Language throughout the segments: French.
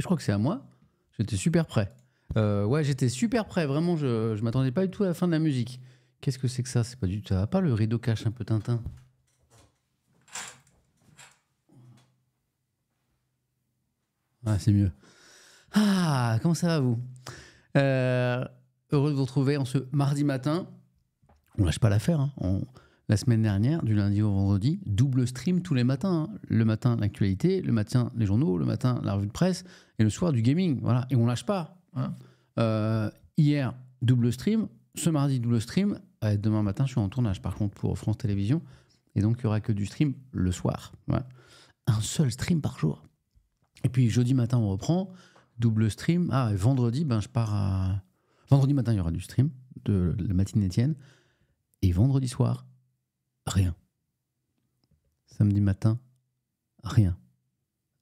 je crois que c'est à moi. J'étais super prêt. Euh, ouais, j'étais super prêt, vraiment, je, ne m'attendais pas du tout à la fin de la musique. Qu'est-ce que c'est que ça C'est pas du Ça va pas le rideau cache un peu Tintin Ah, c'est mieux. Ah, comment ça va vous euh, Heureux de vous retrouver en ce mardi matin. On lâche pas l'affaire. Hein. On, la semaine dernière, du lundi au vendredi, double stream tous les matins. Hein. Le matin, l'actualité, le matin, les journaux, le matin, la revue de presse, et le soir, du gaming. Voilà. Et on lâche pas. Hein. Euh, hier, double stream. Ce mardi, double stream. demain matin, je suis en tournage, par contre, pour France Télévisions. Et donc, il n'y aura que du stream le soir. Un seul stream par jour. Et puis, jeudi matin, on reprend. Double stream. Ah, et vendredi, ben, je pars Vendredi matin, il y aura du stream de la matinée Étienne. Et vendredi soir, rien. Samedi matin, rien.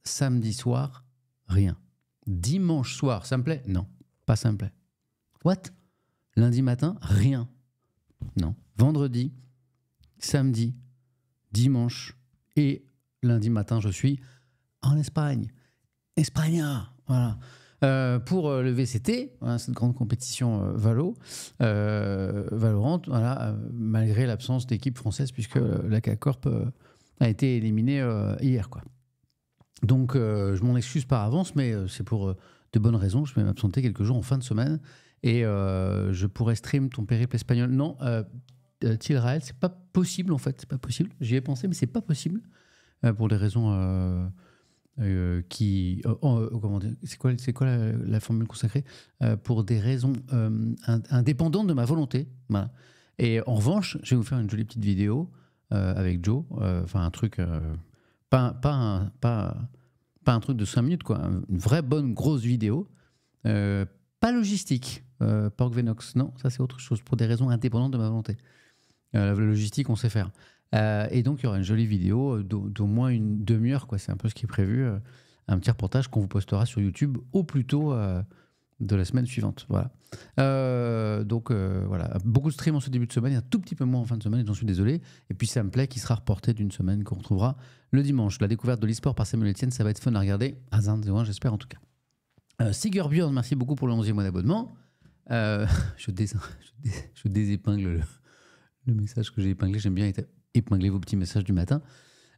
Samedi soir, rien. Dimanche soir, ça me plaît Non, pas ça me plaît. What Lundi matin, rien. Non. Vendredi, samedi, dimanche et lundi matin, je suis en Espagne. Espagna, voilà. Euh, pour euh, le VCT, cette grande compétition euh, valorante, Valorant, malgré l'absence d'équipe française, puisque la CACORP a été éliminée hier. Donc, je m'en excuse par avance, mais c'est pour de bonnes raisons. Je vais m'absenter quelques jours en fin de semaine et je pourrais stream ton périple espagnol. Non, ce c'est pas possible en fait, c'est pas possible. J'y ai pensé, mais c'est pas possible pour des raisons euh, qui, euh, euh, comment c'est quoi, c'est quoi la, formule consacrée Pour des raisons indépendantes de ma volonté. Et en revanche, je vais vous faire une jolie petite vidéo avec Joe, enfin un truc, pas, pas, un, pas, pas un truc de 5 minutes, quoi, une vraie bonne grosse vidéo, pas logistique, Pork Venox, non, ça c'est autre chose, pour des raisons indépendantes de ma volonté. la logistique, on sait faire. Euh, et donc, il y aura une jolie vidéo euh, d'au moins une demi-heure, quoi. C'est un peu ce qui est prévu. Euh, un petit reportage qu'on vous postera sur YouTube au plus tôt de la semaine suivante. Voilà. donc, voilà. Beaucoup de streams en ce début de semaine, un tout petit peu moins en fin de semaine, et j'en suis désolé. Et puis, ça me plaît qui sera reporté d'une semaine qu'on retrouvera le dimanche. La découverte de l'e-sport par Samuel Etienne, ça va être fun à regarder. À et1 j'espère en tout cas. Euh, merci beaucoup pour le 11e mois d'abonnement. je, je, désépingle le... message que j'ai épinglé. J'aime bien épinglez vos petits messages du matin.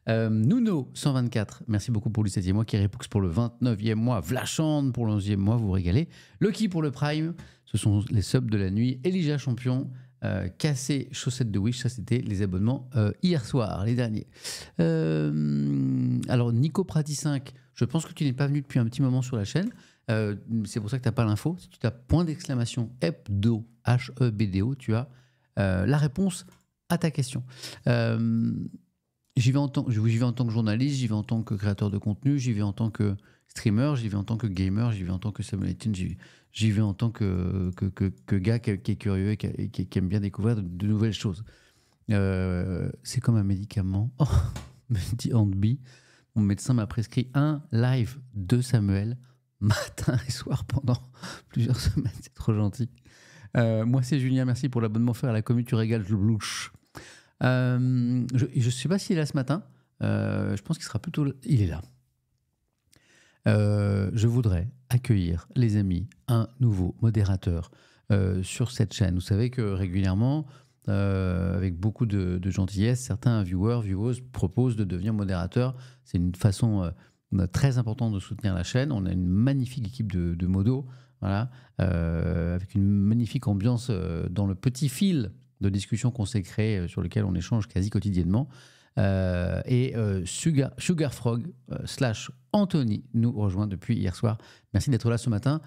Euh, Nuno, 124, merci beaucoup pour le 7e mois. Kerepux pour le 29e mois. Vlachande pour le 11e mois, vous, vous régalez. Lucky pour le Prime, ce sont les subs de la nuit. Elijah Champion, euh, Cassé, Chaussettes de Wish, ça c'était les abonnements euh, hier soir, les derniers. Euh, alors, Nico Prati 5, je pense que tu n'es pas venu depuis un petit moment sur la chaîne. Euh, c'est pour ça que tu n'as pas l'info. Si tu as point d'exclamation hebdo, H-E-B-D-O, tu as la réponse à ta question. Euh, j'y vais, en tant, vais en tant que journaliste, j'y vais en tant que créateur de contenu, j'y vais en tant que streamer, j'y vais en tant que gamer, j'y vais en tant que Samuel Etienne, j'y, vais en tant que, que, gars qui, est curieux et qui, aime bien découvrir de, nouvelles choses. Euh, c'est comme un médicament. Oh, dit Andby. Mon médecin m'a prescrit un live de Samuel matin et soir pendant plusieurs semaines. C'est trop gentil. Euh, moi, c'est Julien. Merci pour l'abonnement Faire à la commu. Tu régales le blouche. Euh, je ne sais pas s'il est là ce matin. Euh, je pense qu'il sera plutôt. Là. Il est là. Euh, je voudrais accueillir, les amis, un nouveau modérateur sur cette chaîne. Vous savez que régulièrement, avec beaucoup de, gentillesse, certains viewers, viewers proposent de devenir modérateur. C'est une façon très importante de soutenir la chaîne. On a une magnifique équipe de, de modos, voilà, avec une magnifique ambiance dans le petit fil de discussions qu'on s'est créées, euh, sur lesquelles on échange quasi quotidiennement. Euh, et euh, SugarFrog Sugar, slash Anthony nous rejoint depuis hier soir. Merci d'être là ce matin.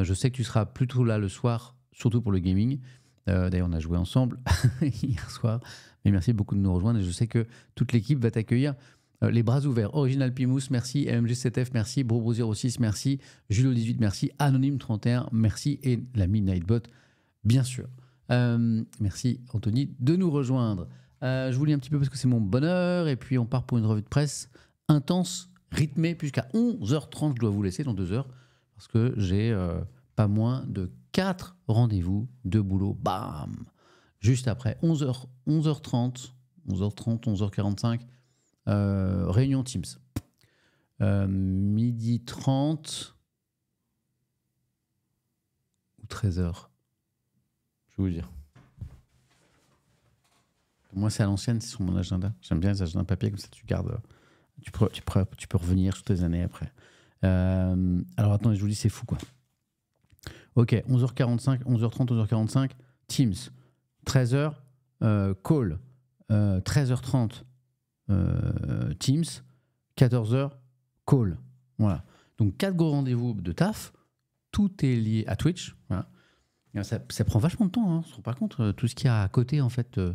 je sais que tu seras plutôt là le soir, surtout pour le gaming. D'ailleurs, on a joué ensemble hier soir. Mais merci beaucoup de nous rejoindre. Et je sais que toute l'équipe va t'accueillir les bras ouverts. Original Pimous, merci. MMG7F, merci. Brobo06, merci. Julio18, merci. Anonyme31, merci. Et la Nightbot, bien sûr. Euh, merci Anthony de nous rejoindre. Euh, je vous lis un petit peu parce que c'est mon bonheur et puis on part pour une revue de presse intense, rythmée, puisqu'à 11h30 je dois vous laisser dans deux heures parce que j'ai euh, pas moins de quatre rendez-vous de boulot. Bam Juste après 11h, 11h30, 11h30, 11h45, réunion Teams. midi 30 ou 13h vous dire. Moi, c'est à l'ancienne, c'est sur mon agenda. J'aime bien les agendas papier, comme ça tu gardes. Euh, tu peux, tu peux, revenir toutes les années après. Euh, alors attends, je vous dis, c'est fou quoi. Ok, 11h45, 11h30, 11h45, Teams. 13h, euh, call. 13h30, Teams. 14h, call. Voilà. Donc, quatre gros rendez-vous de taf. Tout est lié à Twitch. Voilà. Ça, prend vachement de temps, hein. par contre, euh, tout ce qu'il y a à côté en fait euh,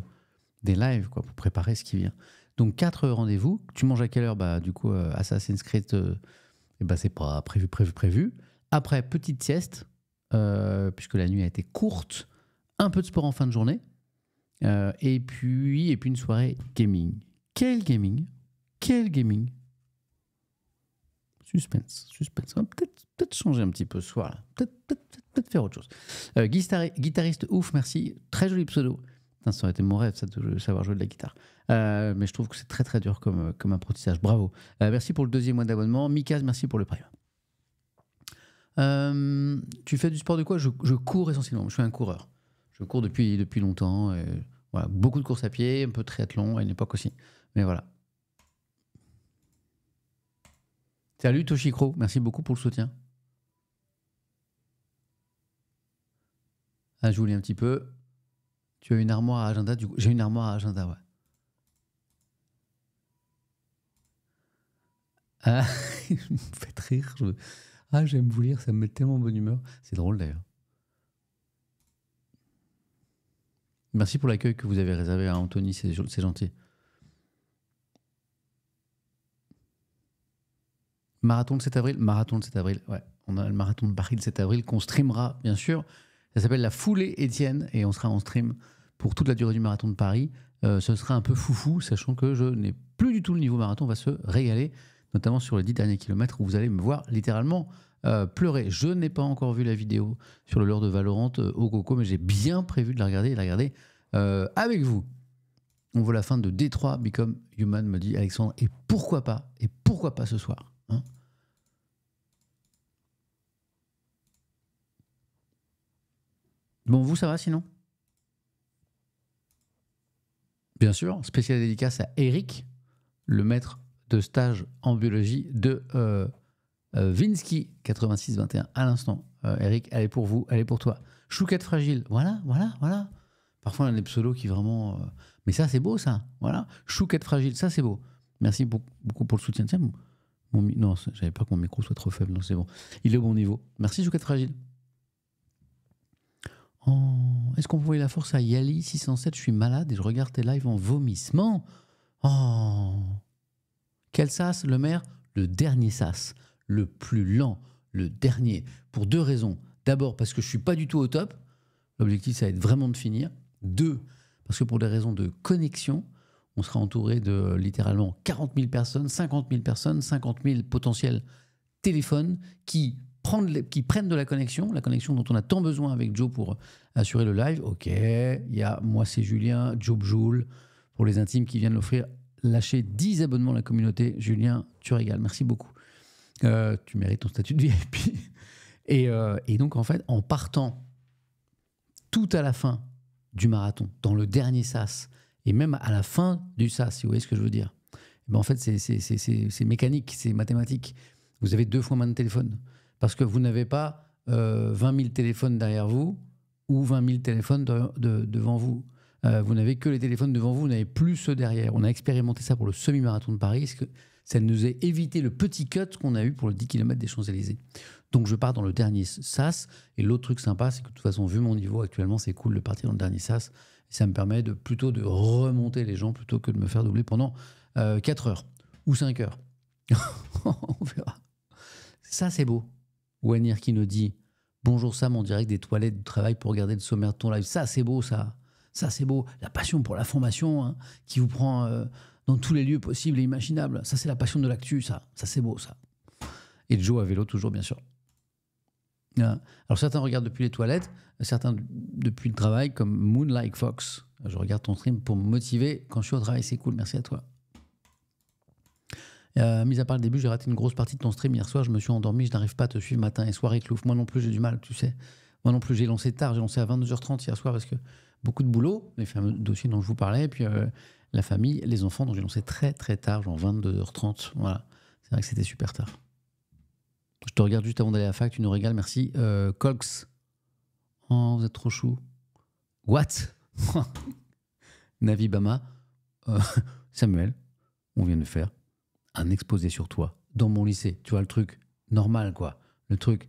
des lives quoi, pour préparer ce qui vient. Donc quatre rendez-vous. Tu manges à quelle heure bah, Du coup, euh, Assassin's Creed, euh, eh ben, c'est pas prévu, prévu, prévu. Après, petite sieste, puisque la nuit a été courte. Un peu de sport en fin de journée. et, puis, et puis une soirée gaming. Quel gaming Quel gaming Suspense, suspense. On va peut-être changer un petit peu ce soir. Peut-être faire autre chose. Euh, guitariste ouf, merci. Très joli pseudo. ça aurait été mon rêve, ça, de savoir jouer de la guitare. Euh, mais je trouve que c'est très très dur comme, euh, comme apprentissage. Bravo. merci pour le deuxième mois d'abonnement. Mikaz, merci pour le prime. tu fais du sport de quoi je, cours essentiellement. Je suis un coureur. Je cours depuis, depuis longtemps. beaucoup de courses à pied, un peu de triathlon à une époque aussi. Mais voilà, Salut Toshikro, merci beaucoup pour le soutien. Ah, je lis un petit peu. Tu as une armoire à agenda, du coup. J'ai une armoire à agenda, ouais. Ah, vous me faites rire. Ah, j'aime vous lire, ça me met tellement bonne humeur. C'est drôle d'ailleurs. Merci pour l'accueil que vous avez réservé à Anthony, c'est gentil. Marathon de 7 avril Marathon de 7 avril, ouais. On a le marathon de Paris de 7 avril qu'on streamera, bien sûr. Ça s'appelle la foulée Étienne et on sera en stream pour toute la durée du marathon de Paris. Euh, ce sera un peu foufou, sachant que je n'ai plus du tout le niveau marathon. On va se régaler, notamment sur les 10 derniers kilomètres où vous allez me voir littéralement euh, pleurer. Je n'ai pas encore vu la vidéo sur le lord de Valorant euh, au Coco, mais j'ai bien prévu de la regarder et de la regarder avec vous. On voit la fin de Détroit Become Human, me dit Alexandre. Et pourquoi pas Et pourquoi pas ce soir Hein bon, vous, ça va sinon Bien sûr, Spécial dédicace à Eric, le maître de stage en biologie de euh, 86 euh, Vinsky 8621 à l'instant. Euh, Eric, elle est pour vous, elle est pour toi. Chouquette fragile, voilà, voilà, voilà. Parfois, on a des pseudos qui vraiment. Euh, mais ça, c'est beau, ça. Voilà. Chouquette fragile, ça, c'est beau. Merci beaucoup pour le soutien. Non, non, j'avais pas que mon micro soit trop faible, donc c'est bon. Il est au bon niveau. Merci, Jouquette Fragile. Oh, est-ce qu'on pouvait la force à Yali 607 Je suis malade et je regarde tes lives en vomissement. Oh, quel sas, le maire Le dernier sas, le plus lent, le dernier. Pour deux raisons. D'abord, parce que je suis pas du tout au top. L'objectif, ça va être vraiment de finir. Deux, parce que pour des raisons de connexion, on sera entouré de littéralement 40 000 personnes, 50 000 personnes, 50 000 potentiels téléphones qui prennent, de la connexion, la connexion dont on a tant besoin avec Joe pour assurer le live. Ok, il y a moi c'est Julien, Joe Joule, pour les intimes qui viennent l'offrir. lâcher 10 abonnements à la communauté. Julien, tu régales. Merci beaucoup. Euh, tu mérites ton statut de VIP. Et, euh, et donc, en fait, en partant tout à la fin du marathon, dans le dernier sas, et même à la fin du SAS, si vous voyez ce que je veux dire. Eh ben en fait, c'est mécanique, c'est mathématique. Vous avez deux fois moins de téléphones parce que vous n'avez pas 20 euh, 000 téléphones derrière vous ou 20 000 téléphones devant vous. Euh, vous n'avez que les téléphones devant vous, vous n'avez plus ceux derrière. On a expérimenté ça pour le semi-marathon de Paris. que ça nous a évité le petit cut qu'on a eu pour le 10 km des Champs-Élysées. Donc je pars dans le dernier SAS. Et l'autre truc sympa, c'est que de toute façon, vu mon niveau actuellement, c'est cool de partir dans le dernier SAS ça me permet de plutôt de remonter les gens plutôt que de me faire doubler pendant 4 euh, heures ou 5 heures. On verra. Ça, c'est beau. Wanir qui nous dit Bonjour Sam en direct des toilettes de travail pour regarder le sommaire de ton live. Ça, c'est beau, ça. Ça, c'est beau. La passion pour la formation hein, qui vous prend euh, dans tous les lieux possibles et imaginables. Ça, c'est la passion de l'actu, ça. Ça, c'est beau, ça. Et Joe à vélo, toujours, bien sûr. Euh, alors certains regardent depuis les toilettes, certains depuis le travail, comme Moonlight Fox. Je regarde ton stream pour me motiver quand je suis au travail, c'est cool, merci à toi. Euh, mis à part le début, j'ai raté une grosse partie de ton stream hier soir, je me suis endormi, je n'arrive pas à te suivre matin et soir et clouf. Moi non plus, j'ai du mal, tu sais. Moi non plus, j'ai lancé tard, j'ai lancé à 22h30 hier soir parce que beaucoup de boulot, les fameux dossiers dont je vous parlais, puis euh, la famille, les enfants, dont j'ai lancé très très tard, genre 22h30, voilà. C'est vrai que c'était super tard. Je te regarde juste avant d'aller à la fac, tu nous régales, merci. Euh, Cox. Oh, vous êtes trop chou. What Navi Bama. Euh, Samuel, on vient de faire un exposé sur toi dans mon lycée. Tu vois le truc normal, quoi. Le truc.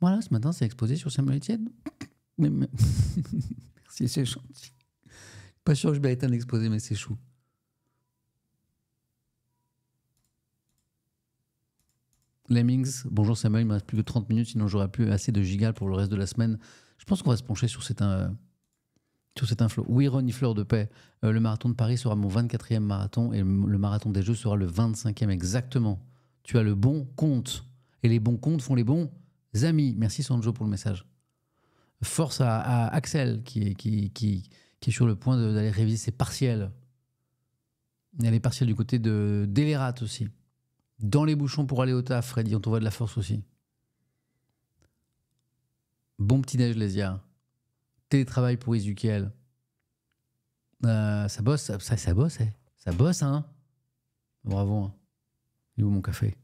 Voilà, ce matin, c'est exposé sur Samuel Etienne. merci, c'est gentil. Pas sûr que je vais être un exposé, mais c'est chou. Lemmings, bonjour Samuel, il me reste plus que 30 minutes, sinon j'aurai plus assez de gigas pour le reste de la semaine. Je pense qu'on va se pencher sur cet, euh, sur cet inflow. Oui, Ronnie Fleur de Paix, euh, le marathon de Paris sera mon 24e marathon et le marathon des Jeux sera le 25e exactement. Tu as le bon compte et les bons comptes font les bons amis. Merci Sanjo pour le message. Force à, Axel qui est, qui, qui, qui est sur le point d'aller réviser ses partiels. Il y a les du côté de d'Elerat aussi. Dans les bouchons pour aller au taf, Freddy, on t'envoie de la force aussi. Bon petit neige Lésia. Télétravail pour Izukiel. Euh, ça bosse, ça, ça, bosse, eh. ça bosse, hein. Bravo. Hein. Il est mon café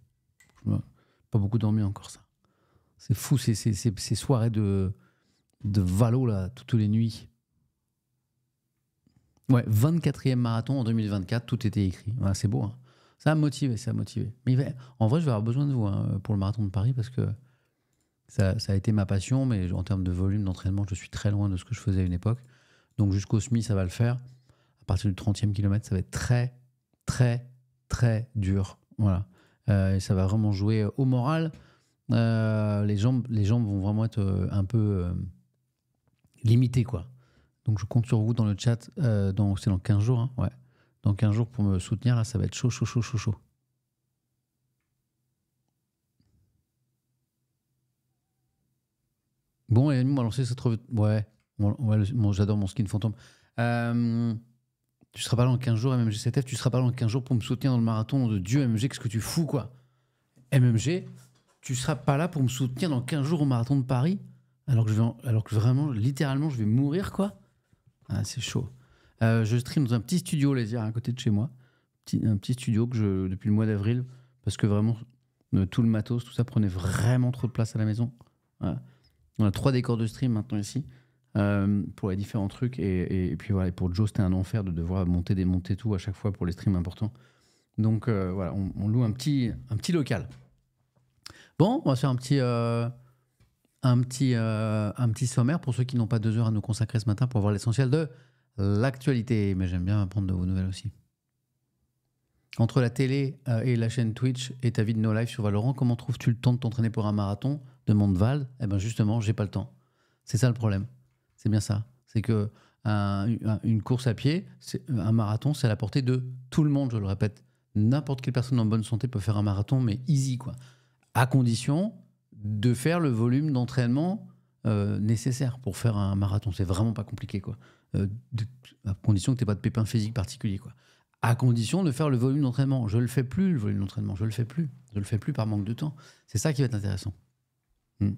Pas beaucoup dormi encore, ça. C'est fou, ces, ces, soirées de, de valo, là, toutes les nuits. Ouais, 24e marathon en 2024, tout était écrit. c'est beau. Hein. Ça a motivé, ça a motivé. Mais en vrai, je vais avoir besoin de vous hein, pour le marathon de Paris parce que ça, a été ma passion, mais en termes de volume d'entraînement, je suis très loin de ce que je faisais à une époque. Donc jusqu'au semi, ça va le faire. À partir du 30e kilomètre, ça va être très, très, très dur. Voilà. Euh, et ça va vraiment jouer au moral. Euh, les, jambes, les jambes vont vraiment être euh, un peu limitées, quoi. Donc je compte sur vous dans le chat, dans, c'est dans 15 jours, hein, ouais dans 15 jours pour me soutenir, là, ça va être chaud, chaud, chaud, chaud, chaud. Bon, et on va lancer cette revue. Ouais, j'adore mon skin fantôme. Euh, tu seras pas là en 15 jours, MMG7F, tu seras pas là en 15 jours pour me soutenir dans le marathon de Dieu, MMG, qu'est-ce que tu fous, quoi MMG, tu seras pas là pour me soutenir dans 15 jours au marathon de Paris alors que, je vais alors que vraiment, littéralement, je vais mourir, quoi. Ah, c'est chaud. Euh, je stream dans un petit studio à côté de chez moi. un petit studio que je, depuis le mois d'avril, parce que vraiment, euh, tout le matos, tout ça prenait vraiment trop de place à la maison. On a trois décors de stream maintenant ici. Euh, pour les différents trucs. Et, et, puis voilà, pour Joe, c'était un enfer de devoir monter, démonter tout à chaque fois pour les streams importants. Donc voilà, on, loue un petit, un petit local. Bon, on va faire un petit, un petit, un petit sommaire pour ceux qui n'ont pas deux heures à nous consacrer ce matin pour voir l'essentiel de l'actualité, mais j'aime bien apprendre de vos nouvelles aussi. Entre la télé euh, et la chaîne Twitch et ta vie de No Life sur Valorant, comment trouves-tu le temps de t'entraîner pour un marathon Demande Val. Eh bien justement, j'ai pas le temps. C'est ça le problème. C'est bien ça. C'est que une course à pied, c'est un marathon, c'est à la portée de tout le monde, je le répète. N'importe quelle personne en bonne santé peut faire un marathon, mais easy, quoi. À condition de faire le volume d'entraînement euh, nécessaire pour faire un marathon. C'est vraiment pas compliqué, quoi. Euh, de, à condition que tu n'aies pas de pépin physique particulier. Quoi. À condition de faire le volume d'entraînement. Je ne le fais plus, le volume d'entraînement. Je ne le fais plus. Je le fais plus par manque de temps. C'est ça qui va être intéressant. Hmm.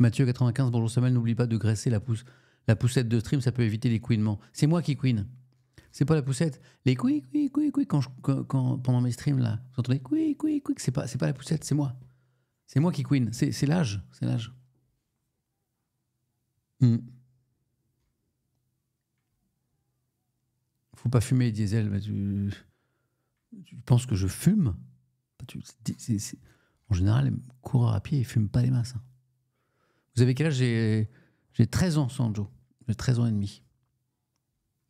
Mathieu95, bonjour Samuel, n'oublie pas de graisser la, pousse, la poussette de stream, ça peut éviter les couinements. C'est moi qui queen. C'est pas la poussette. Les couilles, couilles, couilles, couilles, quand, quand, pendant mes streams, là, vous entendez couilles, couilles, couilles, c'est pas, pas la poussette, c'est moi. C'est moi qui queen. C'est l'âge. C'est l'âge. Hmm. Faut pas fumer, diesel. Bah, tu, penses que je fume bah, En général, les coureurs à pied, ils fument pas les masses. Hein. Vous avez quel âge J'ai 13 ans, Sanjo. J'ai 13 ans et demi.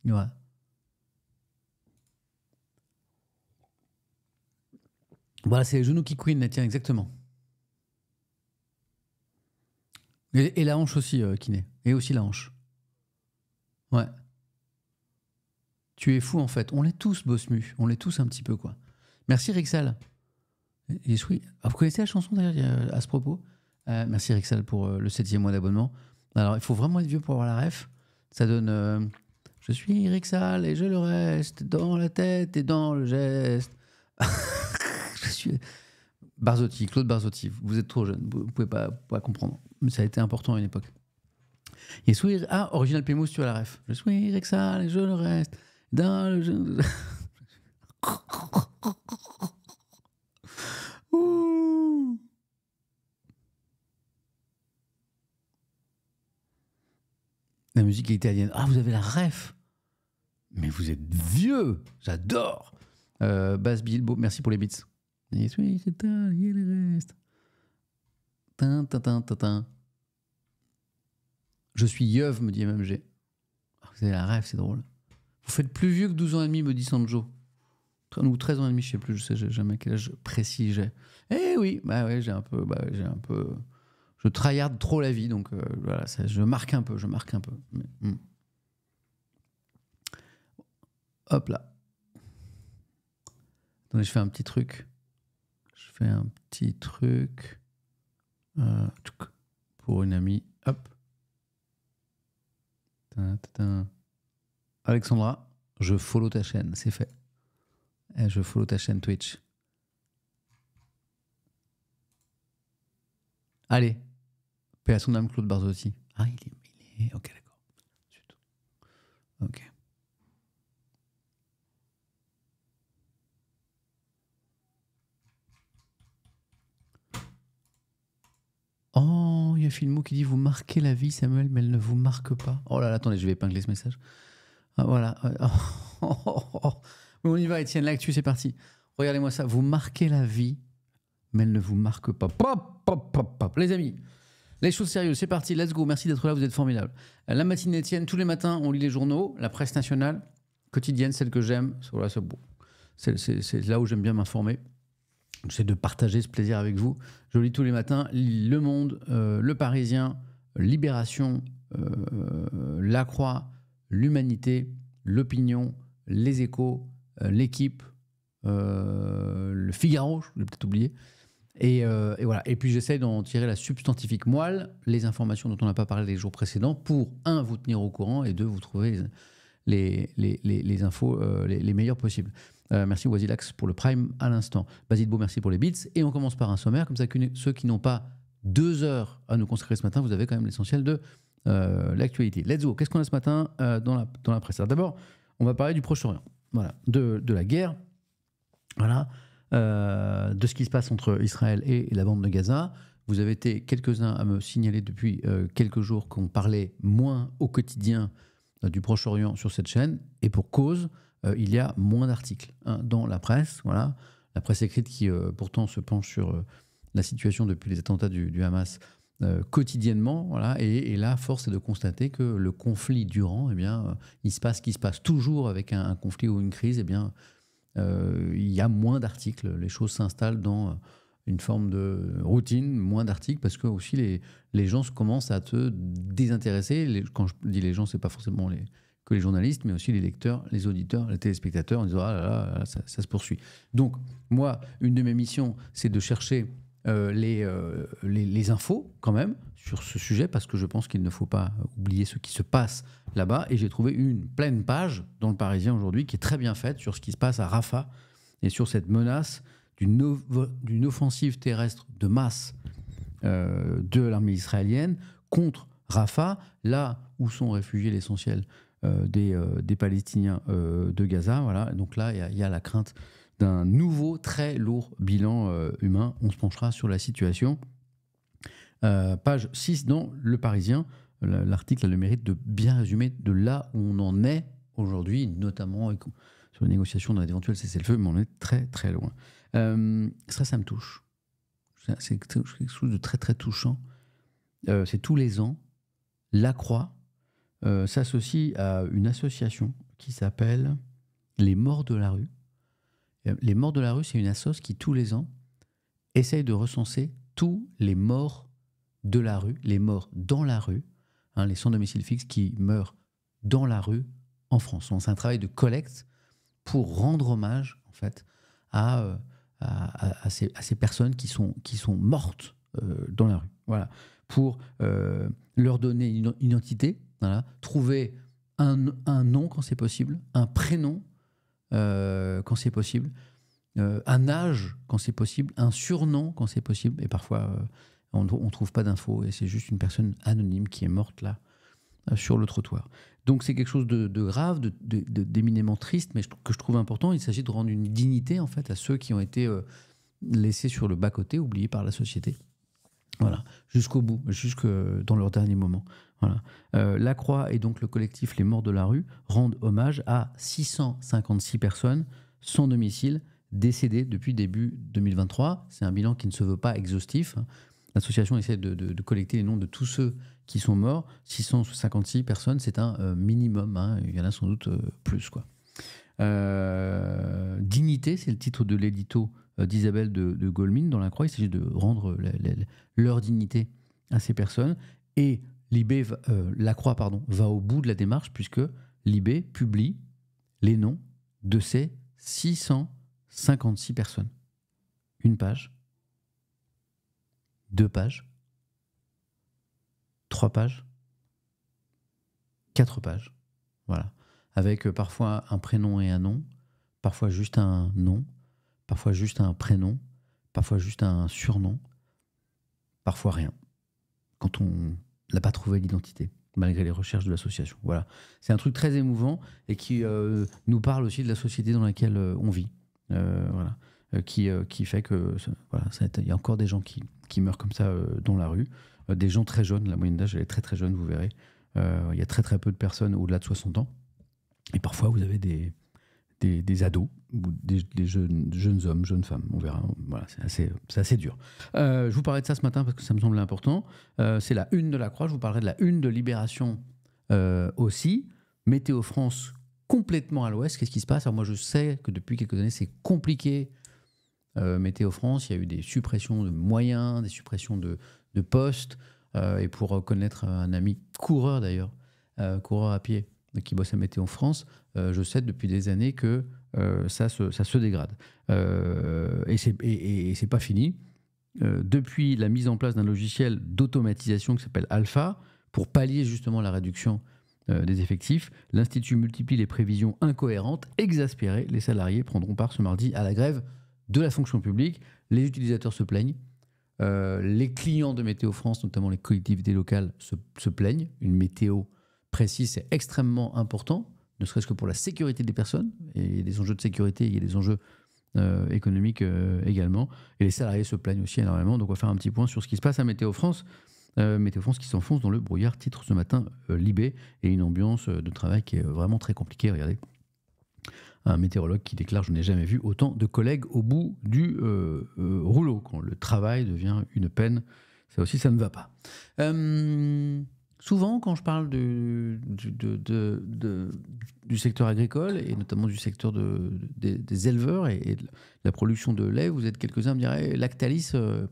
Voilà, c'est les genoux qui queen, tiens, exactement. Et, la hanche aussi, euh, kiné. Et aussi la hanche. Ouais. Tu es fou en fait. On l'est tous, Bosmu. On l'est tous un petit peu, quoi. Merci Rixal. Et, oui. Ah, vous connaissez la chanson d'ailleurs euh, à ce propos euh, Merci Rixal pour euh, le septième mois d'abonnement. Alors, il faut vraiment être vieux pour avoir la ref. Ça donne Je suis Rixal et je le reste dans la tête et dans le geste. je suis. Barzotti, Claude Barzotti, vous êtes trop jeune, vous ne pouvez pas, comprendre. Mais ça a été important à une époque. Et sourire, ah, original Pimous, tu as la ref. Je suis avec ça, je le reste. Dans La musique italienne. Ah, vous avez la ref. Mais vous êtes vieux. J'adore. Euh, Bass Bilbo, merci pour les beats oui, c'est il le Je suis yeuf me dit MMG. Ah, vous avez la rêve, c'est drôle. Vous faites plus vieux que 12 ans et demi, me dit Sanjo. Ou 13 ans et demi, je sais plus, je sais jamais quel âge précis j'ai. Eh oui, bah ouais, j'ai un peu, bah, j'ai un peu. Je tryhard trop la vie, donc euh, voilà, je marque un peu, je marque un peu. Hmm. Hop là. Attendez, je fais un petit truc un petit truc euh, pour une amie. Hop. Alexandra, je follow ta chaîne, c'est fait. je follow ta chaîne Twitch. Allez, paix à son âme, Claude Barzotti. Ah, il est. Il ok, d'accord. Ok. il y a Filmo qui dit Vous marquez la vie, Samuel, mais elle ne vous marque pas. Oh là là, attendez, je vais épingler ce message. Ah, voilà. On y va, Étienne, l'actu, c'est parti. Regardez-moi ça. Vous marquez la vie, mais elle ne vous marque pas. Les amis, les choses sérieuses, c'est parti. Let's go. Merci d'être là, vous êtes formidables. La matinée, Étienne, tous les matins, on lit les journaux, la presse nationale, quotidienne, celle que j'aime. C'est là où j'aime bien m'informer. J'essaie de partager ce plaisir avec vous. Je lis tous les matins Le Monde, euh, Le Parisien, Libération, euh, La Croix, L'Humanité, L'Opinion, Les Échos, euh, L'Équipe, Le Figaro, je l'ai peut-être oublié. Et, voilà. Et puis j'essaie d'en tirer la substantifique moelle, les informations dont on n'a pas parlé les jours précédents, pour un, vous tenir au courant et deux, vous trouver les, les, les infos les meilleures possibles. Euh, merci Wazilax pour le Prime à l'instant. Basile Beau, merci pour les beats. Et on commence par un sommaire, comme ça que ceux qui n'ont pas deux heures à nous consacrer ce matin, vous avez quand même l'essentiel de euh, l'actualité. Let's go. Qu'est-ce qu'on a ce matin euh, dans, la, dans la presse D'abord, on va parler du Proche-Orient, voilà, de, de, la guerre, voilà, de ce qui se passe entre Israël et la bande de Gaza. Vous avez été quelques-uns à me signaler depuis quelques jours qu'on parlait moins au quotidien du Proche-Orient sur cette chaîne, et pour cause. Euh, il y a moins d'articles hein, dans la presse. Voilà, la presse écrite qui euh, pourtant se penche sur euh, la situation depuis les attentats du, Hamas quotidiennement. Voilà, et, là, force est de constater que le conflit durant, eh bien, il se passe ce qui se passe toujours avec un, conflit ou une crise. Eh bien, il y a moins d'articles. Les choses s'installent dans une forme de routine, moins d'articles, parce que aussi les, gens commencent à se désintéresser. quand je dis les gens, c'est pas forcément les, que les journalistes, mais aussi les lecteurs, les auditeurs, les téléspectateurs, en disant Ah là là, ça, se poursuit. Donc, moi, une de mes missions, c'est de chercher euh, euh, les, les, infos, quand même, sur ce sujet, parce que je pense qu'il ne faut pas oublier ce qui se passe là-bas. Et j'ai trouvé une pleine page dans le Parisien aujourd'hui qui est très bien faite sur ce qui se passe à Rafah et sur cette menace d'une offensive terrestre de masse euh, de l'armée israélienne contre Rafah, là où sont réfugiés l'essentiel euh, euh, des, Palestiniens euh, de Gaza. Voilà. Donc là, il y, a la crainte d'un nouveau très lourd bilan humain. On se penchera sur la situation. page 6 dans Le Parisien. L'article a le mérite de bien résumer de là où on en est aujourd'hui, notamment sur les négociations d'un éventuel cessez-le-feu, mais on est très très loin. ça, ça me touche. C'est quelque chose de très très touchant. c'est tous les ans, la Croix euh, s'associe à une association qui s'appelle Les Morts de la Rue. Euh, les Morts de la Rue, c'est une association qui, tous les ans, essaye de recenser tous les morts de la rue, les morts dans la rue, hein, les sans domicile fixe qui meurent dans la rue en France. C'est un travail de collecte pour rendre hommage, en fait, à, euh, ces, personnes qui sont, qui sont mortes dans la rue. Voilà. Pour leur donner une identité, Trouver un, nom quand c'est possible, un prénom euh, quand c'est possible, euh, un âge quand c'est possible, un surnom quand c'est possible. Et parfois, euh, on ne trouve pas d'infos et c'est juste une personne anonyme qui est morte là, sur le trottoir. Donc c'est quelque chose de, grave, d'éminemment de, triste, mais que je trouve important. Il s'agit de rendre une dignité en fait à ceux qui ont été laissés sur le bas-côté, oubliés par la société. Voilà, jusqu'au bout, jusque dans leur dernier moment. Voilà. Euh, la Croix et donc le collectif Les Morts de la Rue rendent hommage à 656 personnes sans domicile décédées depuis début 2023. C'est un bilan qui ne se veut pas exhaustif. Hein. L'association essaie de, collecter les noms de tous ceux qui sont morts. 656 personnes, c'est un euh, minimum. Hein. Il y en a sans doute euh, plus. Quoi. Dignité, c'est le titre de l'édito euh, d'Isabelle de, de dans la Croix. Il s'agit de rendre leur dignité à ces personnes. Et euh, la Croix pardon, va au bout de la démarche puisque Libé publie les noms de ces 656 personnes. Une page, deux pages, trois pages, quatre pages. Voilà. Avec euh, parfois un prénom et un nom, parfois juste un nom, parfois juste un prénom, parfois juste un surnom, parfois rien, quand on n'a pas trouvé l'identité, malgré les recherches de l'association. Voilà, c'est un truc très émouvant et qui euh, nous parle aussi de la société dans laquelle euh, on vit. Euh, voilà. Qui, qui fait que voilà, il y a encore des gens qui, qui meurent comme ça dans la rue, des gens très jeunes, la moyenne d'âge elle est très très jeune, vous verrez. Il y a très très peu de personnes au-delà de 60 ans. Et parfois vous avez des, des, ados ou des, jeunes, jeunes, hommes, jeunes femmes. On verra. Voilà, c'est assez, dur. Euh, je vous parlais de ça ce matin parce que ça me semble important. Euh, c'est la une de la Croix. Je vous parlerai de la une de Libération euh, aussi. Météo France complètement à l'ouest. Qu'est-ce qui se passe Alors moi, je sais que depuis quelques années, c'est compliqué. Météo France, il y a eu des suppressions de moyens, des suppressions de, de postes. et pour connaître un ami coureur d'ailleurs, coureur à pied qui bosse à Météo France, euh, je sais depuis des années que euh, ça se, dégrade. Euh, et c'est et, pas fini. depuis la mise en place d'un logiciel d'automatisation qui s'appelle Alpha, pour pallier justement la réduction des effectifs, l'Institut multiplie les prévisions incohérentes, exaspérées. Les salariés prendront part ce mardi à la grève de la fonction publique. Les utilisateurs se plaignent. les clients de Météo France, notamment les collectivités locales, se, se plaignent. Une météo précise, c'est extrêmement important ne serait-ce que pour la sécurité des personnes, et il y a des enjeux de sécurité, il y a des enjeux euh, économiques euh, également, et les salariés se plaignent aussi énormément, donc on va faire un petit point sur ce qui se passe à Météo France. Euh, Météo France qui s'enfonce dans le brouillard, titre ce matin Libé, et une ambiance de travail qui est vraiment très compliquée, regardez. Un météorologue qui déclare Je n'ai jamais vu autant de collègues au bout du rouleau, quand le travail devient une peine. Ça aussi, ça ne va pas. Euh, Souvent, quand je parle du, secteur agricole et notamment du secteur des, éleveurs et, de la production de lait, vous êtes quelques-uns à me dire eh, Lactalis, euh,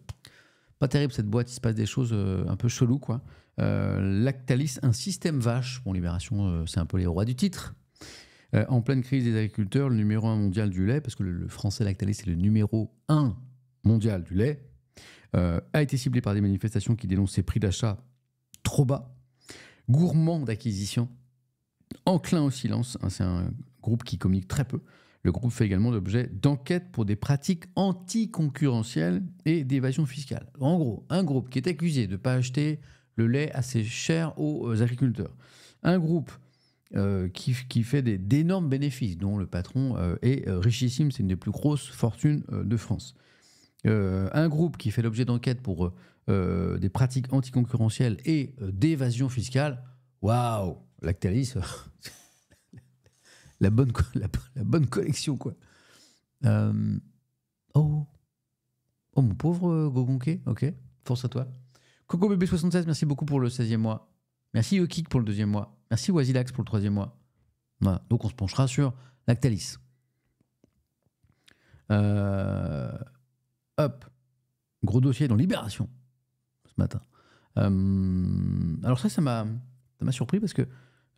pas terrible cette boîte, il se passe des choses euh, un peu cheloues. Quoi. Euh, Lactalis, un système vache. Bon, Libération, c'est un peu les rois du titre. en pleine crise des agriculteurs, le numéro un mondial du lait, parce que le, le français Lactalis est le numéro un mondial du lait, a été ciblé par des manifestations qui dénoncent ses prix d'achat trop bas gourmand d'acquisition, enclin au silence. Hein, c'est un groupe qui communique très peu. Le groupe fait également l'objet d'enquêtes pour des pratiques anticoncurrentielles et d'évasion fiscale. En gros, un groupe qui est accusé de ne pas acheter le lait assez cher aux agriculteurs. Un groupe euh, qui, fait d'énormes bénéfices, dont le patron euh, est euh, richissime, c'est une des plus grosses fortunes de France. un groupe qui fait l'objet d'enquêtes pour euh, des pratiques anticoncurrentielles et euh, d'évasion fiscale, waouh, Lactalis, la, bonne, la, bonne collection, quoi. Euh, oh, oh, mon pauvre Gogonquet, ok, force à toi. Coco Bébé 76, merci beaucoup pour le 16e mois. Merci Yokik pour le deuxième mois. Merci Wazilax pour le troisième mois. Voilà. Donc on se penchera sur Lactalis. hop. Gros dossier dans Libération matin. Euh, alors ça, ça m'a surpris parce que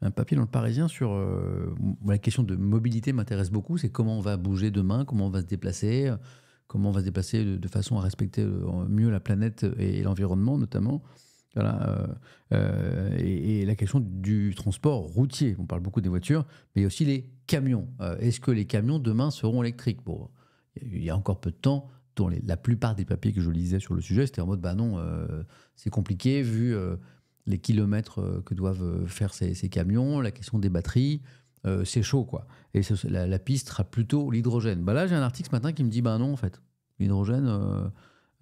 un papier dans le Parisien sur euh, la question de mobilité m'intéresse beaucoup. C'est comment on va bouger demain, comment on va se déplacer, comment on va se déplacer de, façon à respecter euh, mieux la planète et, l'environnement notamment. et, et, la question du transport routier. On parle beaucoup des voitures, mais aussi les camions. Est-ce que les camions demain seront électriques bon, Il y a encore peu de temps, dans la plupart des papiers que je lisais sur le sujet, c'était en mode ben non, euh, c'est compliqué vu euh, les kilomètres euh, que doivent faire ces, camions, la question des batteries, c'est chaud quoi. Et la, piste sera plutôt l'hydrogène. Bah là, j'ai un article ce matin qui me dit bah non, en fait, l'hydrogène,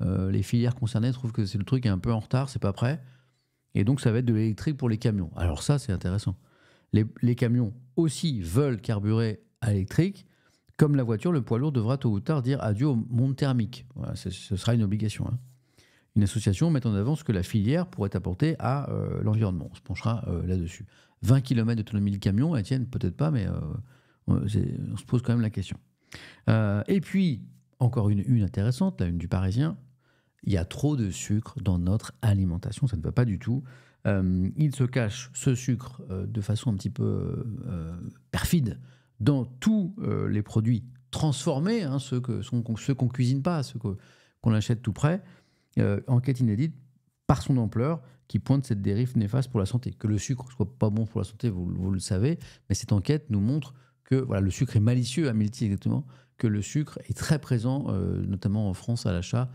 les filières concernées trouvent que c'est le truc est un peu en retard, c'est pas prêt. Et donc, ça va être de l'électrique pour les camions. Alors, ça, c'est intéressant. Les, les camions aussi veulent carburer à l'électrique comme la voiture, le poids lourd devra tôt ou tard dire adieu au monde thermique. ce, sera une obligation. Hein. Une association met en avant ce que la filière pourrait apporter à euh, l'environnement. On se penchera euh, là-dessus. 20 km d'autonomie de camion, Étienne, peut-être pas, mais euh, on, se pose quand même la question. et puis, encore une, une intéressante, la une du Parisien, il y a trop de sucre dans notre alimentation, ça ne va pas du tout. il se cache ce sucre de façon un petit peu perfide dans tous euh, les produits transformés, hein, ceux qu'on ne cuisine pas, ceux qu'on achète tout près, euh, enquête inédite par son ampleur qui pointe cette dérive néfaste pour la santé. Que le sucre soit pas bon pour la santé, vous, vous le savez, mais cette enquête nous montre que voilà, le sucre est malicieux, Amélie exactement, que le sucre est très présent, euh, notamment en France à l'achat,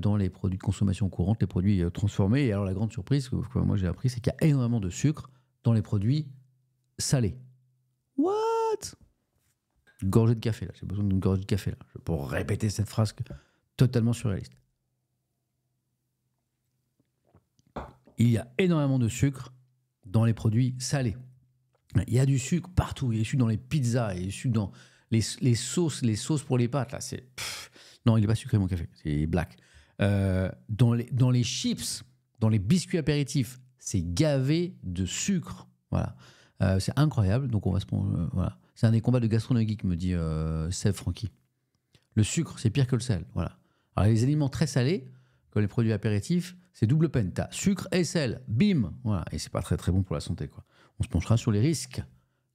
dans les produits de consommation courante, les produits transformés. Et alors la grande surprise que, que moi j'ai appris, c'est qu'il y a énormément de sucre dans les produits salés. What gorgée de café, là. J'ai besoin d'une gorgée de café, là. Pour répéter cette phrase totalement surréaliste. Il y a énormément de sucre dans les produits salés. Il y a du sucre partout. Il y a du sucre dans les pizzas, il y a du sucre dans les, sauces, les sauces pour les pâtes, là. C'est. Non, il n'est pas sucré, mon café. C'est black. Euh, dans, les, dans les chips, dans les biscuits apéritifs, c'est gavé de sucre. Voilà. Euh, c'est incroyable. Donc, on va se prendre. Euh, voilà. C'est un des combats de gastronomie me dit euh, Seb Le sucre, c'est pire que le sel. Voilà. Alors, les aliments très salés, comme les produits apéritifs, c'est double peine. sucre et sel. Bim Voilà. Et c'est pas très, très bon pour la santé, quoi. On se penchera sur les risques.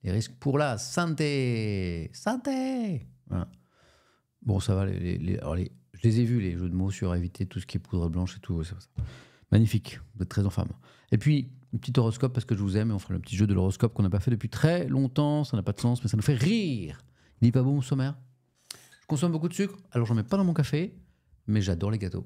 Les risques pour la santé. Santé Bon, ça va. Les, les, je les ai vus, les jeux de mots sur éviter tout ce qui est poudre blanche et tout. Magnifique. Vous êtes très en forme. Et puis, un petit horoscope parce que je vous aime et on fera le petit jeu de l'horoscope qu'on n'a pas fait depuis très longtemps. Ça n'a pas de sens, mais ça nous fait rire. Il n'est pas bon au sommaire. Je consomme beaucoup de sucre, alors je n'en mets pas dans mon café, mais j'adore les gâteaux.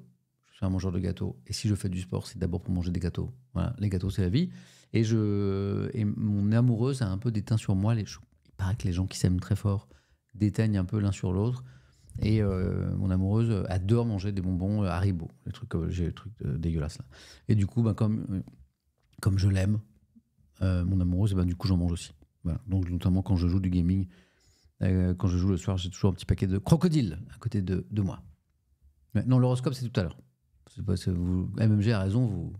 Je suis un mangeur de gâteaux. Et si je fais du sport, c'est d'abord pour manger des gâteaux. les gâteaux, c'est la vie. Et, je, et mon amoureuse a un peu déteint sur moi. Les, il paraît que les gens qui s'aiment très fort déteignent un peu l'un sur l'autre. Et euh, mon amoureuse adore manger des bonbons euh, Haribo, les trucs, euh, j'ai les trucs dégueulasses là. Et du coup, ben, comme comme je l'aime, euh, mon amoureuse, et ben, du coup, j'en mange aussi. Voilà. Donc, notamment quand je joue du gaming, euh, quand je joue le soir, j'ai toujours un petit paquet de crocodiles à côté de, moi. non, l'horoscope, c'est tout à l'heure. MMG a raison, vous.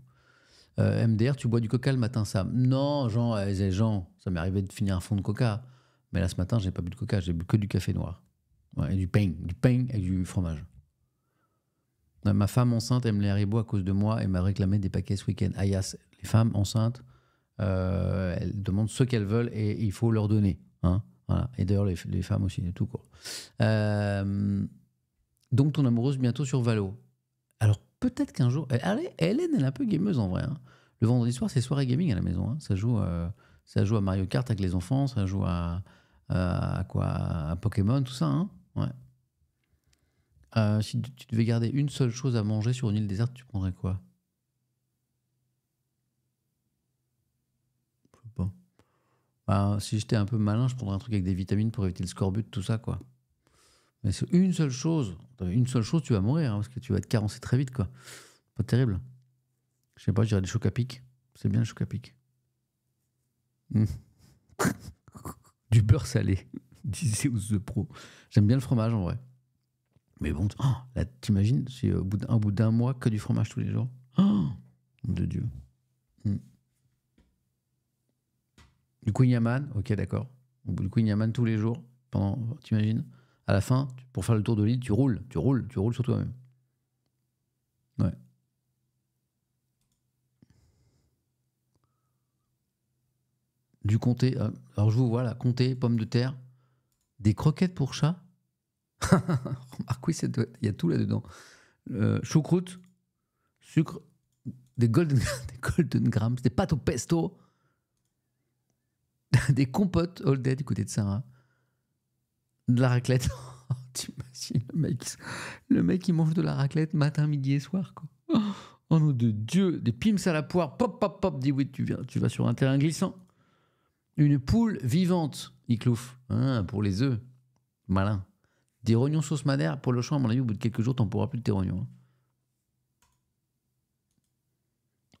Euh, MDR, tu bois du coca le matin, ça Non, Jean, Jean, ça m'est arrivé de finir un fond de coca. Mais là, ce matin, j'ai pas bu de coca, j'ai bu que du café noir. et du pain, du pain et du fromage. Ma femme enceinte aime les haribots à cause de moi et m'a réclamé des paquets ce week-end. Ayas, femmes enceintes, euh, elles demandent ce qu'elles veulent et, il faut leur donner. Hein. Et d'ailleurs, les, femmes aussi, tout court. Euh, donc, ton amoureuse bientôt sur Valo. Alors, peut-être qu'un jour. Elle est, elle est un peu gameuse en vrai. Hein. Le vendredi soir, c'est soirée gaming à la maison. Hein. Ça, joue, euh, ça joue à Mario Kart avec les enfants, ça joue à, quoi Pokémon, tout ça. Ouais. si tu devais garder une seule chose à manger sur une île déserte, tu prendrais quoi Bah, si j'étais un peu malin, je prendrais un truc avec des vitamines pour éviter le scorbut, tout ça, quoi. Mais c'est une seule chose. Une seule chose, tu vas mourir, hein, parce que tu vas être carencé très vite, quoi. Pas terrible. Je sais pas, je dirais des chocs à pic. C'est bien le choc à pic. Hum. du beurre salé, disait The Pro. J'aime bien le fromage, en vrai. Mais bon, oh, là, t'imagines, c'est euh, au bout d'un mois que du fromage tous les jours. Oh, de Dieu. Hum du Queen Yaman, ok, d'accord. Du Queen tous les jours, pendant, t'imagines À la fin, pour faire le tour de l'île, tu roules, tu roules, tu roules sur toi-même. Ouais. Du comté, euh, alors je vous vois là, comté, pommes de terre, des croquettes pour chat. Remarque, oui, il y a tout là-dedans. Euh, choucroute, sucre, des golden, des golden grams, des pâtes au pesto. des compotes all dead du côté de Sarah. De la raclette. Oh, T'imagines le mec, le mec qui mange de la raclette matin, midi et soir. Quoi. Oh, oh nom de Dieu, des pims à la poire, pop, pop, pop, dis oui, tu, viens, tu vas sur un terrain glissant. Une poule vivante, il hein, pour les œufs. Malin. Des rognons sauce madère, pour le champ, à mon avis, au bout de quelques jours, t'en pourras plus de tes rognons.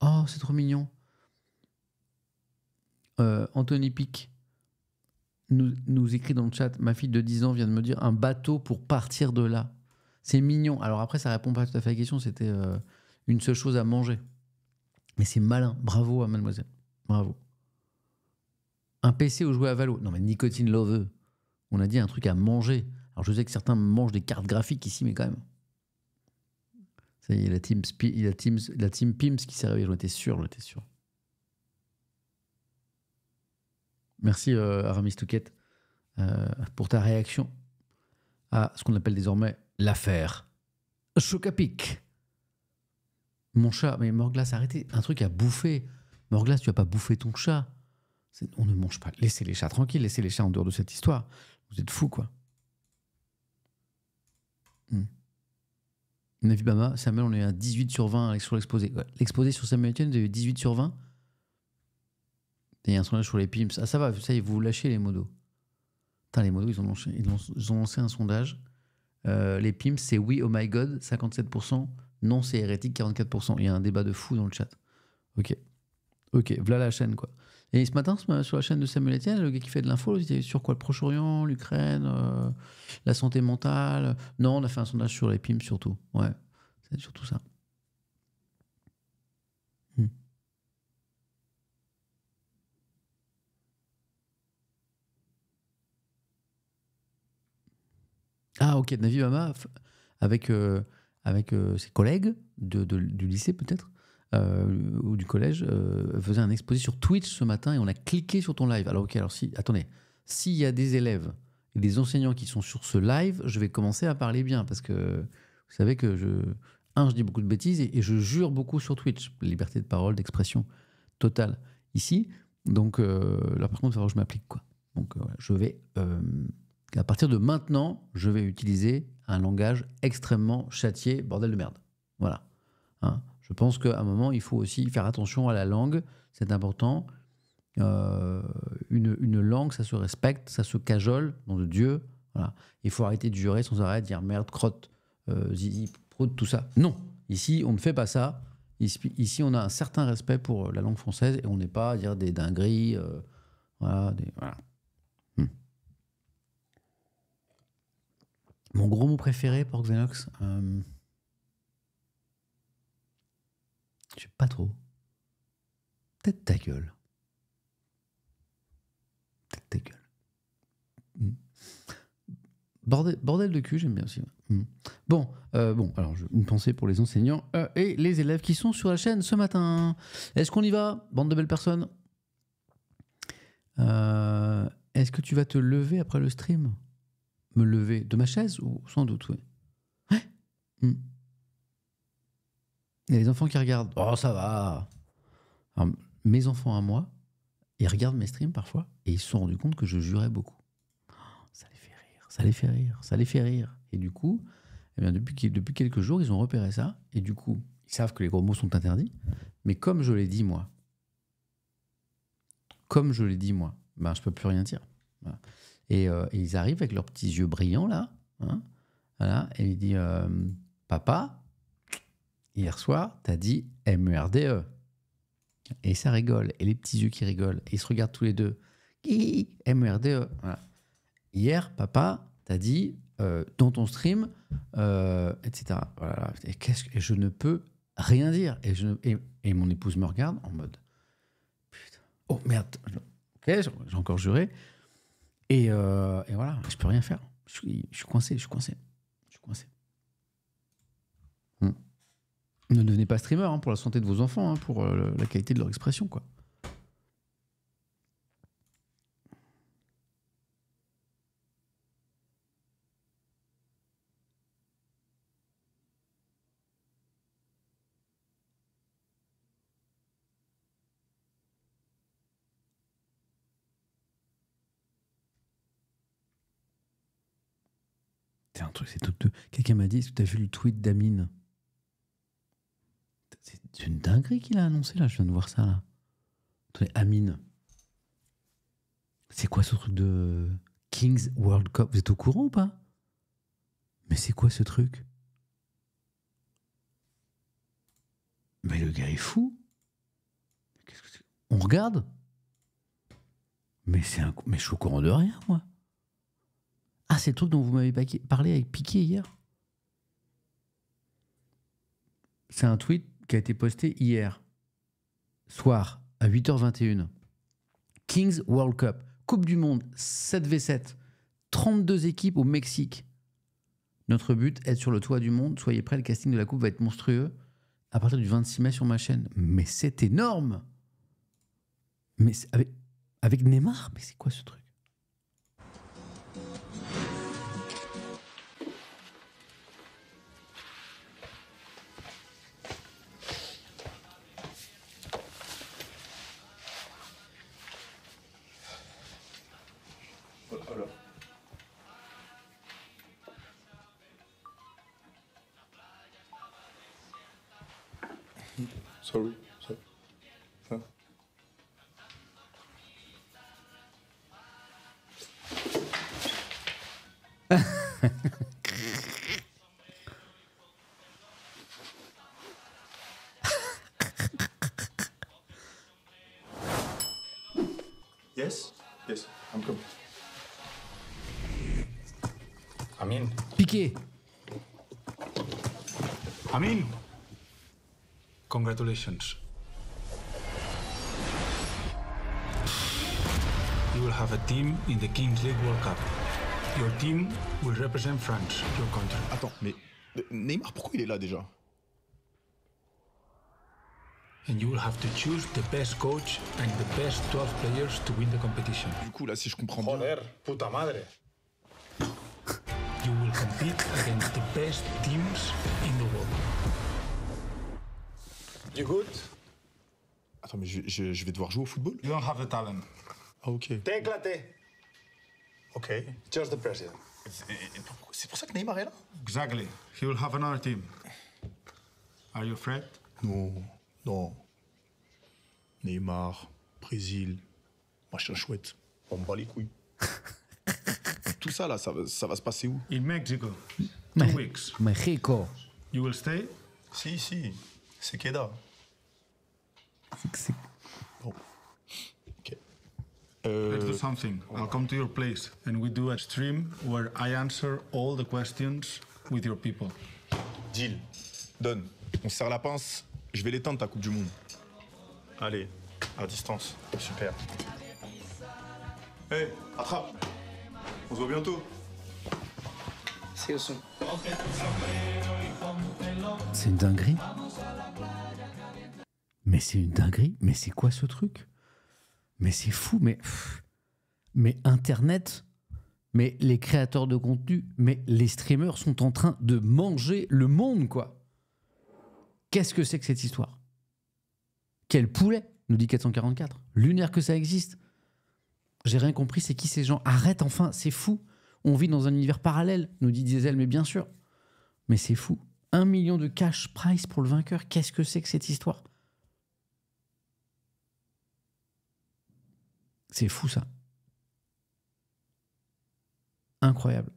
Hein. Oh, c'est trop mignon. Euh, Anthony Pic nous, écrit dans le chat Ma fille de 10 ans vient de me dire un bateau pour partir de là. C'est mignon. Alors après, ça répond pas tout à fait à la question c'était euh, une seule chose à manger. Mais c'est malin. Bravo à mademoiselle. Bravo. Un PC ou jouer à Valo. Non, mais nicotine love. On a dit un truc à manger. Alors je sais que certains mangent des cartes graphiques ici, mais quand même. Ça y est, la team, la team, la team Pims qui s'est réveillée, j'en étais sûr, j'en étais sûr. Merci euh, Aramis Touquet euh, pour ta réaction à ce qu'on appelle désormais l'affaire Chocapic. Mon chat, mais Morglas, arrêtez, un truc à bouffer. Morglas, tu vas pas bouffé ton chat. On ne mange pas. Laissez les chats tranquilles, laissez les chats en dehors de cette histoire. Vous êtes fous, quoi. Hmm. Navi Samuel, on est à 18 sur 20 sur l'exposé. L'exposé sur Samuel Etienne, vous avez 18 sur 20. Il y a un sondage sur les pimps. Ah, ça va, ça y vous lâchez les modos. Putain, les modos, ils ont lancé, ils ont, lancé un sondage. Euh, les pimps, c'est oui, oh my god, 57%. Non, c'est hérétique, 44%. Il y a un débat de fou dans le chat. Ok. Ok, voilà la chaîne, quoi. Et ce matin, sur la chaîne de Samuel Etienne, le gars qui fait de l'info, sur quoi Le Proche-Orient, l'Ukraine, euh, la santé mentale. Non, on a fait un sondage sur les pimps, surtout. Ouais, c'est surtout ça. Ah, ok, Navi Mama, avec, euh, avec euh, ses collègues du lycée peut-être, euh, ou du collège, faisait un exposé sur Twitch ce matin et on a cliqué sur ton live. Alors, ok, alors si, attendez, s'il y a des élèves et des enseignants qui sont sur ce live, je vais commencer à parler bien parce que vous savez que je. Un, je dis beaucoup de bêtises et, je jure beaucoup sur Twitch. Liberté de parole, d'expression totale ici. Donc là, par contre, il va je m'applique. quoi. Donc je vais à partir de maintenant, je vais utiliser un langage extrêmement châtié, bordel de merde. Voilà. Hein. je pense qu'à un moment, il faut aussi faire attention à la langue, c'est important. Euh, une, langue, ça se respecte, ça se cajole, nom de Dieu. Voilà. Il faut arrêter de jurer sans arrêt, de dire merde, crotte, euh, zizi, prout, tout ça. Non, ici, on ne fait pas ça. Ici, on a un certain respect pour la langue française et on n'est pas à dire des dingueries. Euh, voilà. préféré pour Xenox euh... Je sais pas trop. Tête être ta gueule. Tête ta gueule. Hmm. Bordel, de cul, j'aime bien aussi. Hmm. Bon, euh, bon, alors une pensée pour les enseignants euh, et les élèves qui sont sur la chaîne ce matin. Est-ce qu'on y va, bande de belles personnes euh, Est-ce que tu vas te lever après le stream me lever de ma chaise ou sans doute, oui. Ouais. Il y a les enfants qui regardent. Oh, ça va. mes enfants à moi, ils regardent mes streams parfois et ils se sont rendus compte que je jurais beaucoup. Oh, ça les fait rire, ça les fait rire, ça les fait rire. Et du coup, eh bien, depuis, depuis quelques jours, ils ont repéré ça. Et du coup, ils savent que les gros mots sont interdits. Mais comme je l'ai dit moi, comme je l'ai dit moi, ben, je peux plus rien dire. Voilà. Euh, et, ils arrivent avec leurs petits yeux brillants, là. Hein, et il dit euh, Papa, hier soir, t'as dit M-U-R-D-E e. Et ça rigole. Et les petits yeux qui rigolent. Et ils se regardent tous les deux. M-U-R-D-E e. Hier, papa, t'as dit euh, dans ton stream, etc. Voilà. Et, qu'est-ce que, je ne peux rien dire. Et, je, et mon épouse me regarde en mode Putain, oh merde. Ok, j'ai encore juré. Euh, et, voilà, je peux rien faire. Je suis, je suis coincé, je suis coincé. Je suis coincé. Hmm. Ne devenez pas streamer hein, pour la santé de vos enfants, hein, pour euh, la qualité de leur expression, quoi. c'est Quelqu'un m'a dit est que tu as vu le tweet d'Amine C'est une dinguerie qu'il a annoncé là, je viens de voir ça là. Attendez, Amine. C'est quoi ce truc de Kings World Cup Vous êtes au courant ou pas Mais c'est quoi ce truc Mais le gars est fou. On regarde Mais c'est un... Mais je suis au courant de rien, moi. Ah, c'est le truc dont vous m'avez parlé avec Piqué hier C'est un tweet qui a été posté hier, soir, à 8h21. Kings World Cup, Coupe du Monde, 7v7, 32 équipes au Mexique. Notre but, être sur le toit du monde. Soyez prêts, le casting de la Coupe va être monstrueux à partir du 26 mai sur ma chaîne. Mais c'est énorme Mais avec, avec Neymar Mais c'est quoi ce truc Congratulations. You will have a team in the Kings League World Cup. Your team will represent France, your country. Attends, mais Neymar, pourquoi il est là déjà And you will have to choose the best coach and the best 12 players to win the competition. Du coup, là, si je comprends bien... Joder, puta madre. You will compete against the best teams in the world. You good? Attends, mais je, je, je vais devoir jouer au football? You don't have the talent. Ah, ok. T'es éclaté. Ok. Just the president. C'est pour ça que Neymar est là? Exactly. He will have another team. Are you afraid? Non, non. Neymar, Brésil, machin chouette. On bat les couilles. Tout ça, là, ça, va- ça va se passer où? In Mexico. Two weeks. Mexico. You will stay? Si, si. C'est Keda. C'est oh. Let's do euh, something. Oh. I'll come to your place and we do a stream where I answer all the questions with your people. Deal. Done. On serre la pince. Je vais l'éteindre ta Coupe du Monde. Allez, à distance. Super. Hey, attrape. On se voit bientôt. C'est au son. C'est une dinguerie mais c'est une dinguerie, mais c'est quoi ce truc Mais c'est fou, mais mais Internet, mais les créateurs de contenu, mais les streamers sont en train de manger le monde, quoi. Qu'est-ce que c'est que cette histoire Quel poulet, nous dit 444. Lunaire que ça existe. J'ai rien compris, c'est qui ces gens Arrête enfin, c'est fou. On vit dans un univers parallèle, nous dit Diesel, mais bien sûr. Mais c'est fou. Un million de cash price pour le vainqueur, qu'est-ce que c'est que cette histoire C'est fou ça. Incroyable.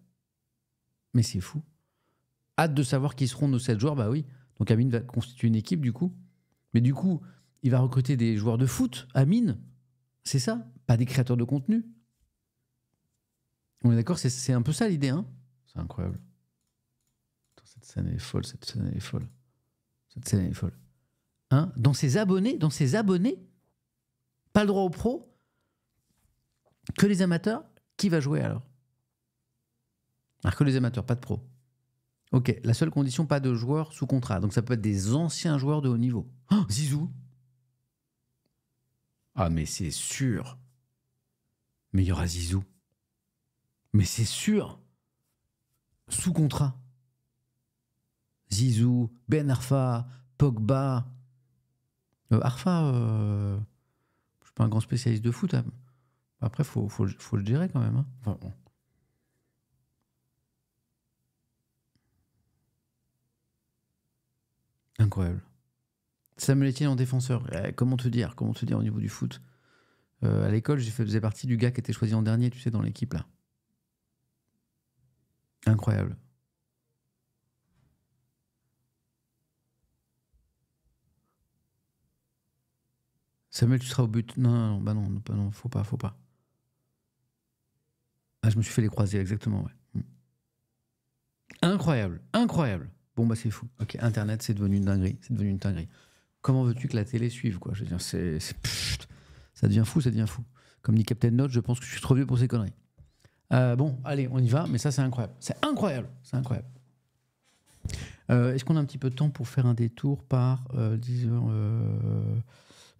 Mais c'est fou. Hâte de savoir qui seront nos 7 joueurs, bah oui. Donc Amine va constituer une équipe du coup. Mais du coup, il va recruter des joueurs de foot, Amine. C'est ça, pas des créateurs de contenu. On est d'accord, c'est un peu ça l'idée, hein C'est incroyable. Cette scène est folle, cette scène est folle. Cette scène est folle. Hein dans ses abonnés, dans ses abonnés, pas le droit au pro que les amateurs, qui va jouer alors Alors ah, que les amateurs, pas de pro. Ok, la seule condition, pas de joueurs sous contrat. Donc ça peut être des anciens joueurs de haut niveau. Oh, Zizou Ah mais c'est sûr Mais il y aura Zizou. Mais c'est sûr Sous contrat. Zizou, Ben Arfa, Pogba. Euh, Arfa, euh, je ne suis pas un grand spécialiste de foot. Hein. Bah, après, faut, faut, le gérer quand même. Hein. Incroyable. Samuel Etienne en défenseur. Eh, comment te dire Comment te dire au niveau du foot euh, À l'école, j'ai faisais partie du gars qui était choisi en dernier, tu sais, dans l'équipe là. Incroyable. Samuel, tu seras au but. Non, non, non, bah non, non, faut pas, faut pas. Ah, je me suis fait les croiser, exactement, ouais. Hmm. Incroyable, incroyable. Bon, bah, c'est fou. Ok, Internet, c'est devenu une dinguerie. C'est devenu une dinguerie. Comment veux-tu que la télé suive, quoi Je veux dire, c'est. Ça devient fou, ça devient fou. Comme dit Captain Note, je pense que je suis trop vieux pour ces conneries. Euh, bon, allez, on y va, mais ça, c'est incroyable. C'est incroyable, c'est incroyable. Euh, est-ce qu'on a un petit peu de temps pour faire un détour par euh, disons,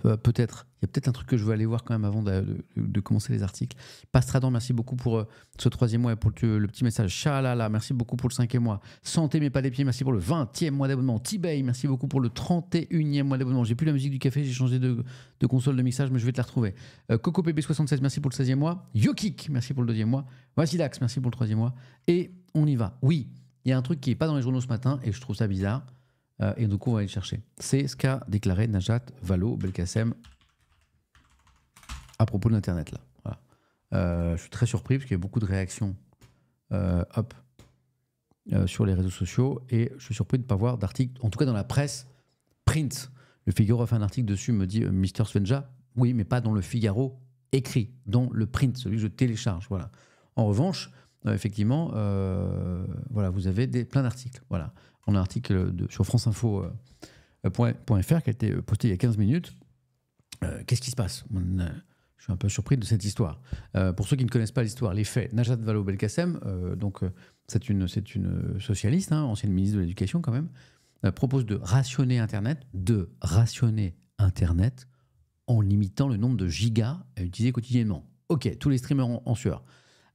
euh, peut-être. Il y a peut-être un truc que je veux aller voir quand même avant de, commencer les articles. Pastradan, merci beaucoup pour euh, ce troisième mois et pour le, petit message. Chalala, merci beaucoup pour le cinquième mois. Santé mais pas les pieds, merci pour le vingtième mois d'abonnement. Tibay, merci beaucoup pour le trente-et-unième mois d'abonnement. J'ai plus la musique du café, j'ai changé de, console de mixage, mais je vais te la retrouver. Euh, Coco 76 merci pour le 16e mois. Yokik, merci pour le deuxième mois. Vasilax, merci pour le troisième mois. Et on y va. Oui, il y a un truc qui n'est pas dans les journaux ce matin et je trouve ça bizarre. Euh, et du coup, on va aller le chercher. C'est ce qu'a déclaré Najat Valo Belkacem à propos de l'Internet. Là. Voilà. Euh, je suis très surpris parce qu'il y a beaucoup de réactions euh, euh sur les réseaux sociaux. Et je suis surpris de ne pas voir d'article, en tout cas dans la presse, print. Le Figaro a fait un article dessus, me dit Mister Svenja. Oui, mais pas dans le Figaro écrit, dans le print, celui que je télécharge. Voilà. En revanche, effectivement, voilà, vous avez des, plein d'articles. Voilà un article de, sur franceinfo.fr euh, qui a été euh, posté il y a 15 minutes. Euh, qu'est-ce qui se passe je suis un peu surpris de cette histoire. pour ceux qui ne connaissent pas l'histoire, les faits, Najat Vallaud-Belkacem, donc c'est une, une socialiste, hein, ancienne ministre de l'Éducation quand même, propose de rationner Internet, de rationner Internet en limitant le nombre de gigas à utiliser quotidiennement. Ok, tous les streamers en sueur,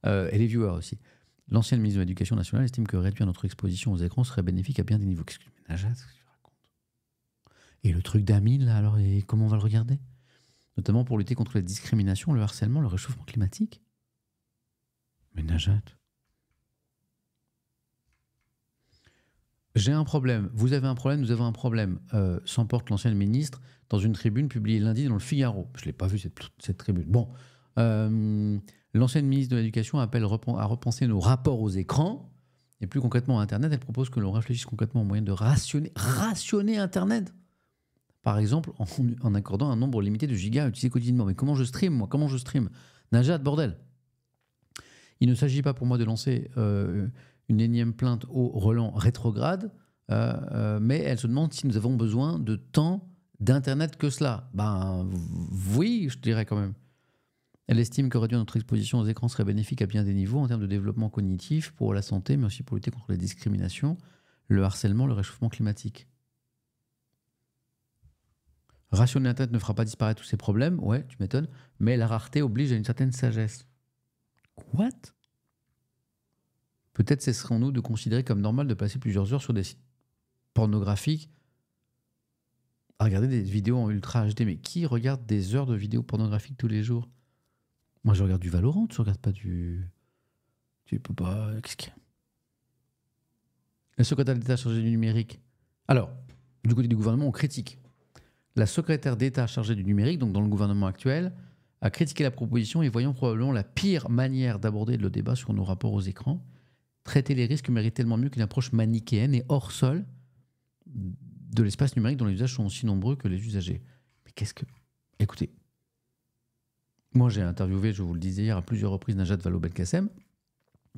et les viewers aussi. L'ancienne ministre de l'Éducation nationale estime que réduire notre exposition aux écrans serait bénéfique à bien des niveaux. Qu'est-ce que tu racontes Et le truc d'Amine, là, alors, et comment on va le regarder Notamment pour lutter contre la discrimination, le harcèlement, le réchauffement climatique Mais Najat. J'ai un problème, vous avez un problème, nous avons un problème, euh, s'emporte l'ancienne ministre dans une tribune publiée lundi dans le Figaro. Je ne l'ai pas vu cette, tribune. Bon. Euh, L'ancienne ministre de l'Éducation appelle à repenser nos rapports aux écrans. Et plus concrètement à Internet, elle propose que l'on réfléchisse concrètement aux moyens de rationner, rationner Internet. Par exemple, en, en, accordant un nombre limité de gigas à utiliser quotidiennement. Mais comment je stream, moi Comment je stream Najat, bordel Il ne s'agit pas pour moi de lancer euh, une énième plainte au relan rétrograde, euh, euh, mais elle se demande si nous avons besoin de tant d'Internet que cela. Ben oui, je dirais quand même. Elle estime que réduire notre exposition aux écrans serait bénéfique à bien des niveaux en termes de développement cognitif, pour la santé, mais aussi pour lutter contre les discriminations, le harcèlement, le réchauffement climatique. Rationner tête ne fera pas disparaître tous ces problèmes, ouais, tu m'étonnes, mais la rareté oblige à une certaine sagesse. What Peut-être cesserons-nous de considérer comme normal de passer plusieurs heures sur des sites pornographiques à regarder des vidéos en ultra HD. Mais qui regarde des heures de vidéos pornographiques tous les jours moi, je regarde du Valorant, tu regardes pas du. Tu peux pas. Qu'est-ce qu'il La secrétaire d'État chargée du numérique. Alors, du côté du gouvernement, on critique. La secrétaire d'État chargée du numérique, donc dans le gouvernement actuel, a critiqué la proposition et voyant probablement la pire manière d'aborder le débat sur nos rapports aux écrans, traiter les risques mérite tellement mieux qu'une approche manichéenne et hors sol de l'espace numérique dont les usages sont aussi nombreux que les usagers. Mais qu'est-ce que... Écoutez, moi, j'ai interviewé, je vous le disais hier, à plusieurs reprises Najat Vallaud-Belkacem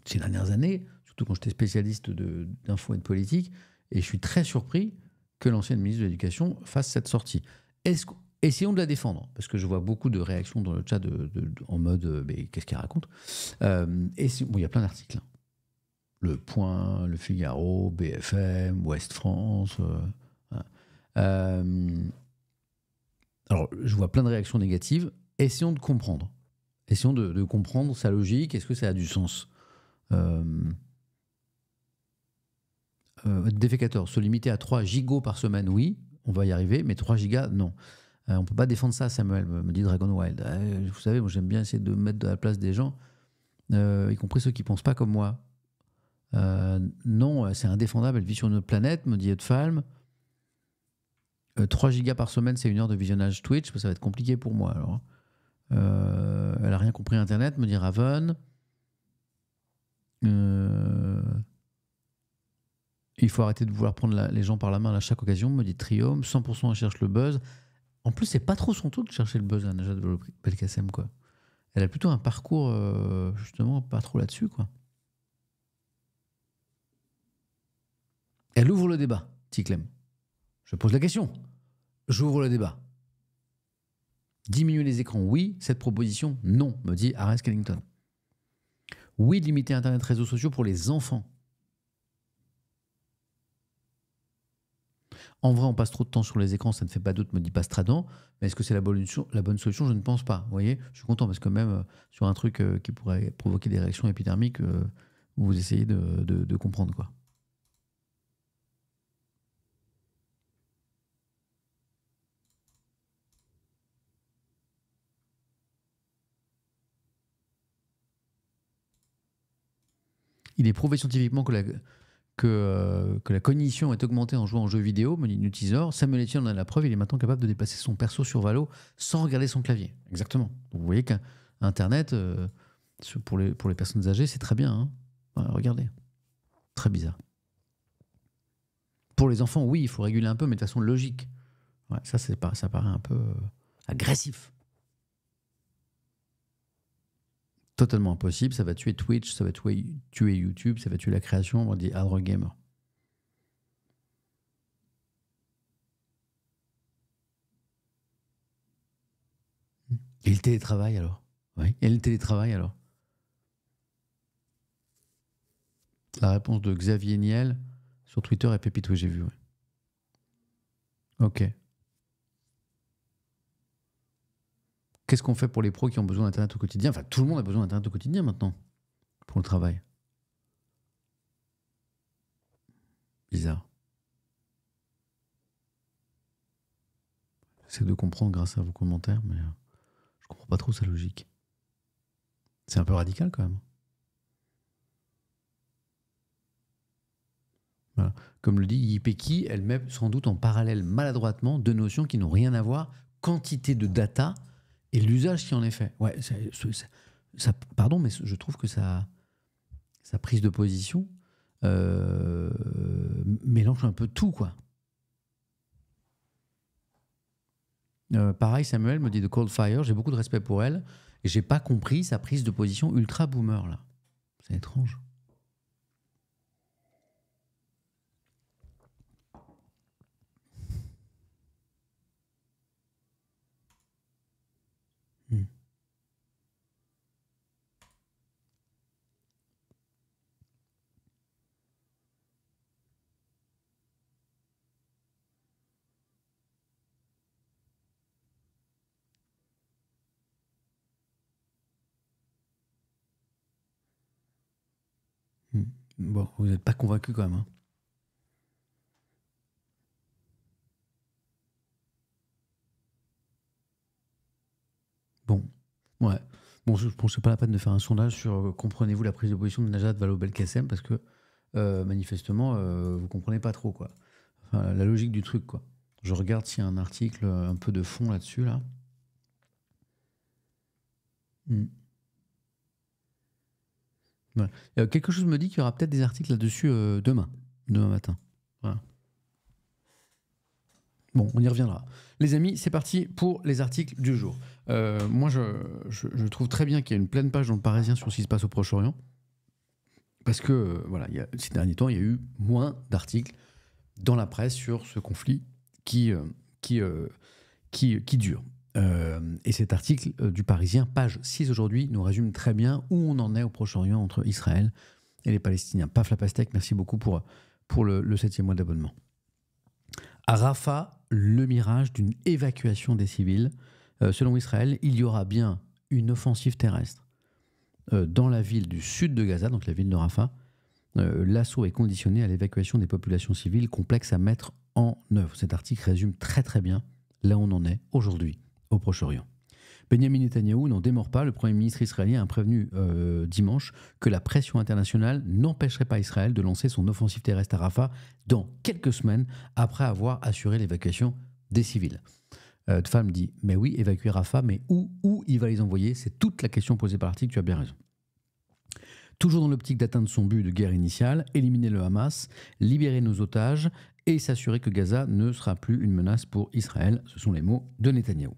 ces dernières années, surtout quand j'étais spécialiste d'info et de politique, et je suis très surpris que l'ancienne ministre de l'Éducation fasse cette sortie. Essayons de la défendre, parce que je vois beaucoup de réactions dans le chat en mode euh, mais qu'est-ce qu'elle raconte euh, Il y a plein d'articles. Hein. Le Point, Le Figaro, BFM, Ouest France. Euh, alors, je vois plein de réactions négatives essayons de comprendre. Essayons de, comprendre sa logique. Est-ce que ça a du sens euh, euh Défécateur, se limiter à 3 gigots par semaine, oui, on va y arriver, mais 3 gigas, non. Euh, on ne peut pas défendre ça, Samuel, me dit Dragon Wild. Euh, vous savez, moi j'aime bien essayer de mettre de la place des gens, y compris ceux qui ne pensent pas comme moi. non, c'est indéfendable, elle vit sur une autre planète, me dit Edfalm. 3 gigas par semaine, c'est une heure de visionnage Twitch, ça va être compliqué pour moi alors. Euh, elle a rien compris Internet, me dit Raven. Euh, il faut arrêter de vouloir prendre les gens par la main à chaque occasion, me dit Triome. 100% elle cherche le buzz. En plus, c'est pas trop son truc de chercher le buzz hein, à Najat Belkacem, quoi. Elle a plutôt un parcours, euh, justement, pas trop là-dessus, quoi. Elle ouvre le débat, Ticlem. Je pose la question. J'ouvre le débat. Diminuer les écrans, oui. Cette proposition, non, me dit Ares Kellington. Oui, limiter Internet, réseaux sociaux pour les enfants. En vrai, on passe trop de temps sur les écrans, ça ne fait pas doute, me dit pas Mais est-ce que c'est la bonne, la bonne solution Je ne pense pas. Vous voyez, je suis content parce que même euh, sur un truc euh, qui pourrait provoquer des réactions épidermiques, euh, vous essayez de, de comprendre quoi. Il est prouvé scientifiquement que la, euh, que, la cognition est augmentée en jouant aux jeux vidéo, me dit Samuel Etienne en a la preuve, il est maintenant capable de dépasser son perso sur Valo sans regarder son clavier. Exactement. vous voyez qu'Internet, euh, pour, les, pour les personnes âgées, c'est très bien. Hein. regardez. Très bizarre. Pour les enfants, oui, il faut réguler un peu, mais de façon logique. ça, ça paraît un peu euh, agressif. totalement impossible. Ça va tuer Twitch, ça va tuer, tuer YouTube, ça va tuer la création on on hardware Gamer. Et le télétravail alors Oui. Et le télétravail alors La réponse de Xavier Niel sur Twitter et Pépito, j'ai vu. Ouais. Ok. Qu'est-ce qu'on fait pour les pros qui ont besoin d'Internet au quotidien Enfin, tout le monde a besoin d'Internet au quotidien maintenant, pour le travail. Bizarre. J'essaie de comprendre grâce à vos commentaires, mais je comprends pas trop sa logique. C'est un peu radical quand même. Comme le dit Yipeki, elle met sans doute en parallèle maladroitement deux notions qui n'ont rien à voir, quantité de data et l'usage qui en est fait. Ouais, ça, pardon, mais je trouve que ça, sa prise de position euh, mélange un peu tout, quoi. Euh, pareil, Samuel me dit de Cold Fire, j'ai beaucoup de respect pour elle, et j'ai pas compris sa prise de position ultra boomer, là. C'est étrange. Bon, vous n'êtes pas convaincu quand même. Hein. bon, ouais. Bon, je pense pas la peine de faire un sondage sur euh, comprenez-vous la prise de position de Najat valo belkacem parce que euh, manifestement, vous euh, vous comprenez pas trop quoi. la logique du truc quoi. Je regarde s'il y a un article un peu de fond là-dessus là. Hmm. Euh, quelque chose me dit qu'il y aura peut-être des articles là-dessus euh, demain, demain matin. Bon, on y reviendra. Les amis, c'est parti pour les articles du jour. Euh, moi, je, je, trouve très bien qu'il y ait une pleine page dans le Parisien sur ce qui se passe au Proche-Orient. Parce que, voilà, ces derniers temps, il y a eu moins d'articles dans la presse sur ce conflit qui, qui, qui dure. Euh, et cet article euh, du Parisien, page 6 aujourd'hui, nous résume très bien où on en est au Proche-Orient entre Israël et les Palestiniens. Paf la pastèque, merci beaucoup pour, pour le, septième mois d'abonnement. À Rafah, le mirage d'une évacuation des civils. Euh, selon Israël, il y aura bien une offensive terrestre dans la ville du sud de Gaza, donc la ville de Rafah. L'assaut est conditionné à l'évacuation des populations civiles, complexes à mettre en œuvre. Cet article résume très très bien là où on en est aujourd'hui au Proche-Orient. Benjamin Netanyahu n'en démord pas. Le Premier ministre israélien a prévenu euh, dimanche que la pression internationale n'empêcherait pas Israël de lancer son offensive terrestre à Rafah dans quelques semaines après avoir assuré l'évacuation des civils. Euh, femme dit Mais oui, évacuer Rafah, mais où, où il va les envoyer C'est toute la question posée par l'article, tu as bien raison. Toujours dans l'optique d'atteindre son but de guerre initiale, éliminer le Hamas, libérer nos otages et s'assurer que Gaza ne sera plus une menace pour Israël. Ce sont les mots de Netanyahu.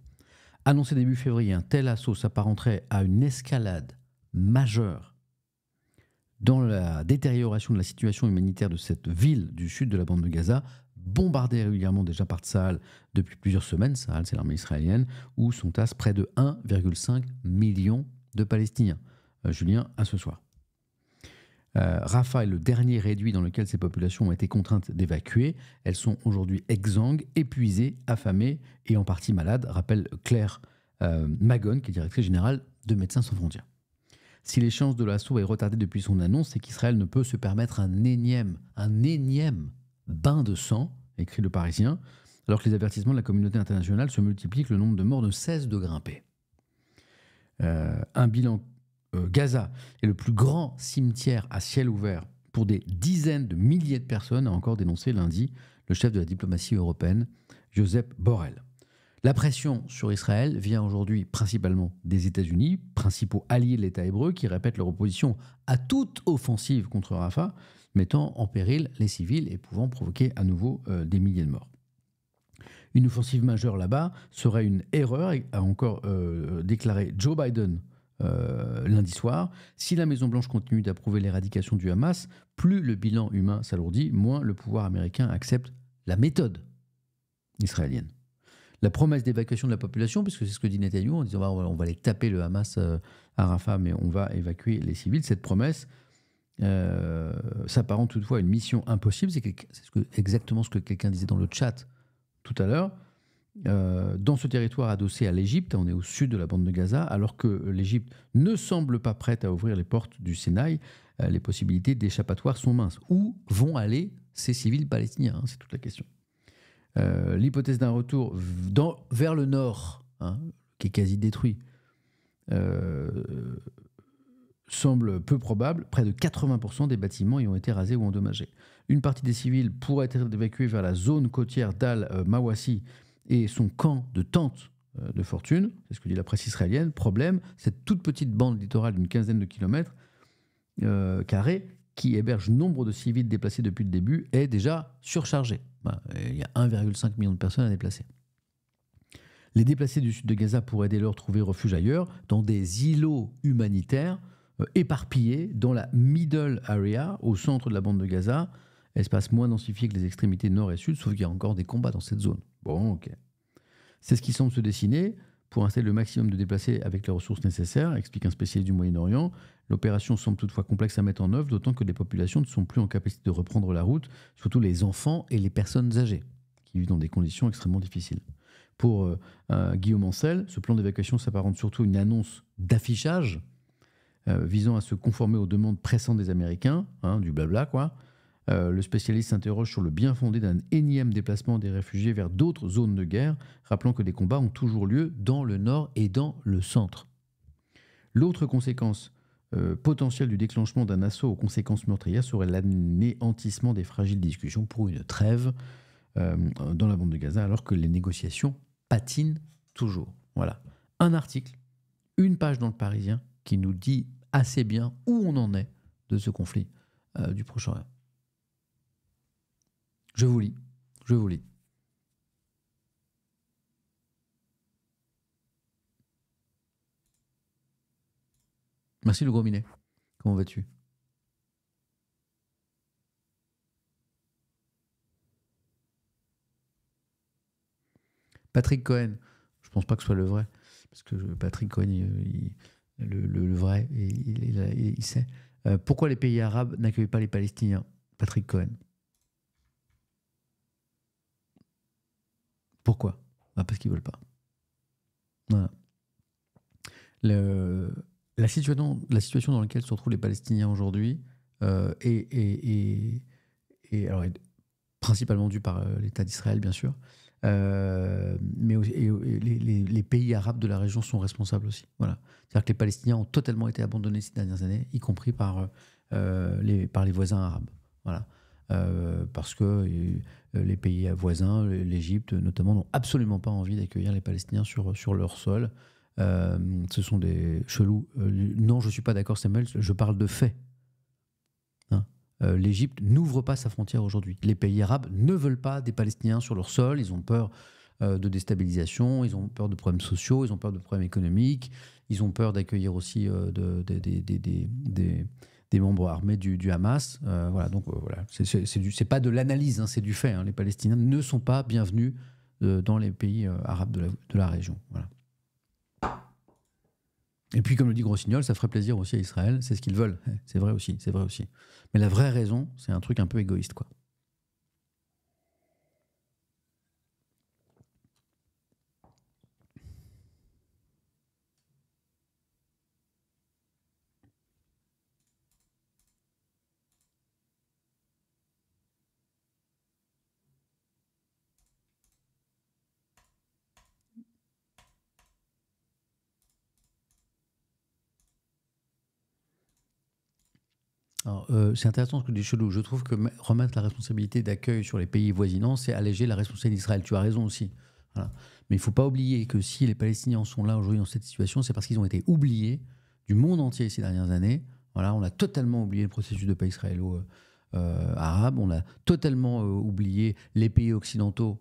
Annoncé début février, un tel assaut s'apparenterait à une escalade majeure dans la détérioration de la situation humanitaire de cette ville du sud de la bande de Gaza, bombardée régulièrement déjà par Tzahal depuis plusieurs semaines, Tzahal c'est l'armée israélienne, où sont à près de 1,5 million de Palestiniens. Euh, Julien, à ce soir. Euh, est le dernier réduit dans lequel ces populations ont été contraintes d'évacuer. Elles sont aujourd'hui exsangues, épuisées, affamées et en partie malades, rappelle Claire euh, Magone, qui est directrice générale de Médecins sans frontières. Si les chances de l'assaut est retardée depuis son annonce, c'est qu'Israël ne peut se permettre un énième, un énième bain de sang, écrit le Parisien, alors que les avertissements de la communauté internationale se multiplient, le nombre de morts ne cesse de grimper. Euh, un bilan euh, Gaza est le plus grand cimetière à ciel ouvert pour des dizaines de milliers de personnes, a encore dénoncé lundi le chef de la diplomatie européenne, Joseph Borrell. La pression sur Israël vient aujourd'hui principalement des États-Unis, principaux alliés de l'État hébreu, qui répètent leur opposition à toute offensive contre Rafah, mettant en péril les civils et pouvant provoquer à nouveau euh, des milliers de morts. Une offensive majeure là-bas serait une erreur, a encore euh, déclaré Joe Biden euh, lundi soir. Si la Maison-Blanche continue d'approuver l'éradication du Hamas, plus le bilan humain s'alourdit, moins le pouvoir américain accepte la méthode israélienne. La promesse d'évacuation de la population, puisque c'est ce que dit Netanyahu en disant bah, on va aller taper le Hamas euh, à Rafah, mais on va évacuer les civils, cette promesse euh, s'apparente toutefois à une mission impossible. C'est exactement ce que quelqu'un disait dans le chat tout à l'heure. Euh, dans ce territoire adossé à l'Égypte, on est au sud de la bande de Gaza, alors que l'Égypte ne semble pas prête à ouvrir les portes du Sénaï, euh, les possibilités d'échappatoire sont minces. Où vont aller ces civils palestiniens hein, C'est toute la question. Euh, l'hypothèse d'un retour vers le nord, hein, qui est quasi détruit, semble peu probable. Près de 80% des bâtiments y ont été rasés ou endommagés. Une partie des civils pourrait être évacuée vers la zone côtière d'Al-Mawassi, et son camp de tente euh, de fortune, c'est ce que dit la presse israélienne, problème, cette toute petite bande littorale d'une quinzaine de kilomètres euh, carrés qui héberge nombre de civils déplacés depuis le début est déjà surchargée. Bah, il y a 1,5 million de personnes à déplacer. Les déplacés du sud de Gaza pourraient dès lors trouver refuge ailleurs, dans des îlots humanitaires euh, éparpillés dans la Middle Area, au centre de la bande de Gaza, espace moins densifié que les extrémités nord et sud, sauf qu'il y a encore des combats dans cette zone. Bon, ok. C'est ce qui semble se dessiner. Pour installer le maximum de déplacés avec les ressources nécessaires, explique un spécialiste du Moyen-Orient, l'opération semble toutefois complexe à mettre en œuvre, d'autant que les populations ne sont plus en capacité de reprendre la route, surtout les enfants et les personnes âgées, qui vivent dans des conditions extrêmement difficiles. Pour euh, euh, Guillaume Ancel, ce plan d'évacuation s'apparente surtout à une annonce d'affichage euh, visant à se conformer aux demandes pressantes des Américains, hein, du blabla quoi, euh, le spécialiste s'interroge sur le bien fondé d'un énième déplacement des réfugiés vers d'autres zones de guerre, rappelant que des combats ont toujours lieu dans le nord et dans le centre. L'autre conséquence euh, potentielle du déclenchement d'un assaut aux conséquences meurtrières serait l'anéantissement des fragiles discussions pour une trêve euh, dans la bande de Gaza, alors que les négociations patinent toujours. Voilà. Un article, une page dans le Parisien qui nous dit assez bien où on en est de ce conflit du prochain. orient je vous lis, je vous lis. Merci le gros minet. Comment vas-tu Patrick Cohen, je pense pas que ce soit le vrai, parce que Patrick Cohen, le, vrai, il, il sait. Euh, pourquoi les pays arabes n'accueillent pas les Palestiniens Patrick Cohen. Pourquoi bah, Parce qu'ils veulent pas. la, situation, la situation dans laquelle se retrouvent les Palestiniens aujourd'hui euh, est, alors, principalement due par euh, l'État d'Israël, bien sûr, euh, mais les, pays arabes de la région sont responsables aussi. Voilà. C'est-à-dire que les Palestiniens ont totalement été abandonnés ces dernières années, y compris par, les, par les voisins arabes. Voilà. Euh, parce que euh, les pays voisins, l'Égypte notamment, n'ont absolument pas envie d'accueillir les Palestiniens sur, sur leur sol. Euh, ce sont des chelous. non, je ne suis pas d'accord, Samuel, je parle de fait. Hein. L'Égypte n'ouvre pas sa frontière aujourd'hui. Les pays arabes ne veulent pas des Palestiniens sur leur sol, ils ont peur de déstabilisation, ils ont peur de problèmes sociaux, ils ont peur de problèmes économiques, ils ont peur d'accueillir aussi de, des membres armés du, Hamas. Euh, voilà, donc euh, voilà, c'est pas de l'analyse, hein, c'est du fait. Hein. Les Palestiniens ne sont pas bienvenus euh, dans les pays arabes de la, région. Voilà. Et puis, comme le dit Grossignol, ça ferait plaisir aussi à Israël. C'est ce qu'ils veulent. C'est vrai aussi, c'est vrai aussi. Mais la vraie raison, c'est un truc un peu égoïste, quoi. Euh, c'est intéressant ce que dit Chelou. Je trouve que remettre la responsabilité d'accueil sur les pays voisinants, c'est alléger la responsabilité d'Israël. Tu as raison aussi. Mais il ne faut pas oublier que si les Palestiniens sont là aujourd'hui dans cette situation, c'est parce qu'ils ont été oubliés du monde entier ces dernières années. Voilà, on a totalement oublié le processus de paix israélo-arabe, euh, euh, on a totalement oublié les pays occidentaux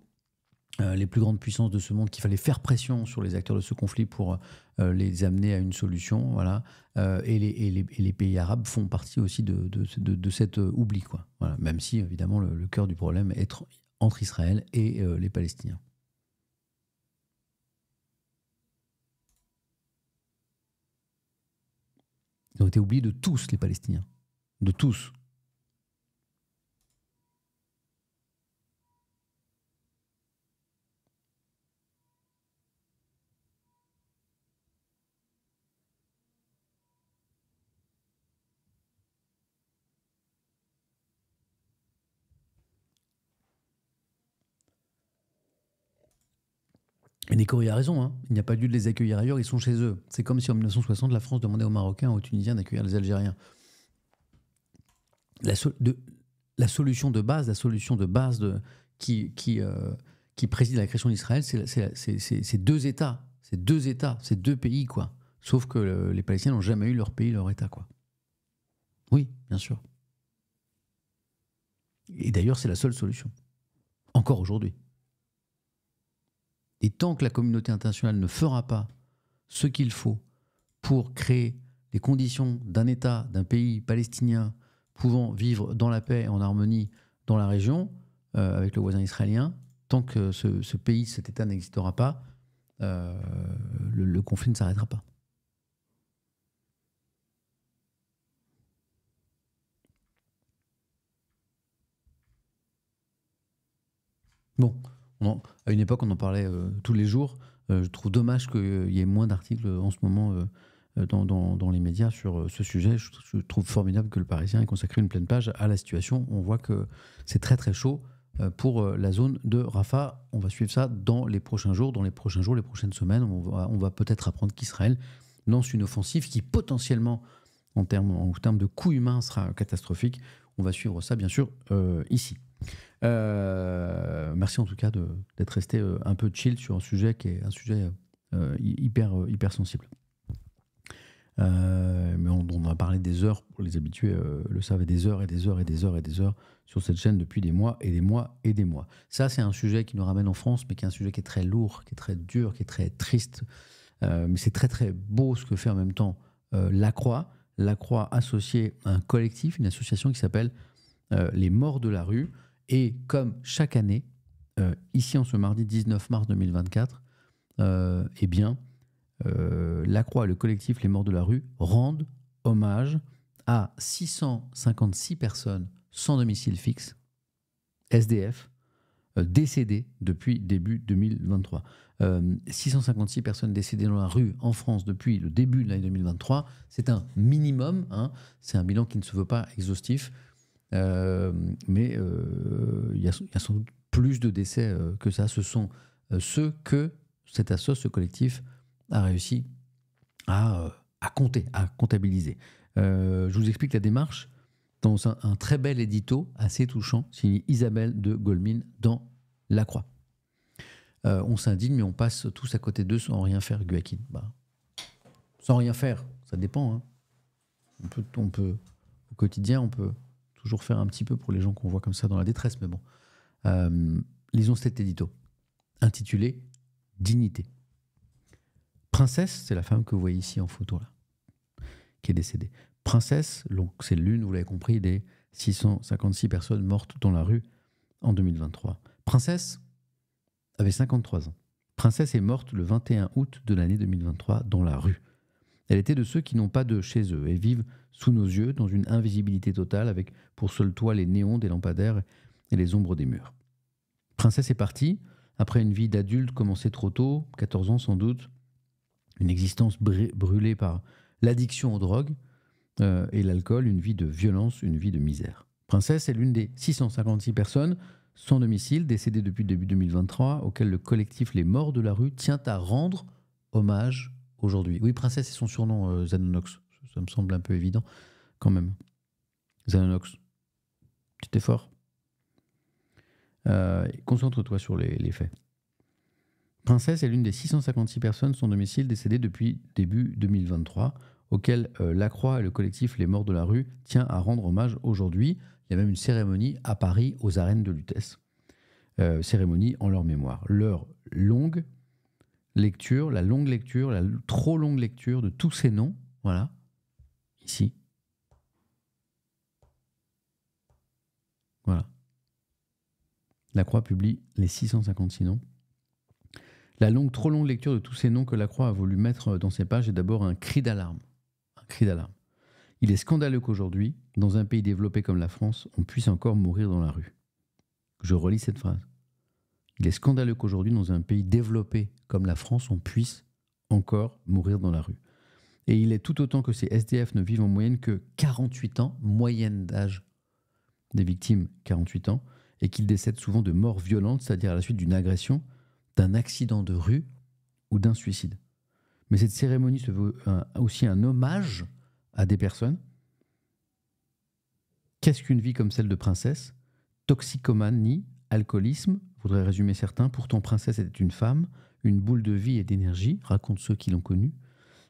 euh, les plus grandes puissances de ce monde qu'il fallait faire pression sur les acteurs de ce conflit pour euh, les amener à une solution. Voilà. Euh, et les, pays arabes font partie aussi de, de, cet oubli. Quoi. Voilà. Même si, évidemment, le, le cœur du problème est entre Israël et les Palestiniens. Ils ont été oubliés de tous les Palestiniens. De tous. Nécori a raison, hein. il n'y a pas dû de les accueillir ailleurs, ils sont chez eux. C'est comme si en 1960, la France demandait aux Marocains, aux Tunisiens d'accueillir les Algériens. La, solution de base, la solution de base de, qui, qui, euh, préside la création d'Israël, c'est deux États, c'est deux États, ces deux pays, quoi. Sauf que les Palestiniens n'ont jamais eu leur pays, leur État, quoi. Oui, bien sûr. Et d'ailleurs, c'est la seule solution. Encore aujourd'hui. Et tant que la communauté internationale ne fera pas ce qu'il faut pour créer les conditions d'un État, d'un pays palestinien pouvant vivre dans la paix et en harmonie dans la région euh, avec le voisin israélien, tant que ce, pays, cet État n'existera pas, euh, le, le conflit ne s'arrêtera pas. Bon à une époque, on en parlait euh, tous les jours. Euh, je trouve dommage qu'il y ait moins d'articles euh, en ce moment dans, les médias sur ce sujet. Je, trouve formidable que le Parisien ait consacré une pleine page à la situation. On voit que c'est très très chaud pour la zone de Rafah. On va suivre ça dans les prochains jours, dans les prochains jours, les prochaines semaines. On va, on va peut-être apprendre qu'Israël lance une offensive qui potentiellement, en termes, en de coût humain, sera catastrophique. On va suivre ça, bien sûr, ici. Euh, merci en tout cas d'être resté euh, un peu chill sur un sujet qui est un sujet euh, hyper, hyper sensible. mais on, en a parlé des heures, pour les habitués le savent, des heures et des heures et des heures et des heures sur cette chaîne depuis des mois et des mois et des mois. Ça, c'est un sujet qui nous ramène en France, mais qui est un sujet qui est très lourd, qui est très dur, qui est très triste. mais c'est très très beau ce que fait en même temps la Croix. La Croix associée un collectif, une association qui s'appelle Les Morts de la Rue. Et comme chaque année, euh, ici en ce mardi 19 mars 2024, euh, eh bien, euh, la Croix et le collectif Les Morts de la Rue rendent hommage à 656 personnes sans domicile fixe, SDF, décédées depuis début 2023. 656 personnes décédées dans la rue en France depuis le début de l'année 2023, c'est un minimum, hein. c'est un bilan qui ne se veut pas exhaustif. Euh, mais euh, il y, a, sans doute plus de décès euh, que ça. Ce sont ceux que cet asso ce collectif, a réussi à, compter, à comptabiliser. je vous explique la démarche dans un, très bel édito assez touchant, signé Isabelle de Golmine dans La Croix. on s'indigne, mais on passe tous à côté d'eux sans rien faire, Guaquin. Bah, sans rien faire, ça dépend. Hein. on peut, au quotidien, on peut, toujours faire un petit peu pour les gens qu'on voit comme ça dans la détresse, mais bon. Euh, lisons cet édito, intitulé Dignité. Princesse, c'est la femme que vous voyez ici en photo, là, qui est décédée. Princesse, donc c'est l'une, vous l'avez compris, des 656 personnes mortes dans la rue en 2023. Princesse avait 53 ans. Princesse est morte le 21 août de l'année 2023 dans la rue. Elle était de ceux qui n'ont pas de chez eux et vivent sous nos yeux dans une invisibilité totale avec pour seul toit les néons des lampadaires et les ombres des murs. Princesse est partie, après une vie d'adulte commencée trop tôt, 14 ans sans doute, une existence brûlée par l'addiction aux drogues euh, et l'alcool, une vie de violence, une vie de misère. Princesse est l'une des 656 personnes sans domicile décédées depuis début 2023 auxquelles le collectif Les Morts de la rue tient à rendre hommage aujourd'hui. Oui, Princesse, c'est son surnom, euh, Zanonox. Ça me semble un peu évident, quand même. Zanonox, petit effort. fort. Euh, concentre-toi sur les, faits. Princesse est l'une des 656 personnes, son domicile, décédées depuis début 2023, auxquelles euh, la Croix et le collectif Les Morts de la Rue tient à rendre hommage aujourd'hui. Il y a même une cérémonie à Paris aux arènes de Lutèce. Euh, cérémonie en leur mémoire. L'heure longue lecture, la longue lecture, la trop longue lecture de tous ces noms, voilà, ici. Voilà. La Croix publie les 656 noms. La longue, trop longue lecture de tous ces noms que la Croix a voulu mettre dans ses pages est d'abord un cri d'alarme. Un cri d'alarme. Il est scandaleux qu'aujourd'hui, dans un pays développé comme la France, on puisse encore mourir dans la rue. Je relis cette phrase. Il est scandaleux qu'aujourd'hui, dans un pays développé comme la France, on puisse encore mourir dans la rue. Et il est tout autant que ces SDF ne vivent en moyenne que 48 ans, moyenne d'âge des victimes, 48 ans, et qu'ils décèdent souvent de morts violentes, c'est-à-dire à la suite d'une agression, d'un accident de rue ou d'un suicide. Mais cette cérémonie se veut aussi un hommage à des personnes. Qu'est-ce qu'une vie comme celle de princesse Toxicomanie, Alcoolisme, voudrait résumer certains, pourtant Princesse était une femme, une boule de vie et d'énergie, racontent ceux qui l'ont connue.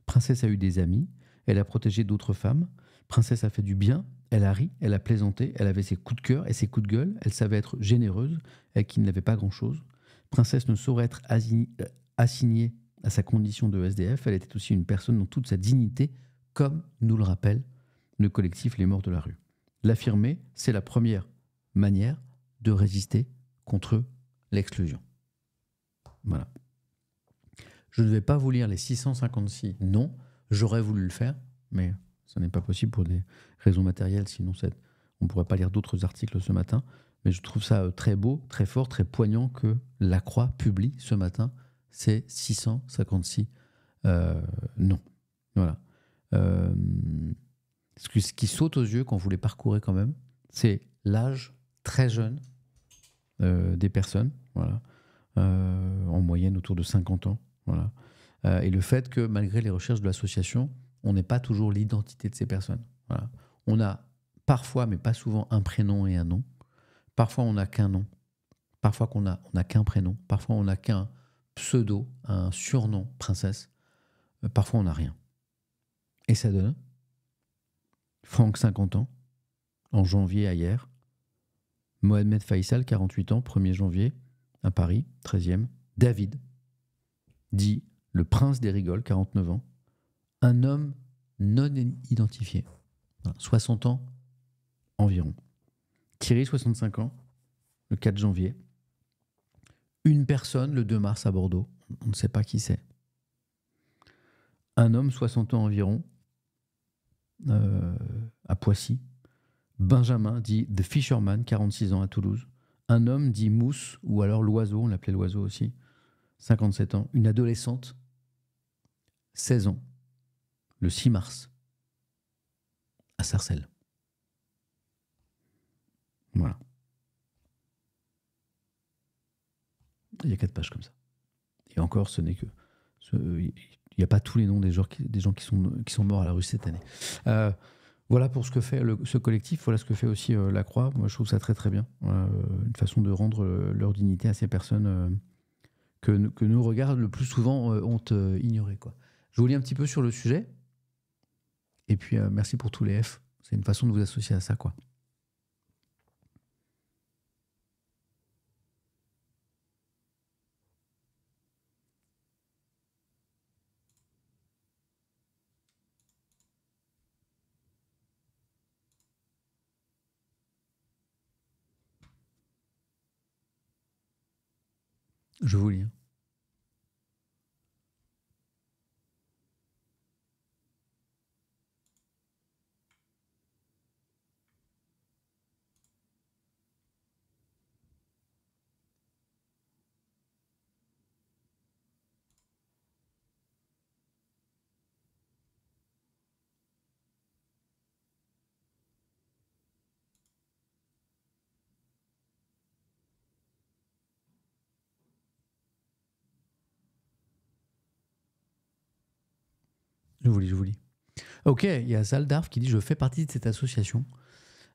Princesse a eu des amis, elle a protégé d'autres femmes, Princesse a fait du bien, elle a ri, elle a plaisanté, elle avait ses coups de cœur et ses coups de gueule, elle savait être généreuse, et qui n'avait pas grand-chose. Princesse ne saurait être euh, assignée à sa condition de SDF, elle était aussi une personne dans toute sa dignité, comme nous le rappelle le collectif Les Morts de la Rue. L'affirmer, c'est la première manière de résister contre l'exclusion. Voilà. Je ne vais pas vous lire les 656 non, j'aurais voulu le faire, mais ce n'est pas possible pour des raisons matérielles, sinon on ne pourrait pas lire d'autres articles ce matin. Mais je trouve ça euh, très beau, très fort, très poignant que La Croix publie ce matin ces 656 euh, non. Voilà. Euh, ce qui saute aux yeux quand vous les parcourez quand même, c'est l'âge très jeune euh, des personnes, voilà, euh, en moyenne autour de 50 ans. Voilà. Euh, et le fait que malgré les recherches de l'association, on n'est pas toujours l'identité de ces personnes. Voilà. On a parfois, mais pas souvent, un prénom et un nom. Parfois, on n'a qu'un nom. Parfois, qu'on a, on n'a qu'un prénom. Parfois, on n'a qu'un pseudo, un surnom, princesse. Parfois, on n'a rien. Et ça donne Franck, 50 ans, en janvier ailleurs hier, Mohamed Faisal, 48 ans, 1er janvier, à Paris, 13e. David, dit le prince des rigoles, 49 ans. Un homme non identifié, 60 ans environ. Thierry, 65 ans, le 4 janvier. Une personne, le 2 mars, à Bordeaux. On ne sait pas qui c'est. Un homme, 60 ans environ, euh, à Poissy, Benjamin dit The Fisherman, 46 ans à Toulouse. Un homme dit Mousse, ou alors l'oiseau, on l'appelait l'oiseau aussi, 57 ans. Une adolescente, 16 ans, le 6 mars, à Sarcelles. Voilà. Il y a quatre pages comme ça. Et encore, ce n'est que. il n'y a pas tous les noms des gens qui, sont, qui sont morts à la rue cette année. Euh, voilà pour ce que fait ce collectif, voilà ce que fait aussi euh, la Croix. Moi, je trouve ça très très bien. Euh, une façon de rendre euh, leur dignité à ces personnes que, que nous regardent le plus souvent ont ignoré. Je vous lis un petit peu sur le sujet. Et puis, merci pour tous les F. C'est une façon de vous associer à ça, quoi. Je vous lis. Je vous lis, je vous lis. Ok, il y a Zaldarf qui dit Je fais partie de cette association.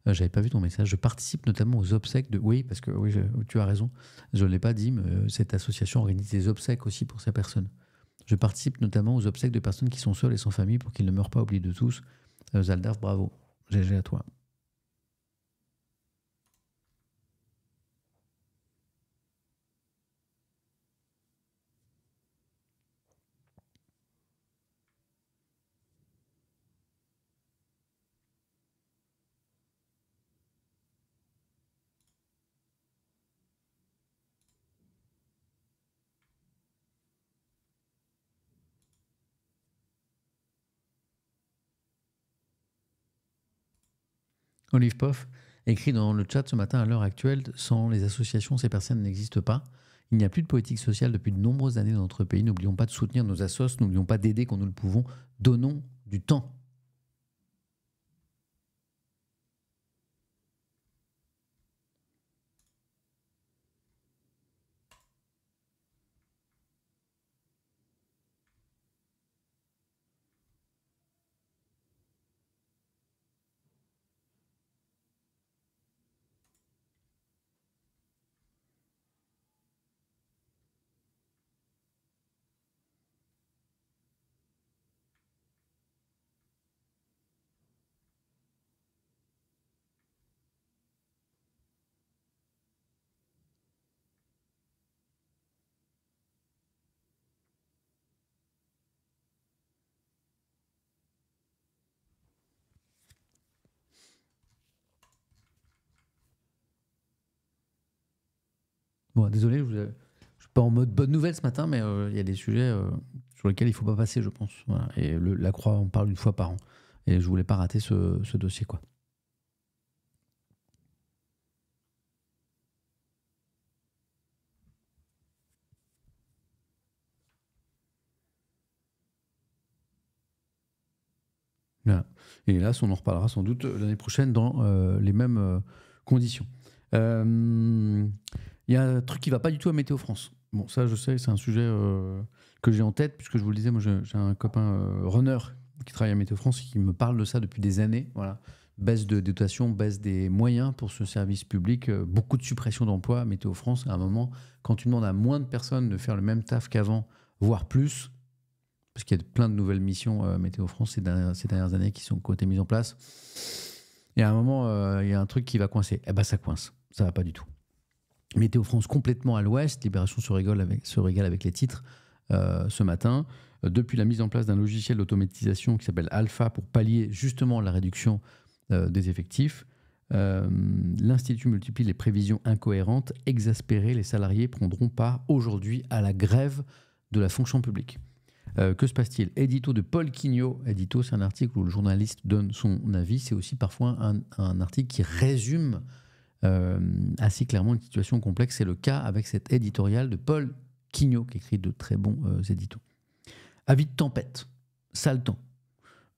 Euh, j'avais pas vu ton message. Je participe notamment aux obsèques de. Oui, parce que oui, tu as raison. Je ne l'ai pas dit, mais euh, cette association organise des obsèques aussi pour ces personnes. Je participe notamment aux obsèques de personnes qui sont seules et sans famille pour qu'ils ne meurent pas oubliés de tous. Euh, Zaldarf, bravo. GG à toi. Olive Poff écrit dans le chat ce matin à l'heure actuelle, sans les associations, ces personnes n'existent pas. Il n'y a plus de politique sociale depuis de nombreuses années dans notre pays. N'oublions pas de soutenir nos assos, n'oublions pas d'aider quand nous le pouvons. Donnons du temps Bon, désolé, je ne suis pas en mode bonne nouvelle ce matin, mais euh, il y a des sujets euh, sur lesquels il ne faut pas passer, je pense. Et la Croix, on parle une fois par an. Et je ne voulais pas rater ce, dossier, quoi. Et là, on en reparlera sans doute l'année prochaine dans euh, les mêmes conditions. Il y a un truc qui va pas du tout à Météo France. Bon, ça, je sais, c'est un sujet euh, que j'ai en tête, puisque je vous le disais, moi, j'ai un copain euh, runner qui travaille à Météo France qui me parle de ça depuis des années. Voilà. Baisse de dotation, baisse des moyens pour ce service public, euh, beaucoup de suppression d'emplois. à Météo France, à un moment, quand tu demandes à moins de personnes de faire le même taf qu'avant, voire plus, parce qu'il y a plein de nouvelles missions Météo France ces dernières, années qui sont côté mises en place, et à un moment, il y a un truc qui va coincer. et eh bien ça coince. Ça va pas du tout. Météo France complètement à l'ouest. Libération se, régale avec, les titres euh, ce matin. Euh, depuis la mise en place d'un logiciel d'automatisation qui s'appelle Alpha pour pallier justement la réduction euh, des effectifs, l'Institut multiplie les prévisions incohérentes. Exaspérés, les salariés prendront part aujourd'hui à la grève de la fonction publique. que se passe-t-il Édito de Paul Quignot. Édito, c'est un article où le journaliste donne son avis. C'est aussi parfois un, un, article qui résume euh, assez clairement une situation complexe. C'est le cas avec cet éditorial de Paul Quignot, qui écrit de très bons euh, éditos. Avis de tempête, sale temps,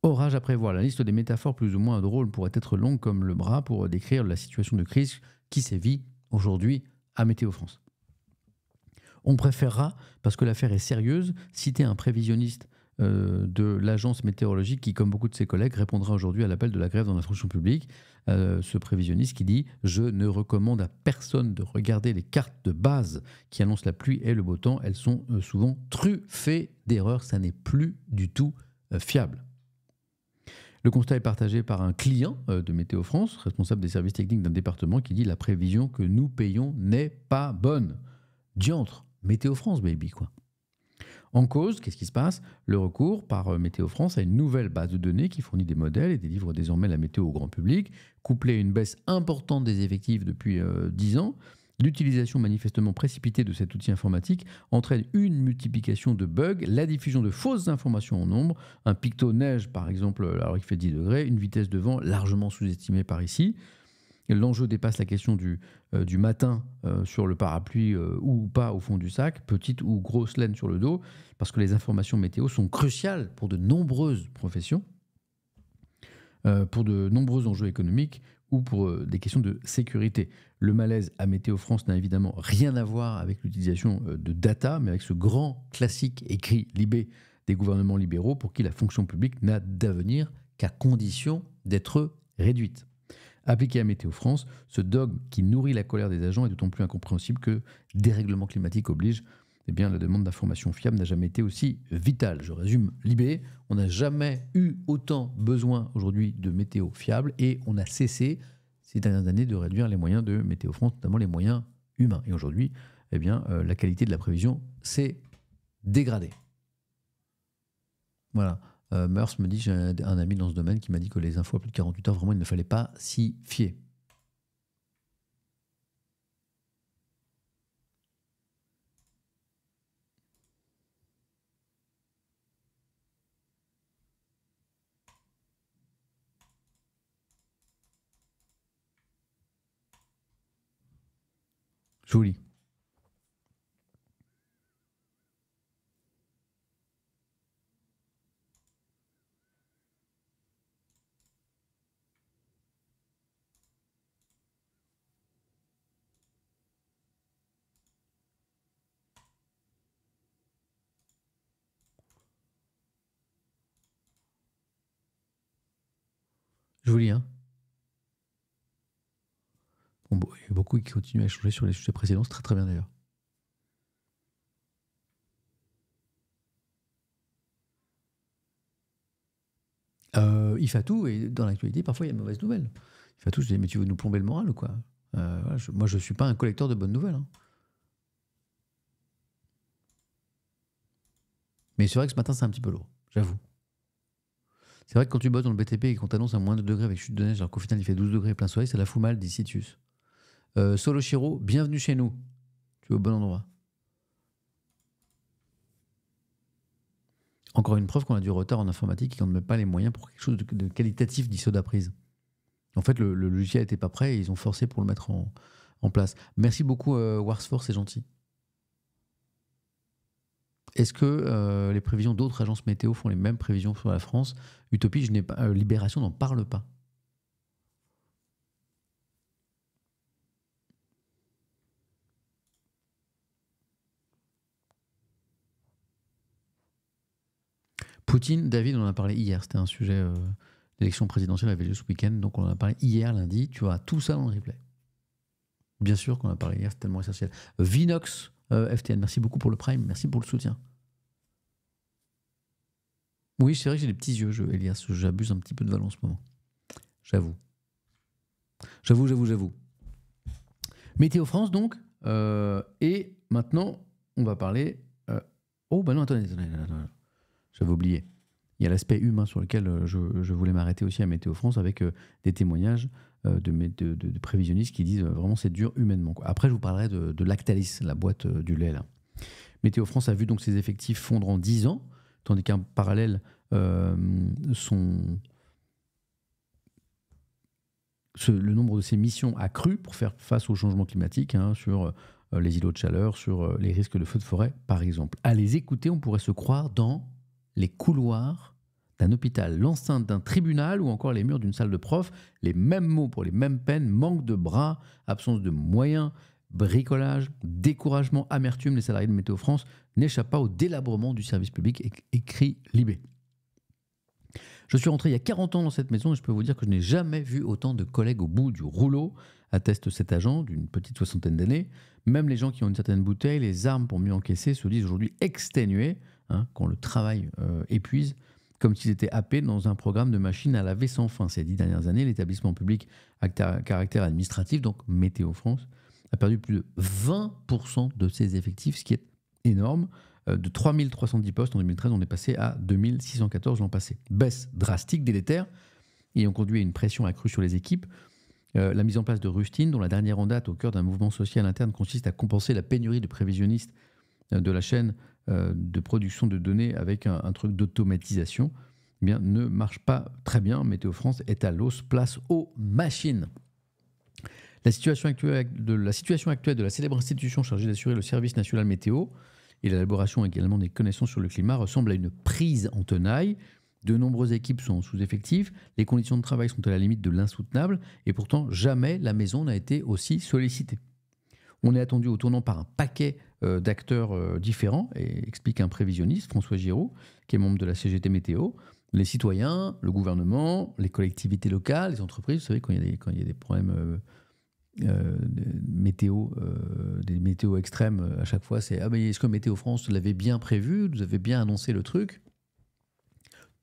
orage à prévoir. La liste des métaphores plus ou moins drôles pourrait être longue comme le bras pour euh, décrire la situation de crise qui sévit aujourd'hui à Météo France. On préférera, parce que l'affaire est sérieuse, citer un prévisionniste euh, de l'agence météorologique qui, comme beaucoup de ses collègues, répondra aujourd'hui à l'appel de la grève dans l'instruction publique. Euh, ce prévisionniste qui dit Je ne recommande à personne de regarder les cartes de base qui annoncent la pluie et le beau temps. Elles sont euh, souvent truffées d'erreurs. Ça n'est plus du tout fiable. Le constat est partagé par un client de Météo France, responsable des services techniques d'un département, qui dit la prévision que nous payons n'est pas bonne. Diantre, Météo France, baby, quoi. En cause, qu'est-ce qui se passe Le recours par euh, Météo France à une nouvelle base de données qui fournit des modèles et délivre désormais la météo au grand public, couplé à une baisse importante des effectifs depuis 10 euh, ans. L'utilisation manifestement précipitée de cet outil informatique entraîne une multiplication de bugs, la diffusion de fausses informations en nombre, un picto neige par exemple alors qu'il fait 10 degrés, une vitesse de vent largement sous-estimée par ici l'enjeu dépasse la question du, euh, matin euh, sur le parapluie euh, ou pas au fond du sac, petite ou grosse laine sur le dos, parce que les informations météo sont cruciales pour de nombreuses professions, pour de nombreux enjeux économiques ou pour des questions de sécurité. Le malaise à Météo France n'a évidemment rien à voir avec l'utilisation de data, mais avec ce grand classique écrit Libé des gouvernements libéraux pour qui la fonction publique n'a d'avenir qu'à condition d'être réduite. Appliqué à Météo France, ce dogme qui nourrit la colère des agents est d'autant plus incompréhensible que dérèglement climatique oblige. Eh bien, la demande d'informations fiables n'a jamais été aussi vitale. Je résume Libé, on n'a jamais eu autant besoin aujourd'hui de météo fiable et on a cessé ces dernières années de réduire les moyens de Météo France, notamment les moyens humains. Et aujourd'hui, eh bien, euh, la qualité de la prévision s'est dégradée. Voilà. Euh, Meurs me dit, j'ai un, ami dans ce domaine qui m'a dit que les infos à plus de 48 heures, vraiment, il ne fallait pas s'y fier. Joli. Je vous lis. Bon, il y a beaucoup qui continuent à échanger sur les sujets précédents. C'est très très bien d'ailleurs. Euh, fait tout et dans l'actualité. Parfois, il y a de mauvaises nouvelles. Il fait tout, je dis, mais tu veux nous plomber le moral ou quoi euh, Moi, je ne suis pas un collecteur de bonnes nouvelles. Hein. Mais c'est vrai que ce matin, c'est un petit peu lourd, j'avoue. C'est vrai que quand tu bosses dans le BTP et qu'on t'annonce un moins de degrés avec chute de neige, alors qu'au final il fait 12 degrés plein soleil, ça la fout mal, dit Situs. Euh, Solo Shiro, bienvenue chez nous. Tu es au bon endroit. Encore une preuve qu'on a du retard en informatique et qu'on ne met pas les moyens pour quelque chose de, qualitatif, dit Soda Prise. En fait, le, logiciel n'était pas prêt et ils ont forcé pour le mettre en, place. Merci beaucoup, euh, Warsforce, c'est gentil. Est-ce que euh, les prévisions d'autres agences météo font les mêmes prévisions sur la France Utopie, je n'ai pas, euh, Libération n'en parle pas. Poutine, David, on en a parlé hier. C'était un sujet. L'élection euh, présidentielle avait lieu ce week-end, donc on en a parlé hier lundi. Tu vois, tout ça dans le replay. Bien sûr qu'on en a parlé hier, c'est tellement essentiel. Vinox, euh, FTN. Merci beaucoup pour le Prime, merci pour le soutien. Oui, c'est vrai que j'ai des petits yeux, Elias. J'abuse un petit peu de Valon en ce moment. J'avoue. J'avoue, j'avoue, j'avoue. Météo France, donc. Euh, et maintenant, on va parler. Euh, oh, bah non, attendez, attendez, j'avais oublié. Il y a l'aspect humain sur lequel je, voulais m'arrêter aussi à Météo France avec des témoignages euh, de, prévisionnistes qui disent euh, vraiment c'est dur humainement. Après, je vous parlerai de, Lactalis, la boîte euh, du lait. Météo France a vu donc ses effectifs fondre en 10 ans, tandis qu'en parallèle, le nombre de ses missions a cru pour faire face au changement climatique hein, sur les îlots de chaleur, sur les risques de feux de forêt, par exemple. À les écouter, on pourrait se croire dans les couloirs d'un hôpital, l'enceinte d'un tribunal ou encore les murs d'une salle de prof, les mêmes mots pour les mêmes peines, manque de bras, absence de moyens, bricolage, découragement, amertume, les salariés de Météo France n'échappent pas au délabrement du service public, écrit Libé. Je suis rentré il y a 40 ans dans cette maison et je peux vous dire que je n'ai jamais vu autant de collègues au bout du rouleau, atteste cet agent d'une petite soixantaine d'années. Même les gens qui ont une certaine bouteille, les armes pour mieux encaisser, se disent aujourd'hui exténués hein, quand le travail euh, épuise comme s'ils étaient happés dans un programme de machine à laver sans fin. Ces dix dernières années, l'établissement public à caractère administratif, donc Météo France, a perdu plus de 20% de ses effectifs, ce qui est énorme. Euh, de 3310 postes en 2013, on est passé à 2614 l'an passé. Baisse drastique, délétère, ayant conduit à une pression accrue sur les équipes. Euh, la mise en place de Rustine, dont la dernière en date au cœur d'un mouvement social interne consiste à compenser la pénurie de prévisionnistes de la chaîne euh, de production de données avec un, truc d'automatisation, eh bien, ne marche pas très bien. Météo France est à l'os, place aux machines. La situation, actuelle de, la situation actuelle de la célèbre institution chargée d'assurer le service national météo et l'élaboration également des connaissances sur le climat ressemble à une prise en tenaille. De nombreuses équipes sont sous-effectif, les conditions de travail sont à la limite de l'insoutenable, et pourtant jamais la maison n'a été aussi sollicitée. On est attendu au tournant par un paquet euh, d'acteurs euh, différents, et explique un prévisionniste, François Giraud, qui est membre de la CGT Météo. Les citoyens, le gouvernement, les collectivités locales, les entreprises, vous savez, quand il y a des, quand il des problèmes euh, météo, des météos extrêmes, à chaque fois, c'est Ah, mais est-ce que Météo France l'avait bien prévu Vous avez bien annoncé le truc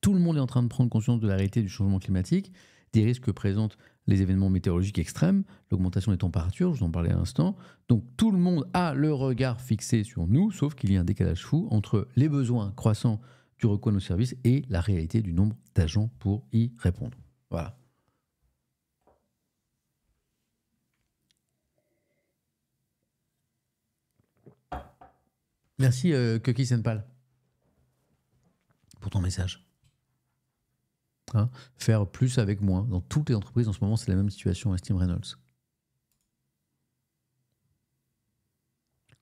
Tout le monde est en train de prendre conscience de la réalité du changement climatique, des risques que les événements météorologiques extrêmes, l'augmentation des températures, je vous en parlais à l'instant. Donc tout le monde a le regard fixé sur nous, sauf qu'il y a un décalage fou entre les besoins croissants du recours à nos services et la réalité du nombre d'agents pour y répondre. Voilà. Merci euh, Koki Senpal pour ton message faire plus avec moins. Dans toutes les entreprises en ce moment, c'est la même situation, estime Reynolds.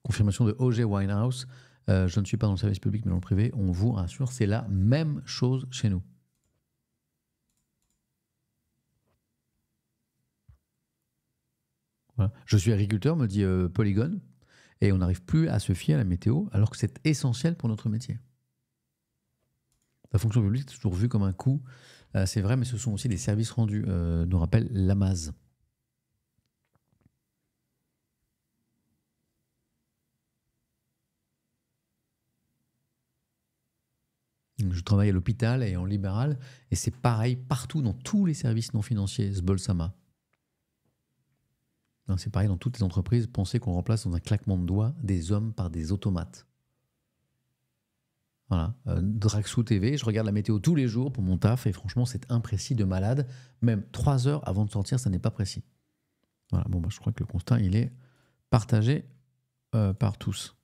Confirmation de OG Winehouse. Euh, je ne suis pas dans le service public, mais dans le privé. On vous rassure, c'est la même chose chez nous. Je suis agriculteur, me dit euh, Polygon Polygone, et on n'arrive plus à se fier à la météo, alors que c'est essentiel pour notre métier. La fonction publique est toujours vue comme un coût euh, c'est vrai, mais ce sont aussi des services rendus, euh, nous rappelle l'AMAZ. Je travaille à l'hôpital et en libéral, et c'est pareil partout dans tous les services non financiers, ce bolsama. C'est pareil dans toutes les entreprises. Pensez qu'on remplace dans un claquement de doigts des hommes par des automates. Voilà, euh, TV, je regarde la météo tous les jours pour mon taf et franchement c'est imprécis de malade. Même trois heures avant de sortir, ça n'est pas précis. Voilà, bon, bah, je crois que le constat il est partagé euh, par tous.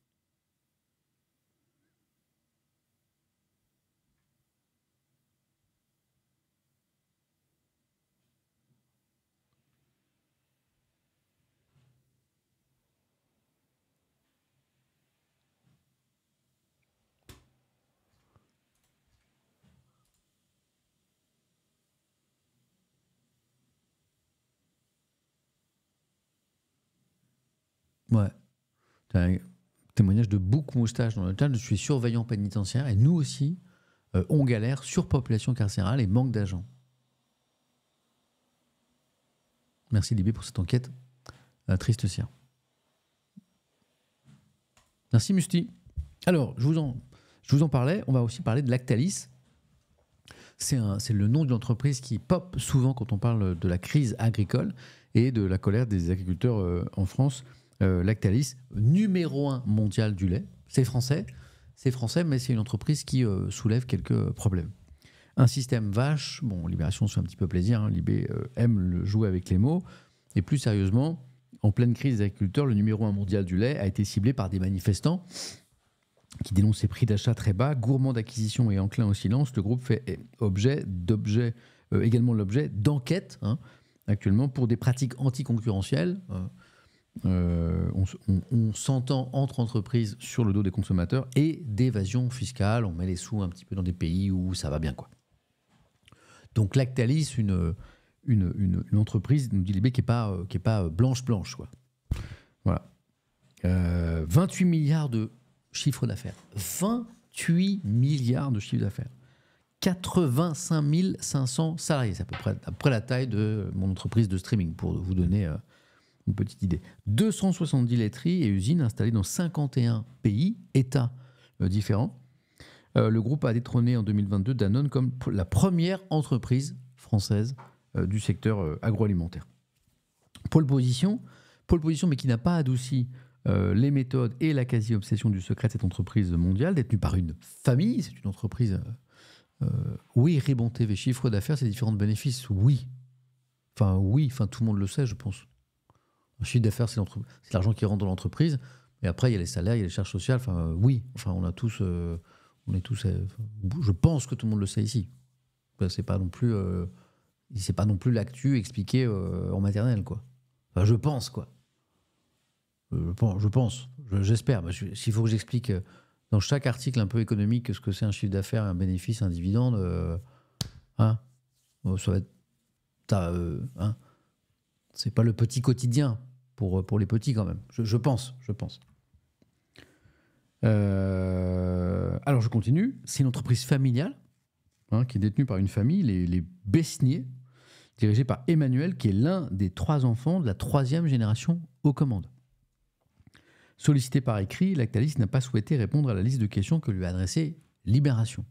Ouais. un témoignage de bouc moustache dans le chat. Je suis surveillant pénitentiaire et nous aussi, euh, on galère, population carcérale et manque d'agents. Merci Libé pour cette enquête. Euh, triste sien. Hein. Merci Musti. Alors, je vous, en, je vous en parlais, on va aussi parler de Lactalis. C'est le nom de l'entreprise qui pop souvent quand on parle de la crise agricole et de la colère des agriculteurs euh, en France euh, Lactalis, numéro un mondial du lait. C'est français, c'est français, mais c'est une entreprise qui euh, soulève quelques problèmes. Un système vache, bon, Libération se un petit peu plaisir, hein. Libé euh, aime le jouer avec les mots, et plus sérieusement, en pleine crise des agriculteurs, le numéro un mondial du lait a été ciblé par des manifestants qui dénoncent ses prix d'achat très bas, gourmand d'acquisition et enclin au silence. Le groupe fait objet d'objets, également l'objet d'enquêtes hein, actuellement pour des pratiques anticoncurrentielles. Hein. Euh, on, s'entend entre entreprises sur le dos des consommateurs et d'évasion fiscale. On met les sous un petit peu dans des pays où ça va bien. quoi. Donc Lactalis, une, une, entreprise, nous dit Libé, qui n'est pas, blanche-blanche. Euh, euh, voilà. 28 milliards de chiffre d'affaires. 28 milliards de chiffre d'affaires. 85 500 salariés. C'est à peu près, à la taille de mon entreprise de streaming, pour vous donner une petite idée. 270 laiteries et usines installées dans 51 pays, États euh, différents. Euh, le groupe a détrôné en 2022 Danone comme la première entreprise française euh, du secteur agroalimentaire. Pôle position, pôle position, mais qui n'a pas adouci les méthodes et la quasi-obsession du secret de cette entreprise mondiale, détenue par une famille. C'est une entreprise, oui, les chiffres d'affaires, ses différents bénéfices, oui. Enfin, oui, enfin, tout le monde le sait, je pense. Un chiffre d'affaires, c'est l'argent qui rentre dans l'entreprise. Et après, il y a les salaires, il y a les charges sociales. Enfin, euh, oui, enfin, on a tous, euh, on est tous. Euh, je pense que tout le monde le sait ici. Ben, c'est pas non plus, pas non plus l'actu expliqué en maternelle, quoi. je pense, quoi. Je pense, j'espère. S'il faut que j'explique dans chaque article un peu économique ce que c'est un chiffre d'affaires, un bénéfice, un dividende, hein, oh, ça va être, hein c'est pas le petit quotidien pour, euh, pour les petits quand même. Je, pense, je pense. Euh, alors je continue. C'est une entreprise familiale hein, qui est détenue par une famille, les, les Besniers, dirigée par Emmanuel, qui est l'un des trois enfants de la troisième génération aux commandes. Sollicité par écrit, Lactalis n'a pas souhaité répondre à la liste de questions que lui a adressée Libération.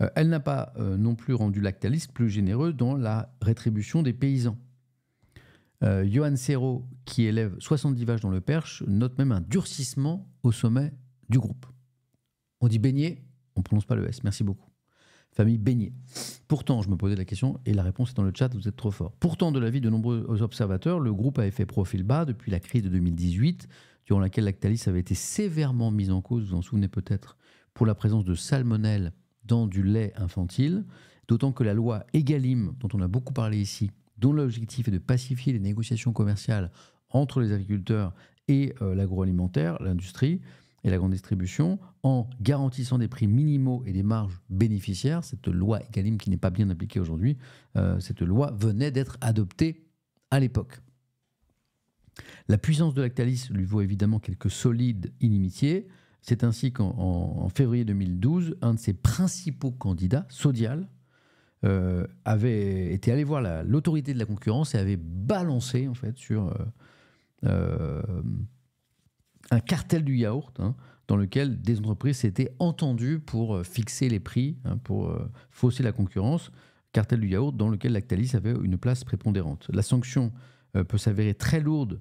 Euh, elle n'a pas non plus rendu Lactalis plus généreux dans la rétribution des paysans. Euh, Johan Serrault, qui élève 70 vaches dans le Perche, note même un durcissement au sommet du groupe. On dit beignet, on ne prononce pas le S, merci beaucoup. Famille beignet. Pourtant, je me posais la question, et la réponse est dans le chat, vous êtes trop fort. Pourtant, de l'avis de nombreux observateurs, le groupe avait fait profil bas depuis la crise de 2018, durant laquelle Lactalis avait été sévèrement mise en cause, vous vous en souvenez peut-être, pour la présence de salmonelle dans du lait infantile, d'autant que la loi Egalim, dont on a beaucoup parlé ici, dont l'objectif est de pacifier les négociations commerciales entre les agriculteurs et euh, l'agroalimentaire, l'industrie et la grande distribution, en garantissant des prix minimaux et des marges bénéficiaires. Cette loi EGalim qui n'est pas bien appliquée aujourd'hui, euh, cette loi venait d'être adoptée à l'époque. La puissance de Lactalis lui vaut évidemment quelques solides inimitiés. C'est ainsi qu'en février 2012, un de ses principaux candidats, Sodial, euh, avait été allé voir l'autorité de la concurrence et avait balancé en fait sur euh, euh, un cartel du yaourt hein, dans lequel des entreprises s'étaient entendues pour fixer les prix, hein, pour fausser la concurrence. Cartel du yaourt dans lequel Lactalis avait une place prépondérante. La sanction peut s'avérer très lourde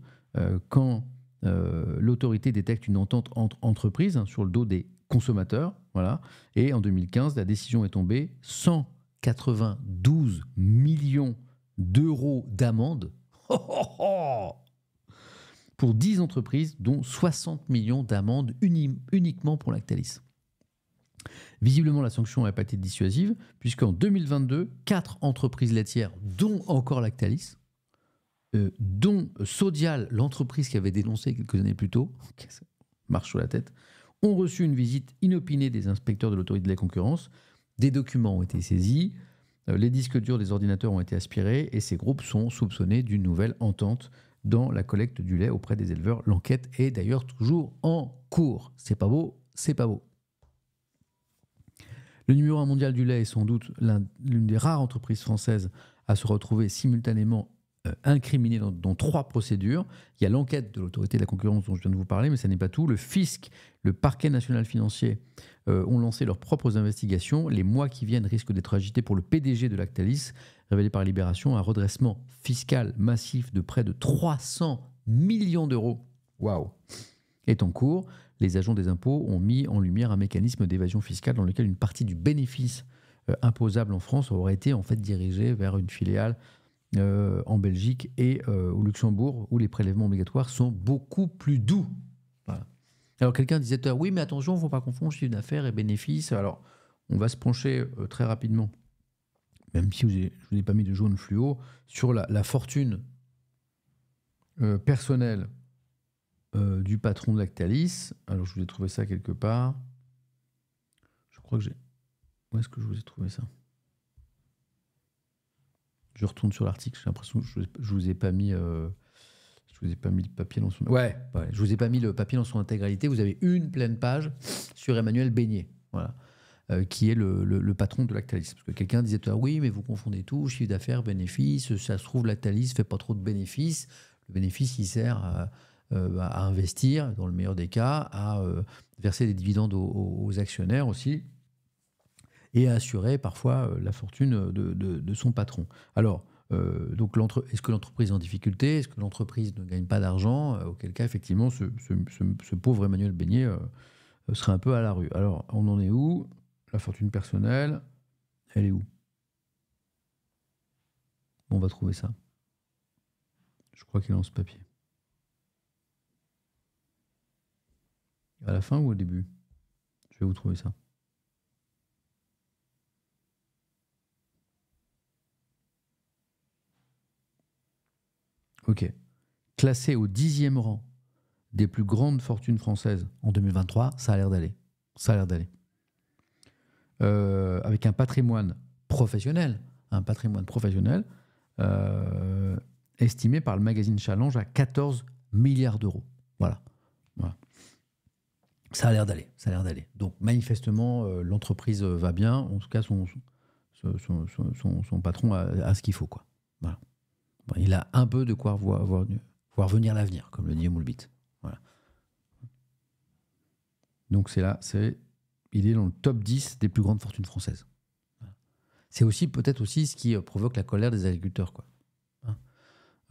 quand l'autorité détecte une entente entre entreprises hein, sur le dos des consommateurs. Voilà. Et en 2015, la décision est tombée sans 92 millions d'euros d'amende pour 10 entreprises, dont 60 millions d'amendes uniquement pour Lactalis. Visiblement, la sanction n'a pas été dissuasive, puisqu'en 2022, 4 entreprises laitières, dont encore Lactalis, euh, dont Sodial, l'entreprise qui avait dénoncé quelques années plus tôt, marche sur la tête, ont reçu une visite inopinée des inspecteurs de l'autorité de la concurrence des documents ont été saisis, euh, les disques durs des ordinateurs ont été aspirés et ces groupes sont soupçonnés d'une nouvelle entente dans la collecte du lait auprès des éleveurs. L'enquête est d'ailleurs toujours en cours. C'est pas beau, c'est pas beau. Le numéro 1 mondial du lait est sans doute l'une des rares entreprises françaises à se retrouver simultanément euh, incriminé dans, trois procédures. Il y a l'enquête de l'autorité de la concurrence dont je viens de vous parler, mais ce n'est pas tout. Le fisc, le parquet national financier euh, ont lancé leurs propres investigations. Les mois qui viennent risquent d'être agités pour le PDG de Lactalis, révélé par Libération, un redressement fiscal massif de près de 300 millions d'euros. Waouh est en cours. Les agents des impôts ont mis en lumière un mécanisme d'évasion fiscale dans lequel une partie du bénéfice euh, imposable en France aurait été en fait dirigée vers une filiale euh, en Belgique et euh, au Luxembourg, où les prélèvements obligatoires sont beaucoup plus doux. Alors quelqu'un disait, oui, mais attention, il ne faut pas confondre chiffre d'affaires et bénéfices. Alors, on va se pencher euh, très rapidement, même si je ne vous ai pas mis de jaune fluo, sur la, la fortune personnelle du patron de Lactalis. Alors, je vous ai trouvé ça quelque part. Je crois que j'ai... Où est-ce que je vous ai trouvé ça je retourne sur l'article. J'ai l'impression que je, vous ai pas mis. Euh, je vous ai pas mis le papier dans son. Ouais. Je vous ai pas mis le papier dans son intégralité. Vous avez une pleine page sur Emmanuel Beignet, voilà, euh, qui est le, patron de Lactalis. Parce que quelqu'un disait oui, mais vous confondez tout, chiffre d'affaires, bénéfice, Ça se trouve, Lactalis fait pas trop de bénéfices. Le bénéfice, il sert à, euh, investir, dans le meilleur des cas, à verser des dividendes aux actionnaires aussi et à assurer parfois euh, la fortune euh, de, son patron. Alors, euh, donc est-ce que l'entreprise est en difficulté Est-ce que l'entreprise ne gagne pas d'argent Auquel cas, effectivement, ce, pauvre Emmanuel Beignet serait un peu à la rue. Alors, on en est où La fortune personnelle, elle est où On va trouver ça. Je crois qu'il est dans ce papier. À la fin ou au début Je vais vous trouver ça. Ok. Classé au dixième rang des plus grandes fortunes françaises en 2023, ça a l'air d'aller. Ça a l'air d'aller. Euh, avec un patrimoine professionnel, un patrimoine professionnel euh, estimé par le magazine Challenge à 14 milliards d'euros. Voilà. Ça a l'air d'aller, ça a l'air d'aller. Donc manifestement, euh, l'entreprise va bien, en tout cas son, son, patron à a ce qu'il faut. Quoi il a un peu de quoi voir, voir, venir l'avenir, comme le dit Moulbit. Voilà. Donc c'est là, c'est, il est dans le top 10 des plus grandes fortunes françaises. C'est aussi peut-être aussi ce qui euh, provoque la colère des agriculteurs, quoi. Hein.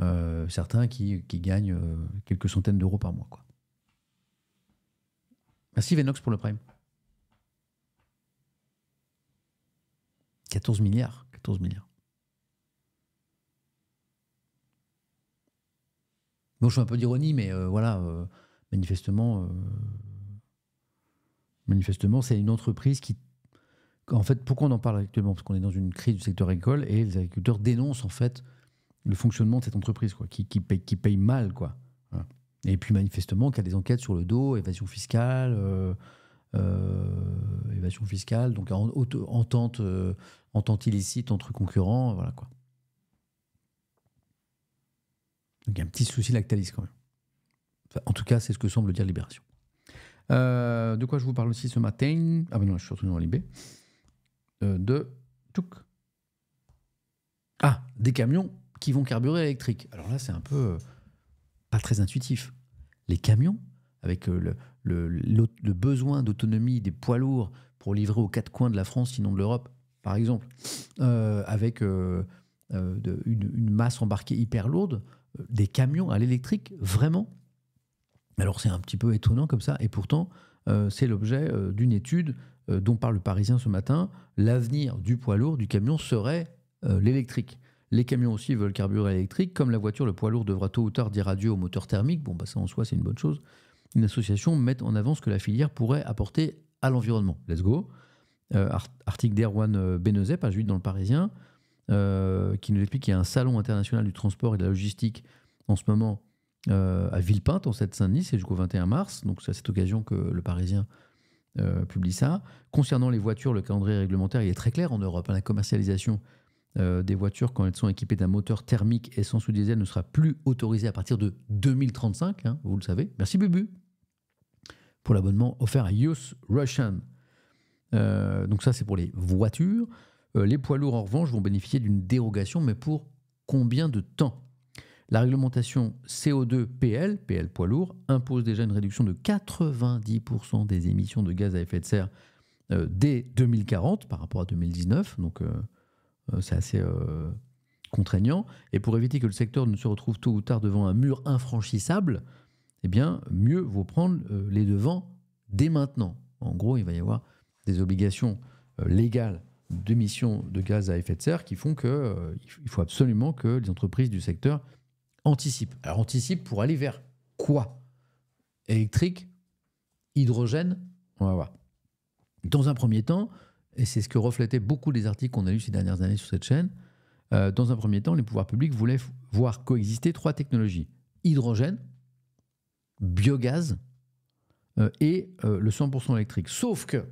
Euh, certains qui, gagnent euh, quelques centaines d'euros par mois, quoi. Merci Venox pour le prime. 14 milliards, 14 milliards. Bon, je suis un peu d'ironie, mais euh, voilà, euh, manifestement, euh, manifestement, c'est une entreprise qui, en fait, pourquoi on en parle actuellement Parce qu'on est dans une crise du secteur agricole et les agriculteurs dénoncent en fait le fonctionnement de cette entreprise, quoi, qui, qui paye, mal, quoi. Et puis manifestement, qu'il y a des enquêtes sur le dos, évasion fiscale. évasion fiscale, donc entente, entente illicite entre concurrents, voilà quoi. Donc il y a un petit souci Lactalis quand même. en tout cas, c'est ce que semble dire Libération. Euh, de quoi je vous parle aussi ce matin Ah ben non, je suis retourné dans Libé. Euh, de Tchouk. Ah, des camions qui vont carburer électrique. Alors là, c'est un peu euh, pas très intuitif. Les camions, avec le, le, besoin d'autonomie des poids lourds pour livrer aux quatre coins de la France, sinon de l'Europe, par exemple, avec une, masse embarquée hyper lourde, des camions à l'électrique, vraiment. Alors c'est un petit peu étonnant comme ça, et pourtant euh, c'est l'objet euh, d'une étude euh, dont parle le Parisien ce matin, l'avenir du poids lourd, du camion serait l'électrique. Les camions aussi veulent carburant électrique, comme la voiture, le poids lourd devra tôt ou tard dire adieu au moteur thermique, bon bah, ça en soi c'est une bonne chose. Une association met en avant ce que la filière pourrait apporter à l'environnement. Let's go. article d'Erwan Benezet, page 8 dans le Parisien. Euh, qui nous explique qu'il y a un salon international du transport et de la logistique en ce moment euh, à Villepinte, en Seine-Saint-Denis, c'est jusqu'au 21 mars. Donc c'est à cette occasion que le Parisien euh, publie ça. Concernant les voitures, le calendrier réglementaire il est très clair en Europe. Hein. la commercialisation des voitures quand elles sont équipées d'un moteur thermique essence ou diesel ne sera plus autorisée à partir de 2035, hein, vous le savez. Merci Bubu pour l'abonnement offert à Youth Russian. donc ça c'est pour les voitures. Euh, les poids lourds, en revanche, vont bénéficier d'une dérogation, mais pour combien de temps La réglementation CO2 PL, PL poids lourds, impose déjà une réduction de 90% des émissions de gaz à effet de serre euh, dès 2040 par rapport à 2019, donc euh, c'est assez contraignant. Et pour éviter que le secteur ne se retrouve tôt ou tard devant un mur infranchissable, eh bien, mieux vaut prendre les devants dès maintenant. En gros, il va y avoir des obligations légales d'émissions de gaz à effet de serre qui font que euh, il faut absolument que les entreprises du secteur anticipent. Alors anticipent pour aller vers quoi Électrique, hydrogène, on va voir. Dans un premier temps, et c'est ce que reflétaient beaucoup des articles qu'on a lus ces dernières années sur cette chaîne, euh, dans un premier temps, les pouvoirs publics voulaient voir coexister trois technologies hydrogène, biogaz euh, et le 100% électrique. Sauf que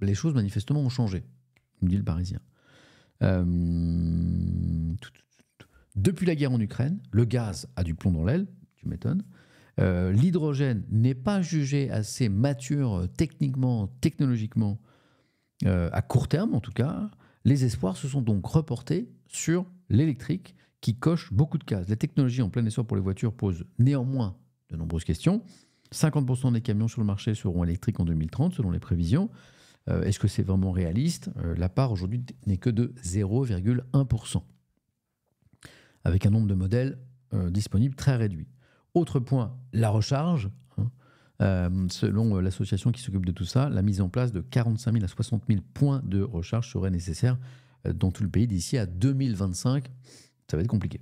les choses manifestement ont changé dit le Parisien. Euh, Depuis la guerre en Ukraine, le gaz a du plomb dans l'aile, tu m'étonnes. Euh, l'hydrogène n'est pas jugé assez mature euh, techniquement, technologiquement, à court terme en tout cas. Les espoirs se sont donc reportés sur l'électrique qui coche beaucoup de cases. La technologie en plein essor pour les voitures pose néanmoins de nombreuses questions. 50% des camions sur le marché seront électriques en 2030 selon les prévisions. Euh, est-ce que c'est vraiment réaliste euh, La part aujourd'hui n'est que de 0,1%, avec un nombre de modèles euh, disponibles très réduit. Autre point, la recharge. Hein. selon l'association qui s'occupe de tout ça, la mise en place de 45 000 à 60 000 points de recharge serait nécessaire dans tout le pays d'ici à 2025. Ça va être compliqué.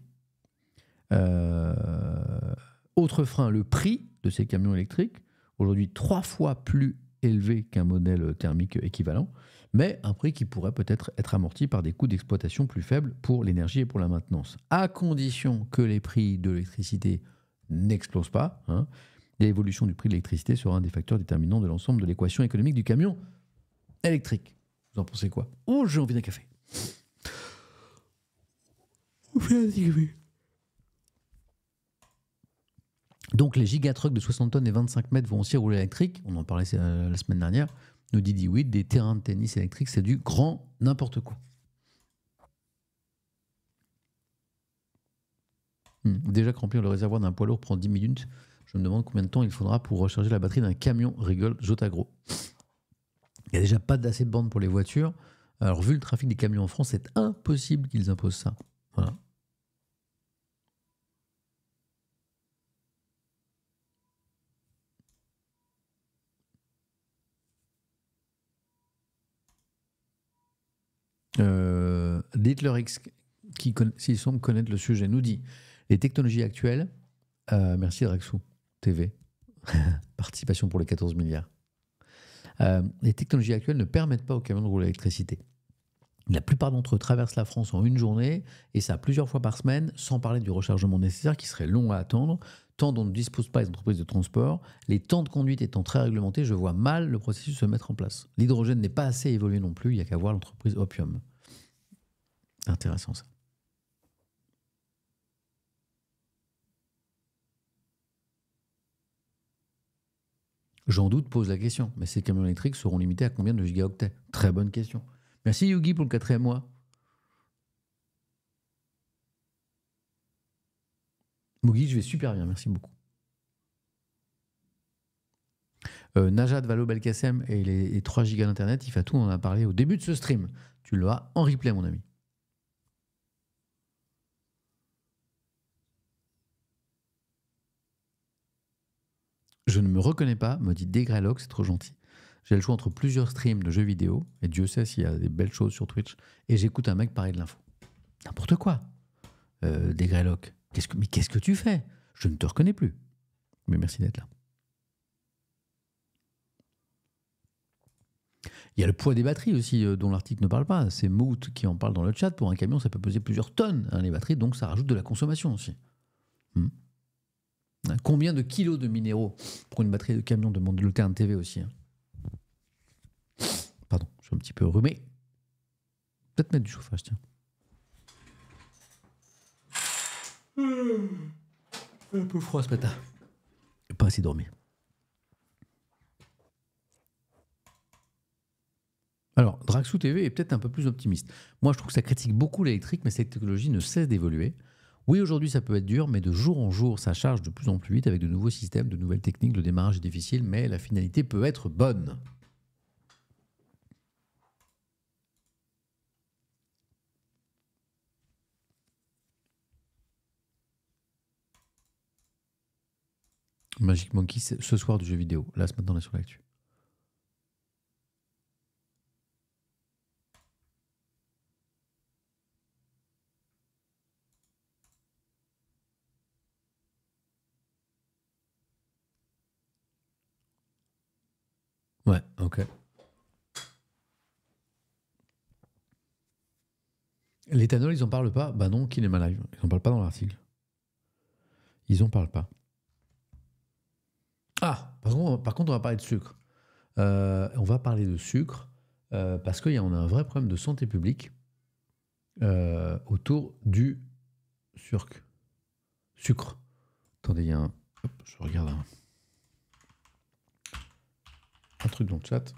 autre frein, le prix de ces camions électriques. Aujourd'hui, trois fois plus élevé qu'un modèle thermique équivalent, mais un prix qui pourrait peut-être être amorti par des coûts d'exploitation plus faibles pour l'énergie et pour la maintenance, à condition que les prix de l'électricité n'explosent pas. Hein, l'évolution du prix de l'électricité sera un des facteurs déterminants de l'ensemble de l'équation économique du camion électrique. Vous en pensez quoi Oh, j'ai envie d'un café. Donc les gigatrucks de 60 tonnes et 25 mètres vont aussi rouler électrique. On en parlait euh, la semaine dernière. Nous dit oui des terrains de tennis électriques, c'est du grand n'importe quoi. Hmm. Déjà que remplir le réservoir d'un poids lourd prend 10 minutes, je me demande combien de temps il faudra pour recharger la batterie d'un camion, rigole Jotagro. Il n'y a déjà pas d'assez de bandes pour les voitures. Alors vu le trafic des camions en France, c'est impossible qu'ils imposent ça. Voilà. dites euh, X, qui semble connaître le sujet, nous dit les technologies actuelles. Euh, merci Draxou TV. Participation pour les 14 milliards. Euh, les technologies actuelles ne permettent pas aux camions de rouler l'électricité. La plupart d'entre eux traversent la France en une journée, et ça plusieurs fois par semaine, sans parler du rechargement nécessaire qui serait long à attendre, Tant dont ne dispose pas les entreprises de transport, les temps de conduite étant très réglementés, je vois mal le processus se mettre en place. L'hydrogène n'est pas assez évolué non plus, il n'y a qu'à voir l'entreprise Opium. Intéressant ça. J'en doute pose la question, mais ces camions électriques seront limités à combien de gigaoctets Très bonne question. Merci Yugi pour le quatrième mois. Mougui, je vais super bien, merci beaucoup. Euh, Najat Valo belkacem et les, 3 gigas d'internet, il fait tout, on en a parlé au début de ce stream. Tu l'as en replay, mon ami. Je ne me reconnais pas, me dit Degrelog, c'est trop gentil. J'ai le choix entre plusieurs streams de jeux vidéo, et Dieu sait s'il y a des belles choses sur Twitch, et j'écoute un mec parler de l'info. N'importe quoi, euh, mais qu'est-ce que tu fais Je ne te reconnais plus. Mais merci d'être là. Il y a le poids des batteries aussi, euh, dont l'article ne parle pas. C'est Moot qui en parle dans le chat. Pour un camion, ça peut peser plusieurs tonnes, hein, les batteries, donc ça rajoute de la consommation aussi. Hmm. Hein, combien de kilos de minéraux pour une batterie de camion demande le terme TV aussi. Hein. Pardon, je suis un petit peu rhumé. Peut-être mettre du chauffage, tiens. Euh, un peu froid ce matin. Pas assez dormi. Alors, Draxou TV est peut-être un peu plus optimiste. Moi, je trouve que ça critique beaucoup l'électrique, mais cette technologie ne cesse d'évoluer. Oui, aujourd'hui, ça peut être dur, mais de jour en jour, ça charge de plus en plus vite avec de nouveaux systèmes, de nouvelles techniques. Le démarrage est difficile, mais la finalité peut être bonne. Magic Monkey, ce soir du jeu vidéo. Là, ce matin, on est sur l'actu. Ouais, ok. L'éthanol, ils en parlent pas Bah non, qui est mal live. Ils en parlent pas dans l'article. Ils en parlent pas. Ah, par contre, on va parler de sucre. Euh, on va parler de sucre euh, parce qu'on a, a un vrai problème de santé publique euh, autour du sucre. Sucre. Attendez, il y a un. Hop, je regarde un truc dans le chat.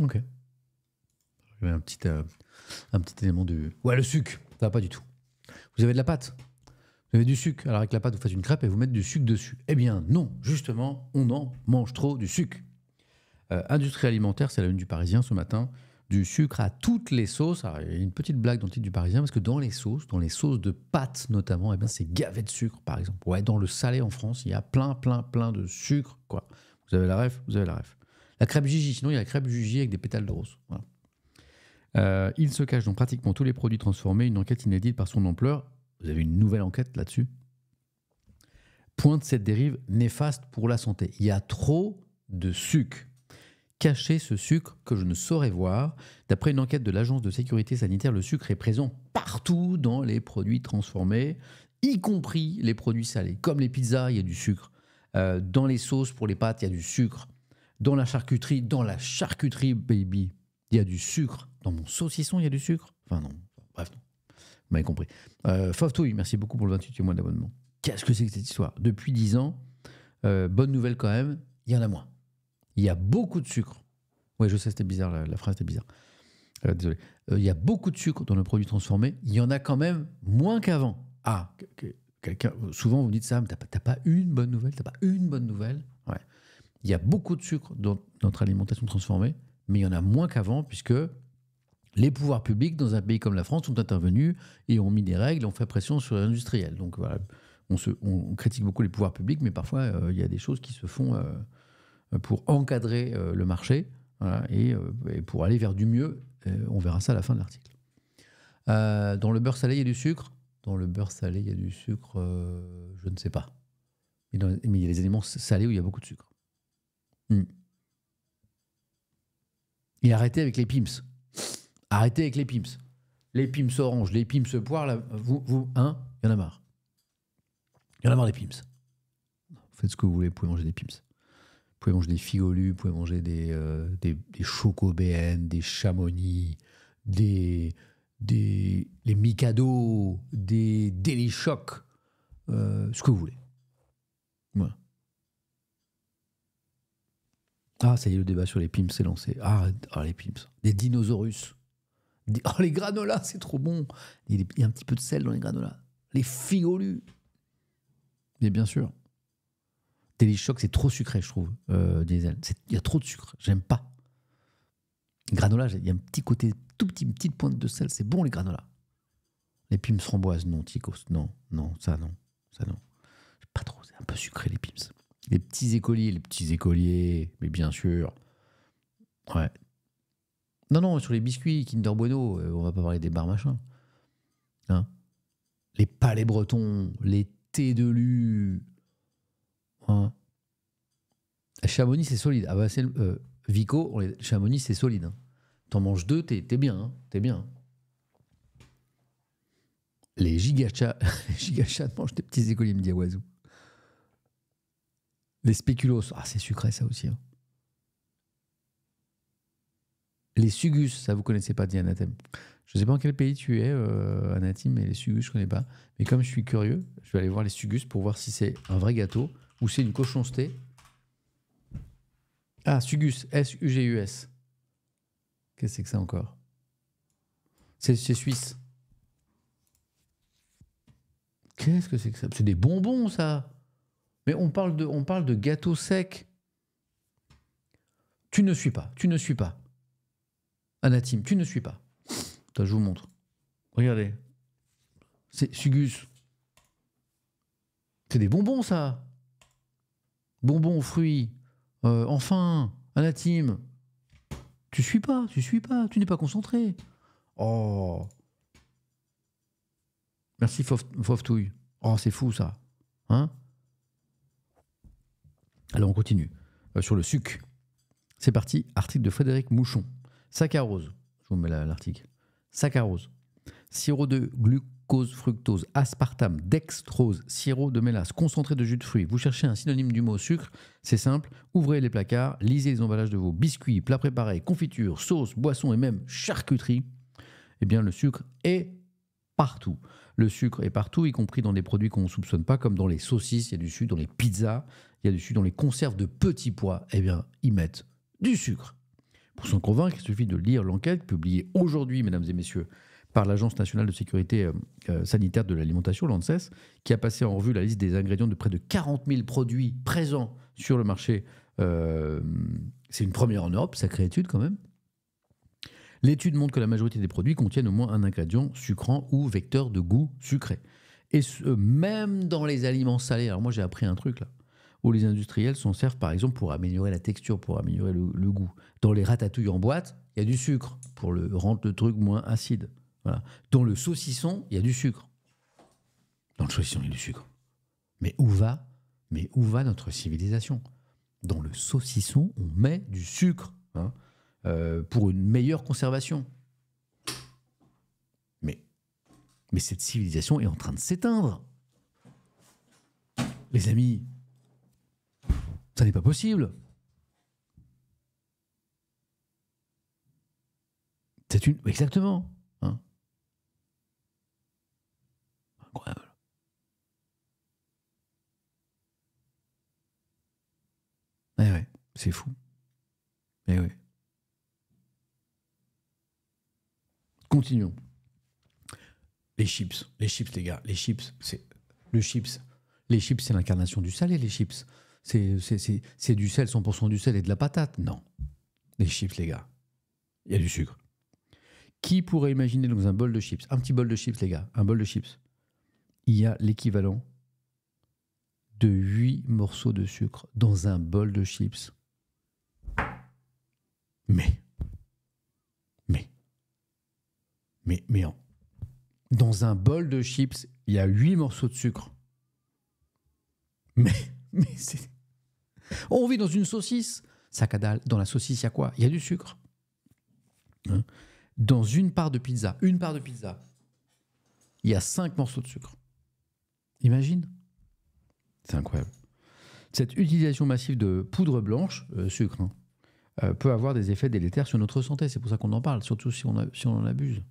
Ok. Un petit, euh, un petit élément du... Ouais, le sucre, ça va pas du tout. Vous avez de la pâte vous avez du sucre. Alors avec la pâte, vous faites une crêpe et vous mettez du sucre dessus. Eh bien non, justement, on en mange trop du sucre. Euh, industrie alimentaire, c'est la une du Parisien ce matin. Du sucre à toutes les sauces. une petite blague dans le titre du Parisien parce que dans les sauces, dans les sauces de pâte notamment, eh bien c'est gavé de sucre par exemple. Ouais, dans le salé en France, il y a plein, plein, plein de sucre. Quoi. Vous avez la ref Vous avez la ref. La crêpe Gigi, sinon il y a la crêpe Gigi avec des pétales de rose. Euh, il se cache dans pratiquement tous les produits transformés, une enquête inédite par son ampleur. Vous avez une nouvelle enquête là-dessus Pointe cette dérive néfaste pour la santé. Il y a trop de sucre. Cacher ce sucre que je ne saurais voir. D'après une enquête de l'Agence de sécurité sanitaire, le sucre est présent partout dans les produits transformés, y compris les produits salés. Comme les pizzas, il y a du sucre. Euh, dans les sauces pour les pâtes, il y a du sucre dans la charcuterie, dans la charcuterie, baby, il y a du sucre. Dans mon saucisson, il y a du sucre. Enfin, non. Bref, non. Vous m'avez compris. Euh, merci beaucoup pour le 28e mois d'abonnement. Qu'est-ce que c'est que cette histoire Depuis 10 ans, euh, bonne nouvelle quand même, il y en a moins. Il y a beaucoup de sucre. Oui, je sais, c'était bizarre, la, phrase était bizarre. Euh, désolé. Euh, il y a beaucoup de sucre dans le produit transformé. Il y en a quand même moins qu'avant. Ah, quelqu'un, souvent vous me dites ça, mais t'as pas, une bonne nouvelle, t'as pas une bonne nouvelle il y a beaucoup de sucre dans notre alimentation transformée, mais il y en a moins qu'avant, puisque les pouvoirs publics dans un pays comme la France sont intervenus et ont mis des règles, ont fait pression sur les industriels. Donc voilà, on, critique beaucoup les pouvoirs publics, mais parfois euh, il y a des choses qui se font euh, pour encadrer euh, le marché et, pour aller vers du mieux. on verra ça à la fin de l'article. dans le beurre salé, il y a du sucre. Dans le beurre salé, il y a du sucre, je ne sais pas. Mais, mais il y a des aliments salés où il y a beaucoup de sucre il hmm. Et arrêtez avec les pimps. Arrêtez avec les pimps. Les pimps oranges, les pimps poire, vous, vous, hein, il y en a marre. Il y en a marre des pimps. Faites ce que vous voulez, vous pouvez manger des pimps. Vous pouvez manger des figolus, vous pouvez manger des, euh, des, des chocobéennes, des chamonix, des, des les Mikado, des délichocs. Euh, ce que vous voulez. Ah, ça y est, le débat sur les pims s'est lancé. Ah, ah les pims. Des dinosaures. Oh, les granolas, c'est trop bon. Il y a un petit peu de sel dans les granolas. Les figolus. Mais bien sûr. Téléchoc, c'est trop sucré, je trouve, euh, diesel. Il y a trop de sucre. J'aime pas. Granola, il y a un petit côté, tout petit, une petite pointe de sel. C'est bon, les granolas. Les pims framboises, non, Ticos. Non, non, ça, non. Ça, non. Pas trop. C'est un peu sucré, les pims. Les petits écoliers, les petits écoliers, mais bien sûr. Ouais. Non, non, sur les biscuits, Kinder Bueno, euh, on va pas parler des bars machin. Hein les palais bretons, les thés de lu. Hein Chamonix, c'est solide. Ah bah, c'est euh, Vico, Chamonix, c'est solide. Hein. T'en manges deux, t'es bien. Hein. T'es bien. Les gigachats, les gigachats mangent des petits écoliers, me dit Oiseau. Les spéculos, ah, c'est sucré ça aussi. Hein. Les sugus, ça vous connaissez pas, dit Je sais pas en quel pays tu es, euh, mais les sugus, je connais pas. Mais comme je suis curieux, je vais aller voir les sugus pour voir si c'est un vrai gâteau ou c'est une cochonceté. Ah, sugus, S-U-G-U-S. Qu'est-ce que c'est que ça encore C'est suisse. Qu'est-ce que c'est que ça C'est des bonbons, ça mais on parle de, on parle de gâteau sec. Tu ne suis pas, tu ne suis pas. Anatime, tu ne suis pas. je vous montre. Regardez. C'est Sugus. C'est des bonbons, ça. Bonbons aux fruits. Euh, enfin, Anatime. Tu suis pas, tu suis pas, tu n'es pas concentré. Oh. Merci, Foftouille. Oh, c'est fou, ça. Hein alors on continue. Euh, sur le sucre, C'est parti, article de Frédéric Mouchon. Saccharose, je vous mets l'article. Saccharose, sirop de glucose, fructose, aspartame, dextrose, sirop de mélasse, concentré de jus de fruits. Vous cherchez un synonyme du mot sucre, c'est simple, ouvrez les placards, lisez les emballages de vos biscuits, plats préparés, confitures, sauces, boissons et même charcuterie, Eh bien le sucre est partout. Le sucre est partout, y compris dans des produits qu'on ne soupçonne pas, comme dans les saucisses, il y a du sucre, dans les pizzas, il y a dessus, dans les conserves de petits pois, eh bien, ils mettent du sucre. Pour s'en convaincre, il suffit de lire l'enquête publiée aujourd'hui, mesdames et messieurs, par l'Agence nationale de sécurité euh, euh, sanitaire de l'alimentation, l'ANSES, qui a passé en revue la liste des ingrédients de près de 40 000 produits présents sur le marché. Euh, c'est une première en Europe, sacrée étude quand même. L'étude montre que la majorité des produits contiennent au moins un ingrédient sucrant ou vecteur de goût sucré. Et même dans les aliments salés. Alors moi j'ai appris un truc là où les industriels s'en servent par exemple pour améliorer la texture, pour améliorer le, goût. Dans les ratatouilles en boîte, il y a du sucre pour le, rendre le truc moins acide. Dans le saucisson, il y a du sucre. Dans le saucisson, il y a du sucre. Mais où va, mais où va notre civilisation Dans le saucisson, on met du sucre hein, euh, pour une meilleure conservation. Mais, mais cette civilisation est en train de s'éteindre. Les amis, ça n'est pas possible. C'est une. Exactement. Hein. Incroyable. Eh ouais, c'est fou. Eh ouais. Continuons. Les chips, les chips, les gars, les chips, c'est le chips. Les chips, c'est l'incarnation du salé, les chips c'est du sel, 100% du sel et de la patate. Non. Les chips, les gars, il y a du sucre. Qui pourrait imaginer dans un bol de chips, un petit bol de chips, les gars, un bol de chips, il y a l'équivalent de 8 morceaux de sucre dans un bol de chips. Mais, mais, mais, mais, dans un bol de chips, il y a 8 morceaux de sucre. Mais, mais c'est. On vit dans une saucisse. sacadale. dans la saucisse, il y a quoi Il y a du sucre. Hein dans une part de pizza, une part de pizza, il y a cinq morceaux de sucre. Imagine C'est incroyable. Cette utilisation massive de poudre blanche, euh, sucre, hein, euh, peut avoir des effets délétères sur notre santé. C'est pour ça qu'on en parle, surtout si on en abuse.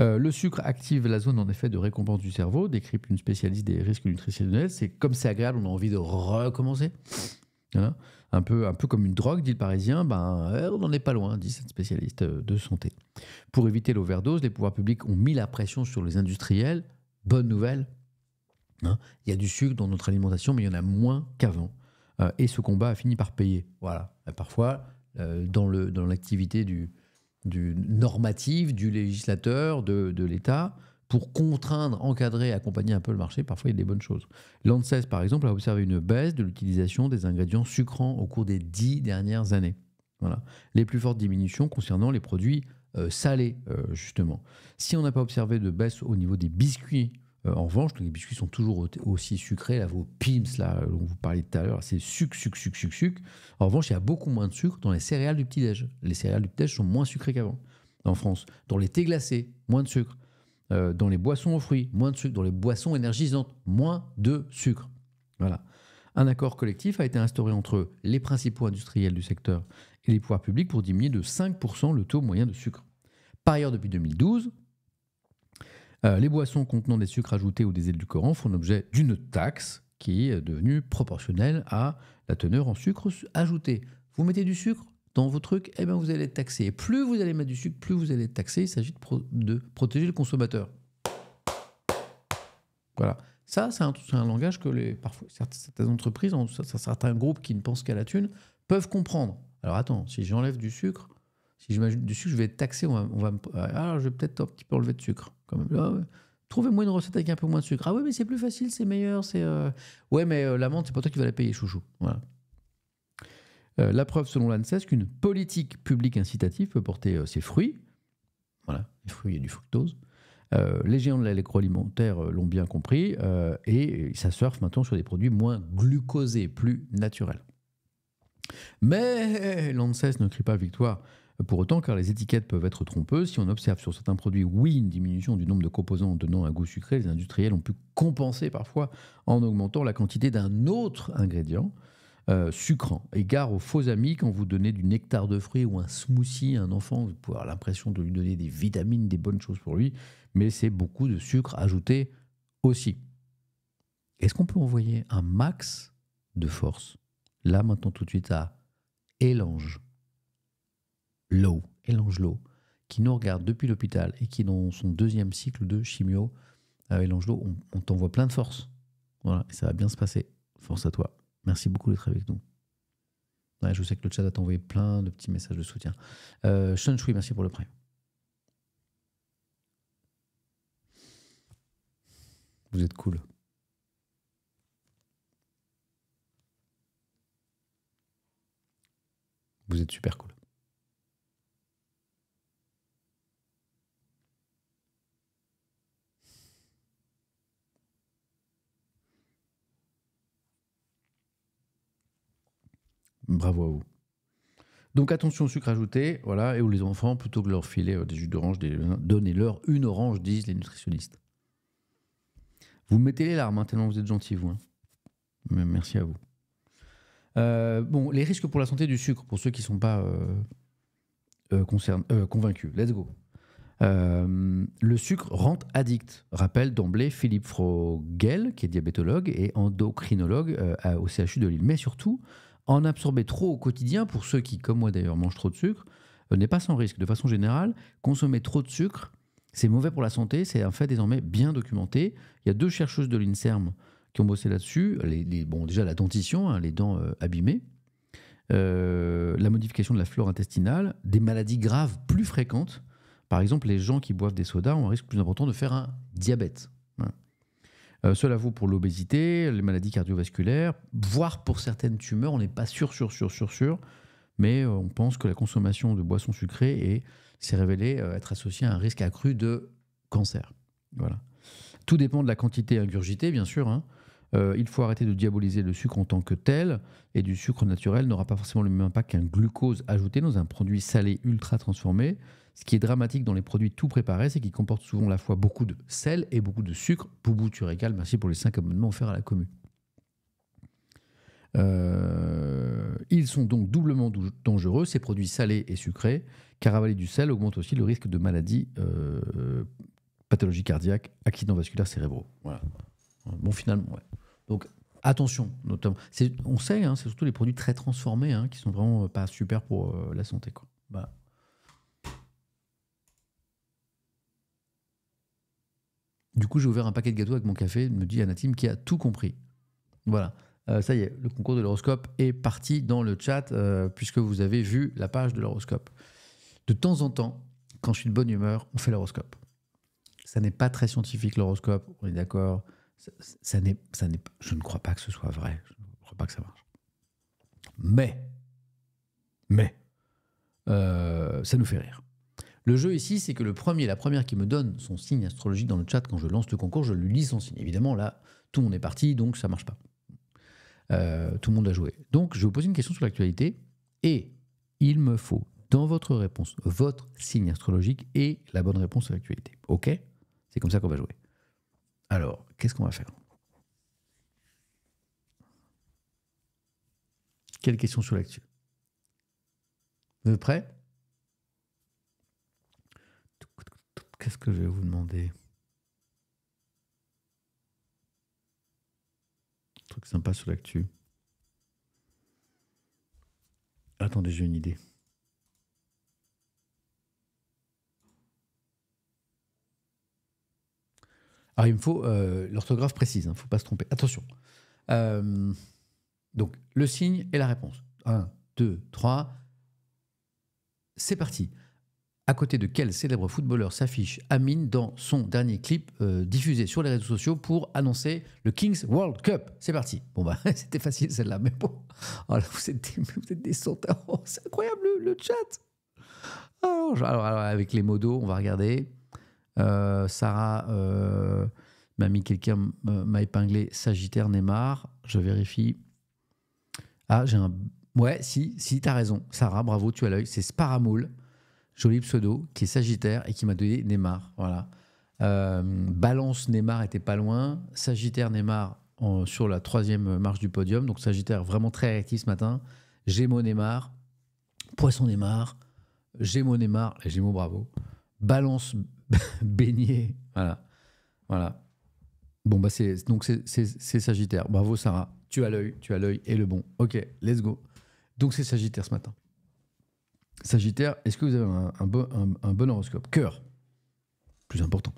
Euh, le sucre active la zone en effet de récompense du cerveau, décrit une spécialiste des risques nutritionnels. C'est comme c'est agréable, on a envie de recommencer. Hein, un, peu, un peu comme une drogue, dit le Parisien, ben, euh, on n'en est pas loin, dit cette spécialiste euh, de santé. Pour éviter l'overdose, les pouvoirs publics ont mis la pression sur les industriels. Bonne nouvelle, hein, il y a du sucre dans notre alimentation, mais il y en a moins qu'avant. et ce combat a fini par payer. Voilà. Et parfois, dans l'activité du, du normative du législateur, de, l'État, pour contraindre, encadrer, accompagner un peu le marché, parfois il y a des bonnes choses. L'ANSES, par exemple, a observé une baisse de l'utilisation des ingrédients sucrants au cours des dix dernières années. Voilà. Les plus fortes diminutions concernant les produits euh, salés, euh, justement. Si on n'a pas observé de baisse au niveau des biscuits euh, en revanche, les biscuits sont toujours aussi sucrés. Là, vos pims, là, dont vous parliez tout à l'heure, c'est suc, suc. suc, suc suc. En revanche, il y a beaucoup moins de sucre dans les céréales du petit-déj. Les céréales du petit-déj sont moins sucrées qu'avant en France. Dans les thés glacés, moins de sucre. Euh, dans les boissons aux fruits, moins de sucre. Dans les boissons énergisantes, moins de sucre. Voilà. Un accord collectif a été instauré entre les principaux industriels du secteur et les pouvoirs publics pour diminuer de 5% le taux moyen de sucre. Par ailleurs, depuis 2012, euh, les boissons contenant des sucres ajoutés ou des édulcorants font l'objet d'une taxe qui est devenue proportionnelle à la teneur en sucre ajouté. Vous mettez du sucre dans vos trucs, eh bien vous allez être taxé. Et plus vous allez mettre du sucre, plus vous allez être taxé. Il s'agit de, protéger le consommateur. Voilà. Ça, c'est un, langage que les, parfois, certaines entreprises, certains groupes qui ne pensent qu'à la thune, peuvent comprendre. Alors attends, si j'enlève du sucre, si je du sucre, je vais être taxé, on va, ah, je vais peut-être un petit peu enlever de sucre. Ah Trouvez-moi une recette avec un peu moins de sucre. Ah oui, mais c'est plus facile, c'est meilleur, c'est. Euh, mais la euh, l'amende, c'est pas toi qui vas la payer, chouchou. Voilà. Euh, la preuve, selon l'ANSES, qu'une politique publique incitative peut porter ses fruits. Voilà, les fruits et du fructose. les géants de l'agroalimentaire l'ont bien compris et ça surfe maintenant sur des produits moins glucosés, plus naturels. Mais l'ANSES ne crie pas victoire pour autant, car les étiquettes peuvent être trompeuses, si on observe sur certains produits, oui, une diminution du nombre de composants donnant un goût sucré, les industriels ont pu compenser parfois en augmentant la quantité d'un autre ingrédient. Euh, sucrant. Égard aux faux amis, quand vous donnez du nectar de fruits ou un smoothie à un enfant, vous pouvez avoir l'impression de lui donner des vitamines, des bonnes choses pour lui, mais c'est beaucoup de sucre ajouté aussi. Est-ce qu'on peut envoyer un max de force, là maintenant tout de suite, à Élange Lowe, et Langelot, qui nous regarde depuis l'hôpital et qui dans son deuxième cycle de chimio à euh, on, t'envoie plein de force. Voilà, et ça va bien se passer. Force à toi. Merci beaucoup d'être avec nous. Ouais, je sais que le chat a envoyé plein de petits messages de soutien. Euh, Sean Shui, merci pour le prime. Vous êtes cool. Vous êtes super cool. Bravo à vous. Donc attention au sucre ajouté, voilà, et où les enfants, plutôt que de leur filer euh, des jus d'orange, euh, donnez-leur une orange, disent les nutritionnistes. Vous mettez les larmes, maintenant hein, vous êtes gentils, vous. Hein. Merci à vous. Euh, bon, les risques pour la santé du sucre, pour ceux qui ne sont pas convaincus. Let's go. le sucre rend addict. Rappelle d'emblée Philippe Frogel, qui est diabétologue et endocrinologue au CHU de Lille. Mais surtout, en absorber trop au quotidien, pour ceux qui, comme moi d'ailleurs, mangent trop de sucre, euh, n'est pas sans risque. De façon générale, consommer trop de sucre, c'est mauvais pour la santé, c'est un fait désormais bien documenté. Il y a deux chercheuses de l'INSERM qui ont bossé là-dessus. Les, déjà la dentition, hein, les dents euh, abîmées, euh, la modification de la flore intestinale, des maladies graves plus fréquentes. Par exemple, les gens qui boivent des sodas ont un risque plus important de faire un diabète. Euh, cela vaut pour l'obésité, les maladies cardiovasculaires, voire pour certaines tumeurs. On n'est pas sûr, sûr, sûr, sûr, sûr, mais euh, on pense que la consommation de boissons sucrées s'est révélée euh, être associée à un risque accru de cancer. Voilà. Tout dépend de la quantité ingurgitée, bien sûr. Hein. il faut arrêter de diaboliser le sucre en tant que tel, et du sucre naturel n'aura pas forcément le même impact qu'un glucose ajouté dans un produit salé ultra transformé. Ce qui est dramatique dans les produits tout préparés, c'est qu'ils comportent souvent à la fois beaucoup de sel et beaucoup de sucre. Boubou, tu régales, merci pour les cinq amendements offerts à la commune. Euh, ils sont donc doublement dangereux, ces produits salés et sucrés, car avaler du sel augmente aussi le risque de maladies, euh, pathologies cardiaques, accidents vasculaires cérébraux. Voilà. Bon, finalement, ouais. Donc, attention, notamment. On sait, hein, c'est surtout les produits très transformés hein, qui sont vraiment euh, pas super pour euh, la santé. Bah, Du coup, j'ai ouvert un paquet de gâteaux avec mon café, me dit Anatim, qui a tout compris. Voilà. Euh, ça y est, le concours de l'horoscope est parti dans le chat, euh, puisque vous avez vu la page de l'horoscope. De temps en temps, quand je suis de bonne humeur, on fait l'horoscope. Ça n'est pas très scientifique, l'horoscope, on est d'accord. Ça, n'est, ça n'est, je ne crois pas que ce soit vrai. Je ne crois pas que ça marche. Mais, mais, euh, ça nous fait rire. Le jeu ici, c'est que le premier, la première qui me donne son signe astrologique dans le chat quand je lance le concours, je lui lis son signe. Évidemment, là, tout le monde est parti, donc ça marche pas. Euh, tout le monde a joué. Donc, je vais vous poser une question sur l'actualité et il me faut dans votre réponse votre signe astrologique et la bonne réponse à l'actualité. Ok C'est comme ça qu'on va jouer. Alors, qu'est-ce qu'on va faire Quelle question sur l'actu Vous êtes prêts Qu'est-ce que je vais vous demander Un truc sympa sur l'actu. Attendez, j'ai une idée. Alors, ah, il me faut euh, l'orthographe précise, il hein, ne faut pas se tromper. Attention. Euh, donc, le signe et la réponse. 1, 2, 3. C'est parti à côté de quel célèbre footballeur s'affiche Amine dans son dernier clip euh, diffusé sur les réseaux sociaux pour annoncer le Kings World Cup C'est parti. Bon, bah, c'était facile celle-là, mais bon. Oh vous, êtes vous oh, c'est incroyable le, chat. Alors, alors, avec les modos, on va regarder. Euh, Sarah euh, m'a mis quelqu'un, m'a épinglé Sagittaire Neymar. Je vérifie. Ah, j'ai un. Ouais, si, si, t'as raison. Sarah, bravo, tu as l'œil. C'est Sparamoul joli pseudo, qui est Sagittaire et qui m'a donné Neymar. Voilà. Euh, balance Neymar était pas loin. Sagittaire Neymar sur la troisième marche du podium. Donc Sagittaire vraiment très réactif ce matin. Gémeaux Neymar. Poisson Neymar. Gémeaux Neymar. Et Gémeaux bravo. Balance Beignet. Voilà. Voilà. Bon, bah c'est, donc c'est Sagittaire. Bravo Sarah. Tu as l'œil, tu as l'œil et le bon. Ok, let's go. Donc c'est Sagittaire ce matin. Sagittaire, est-ce que vous avez un, bon, horoscope Cœur, plus important.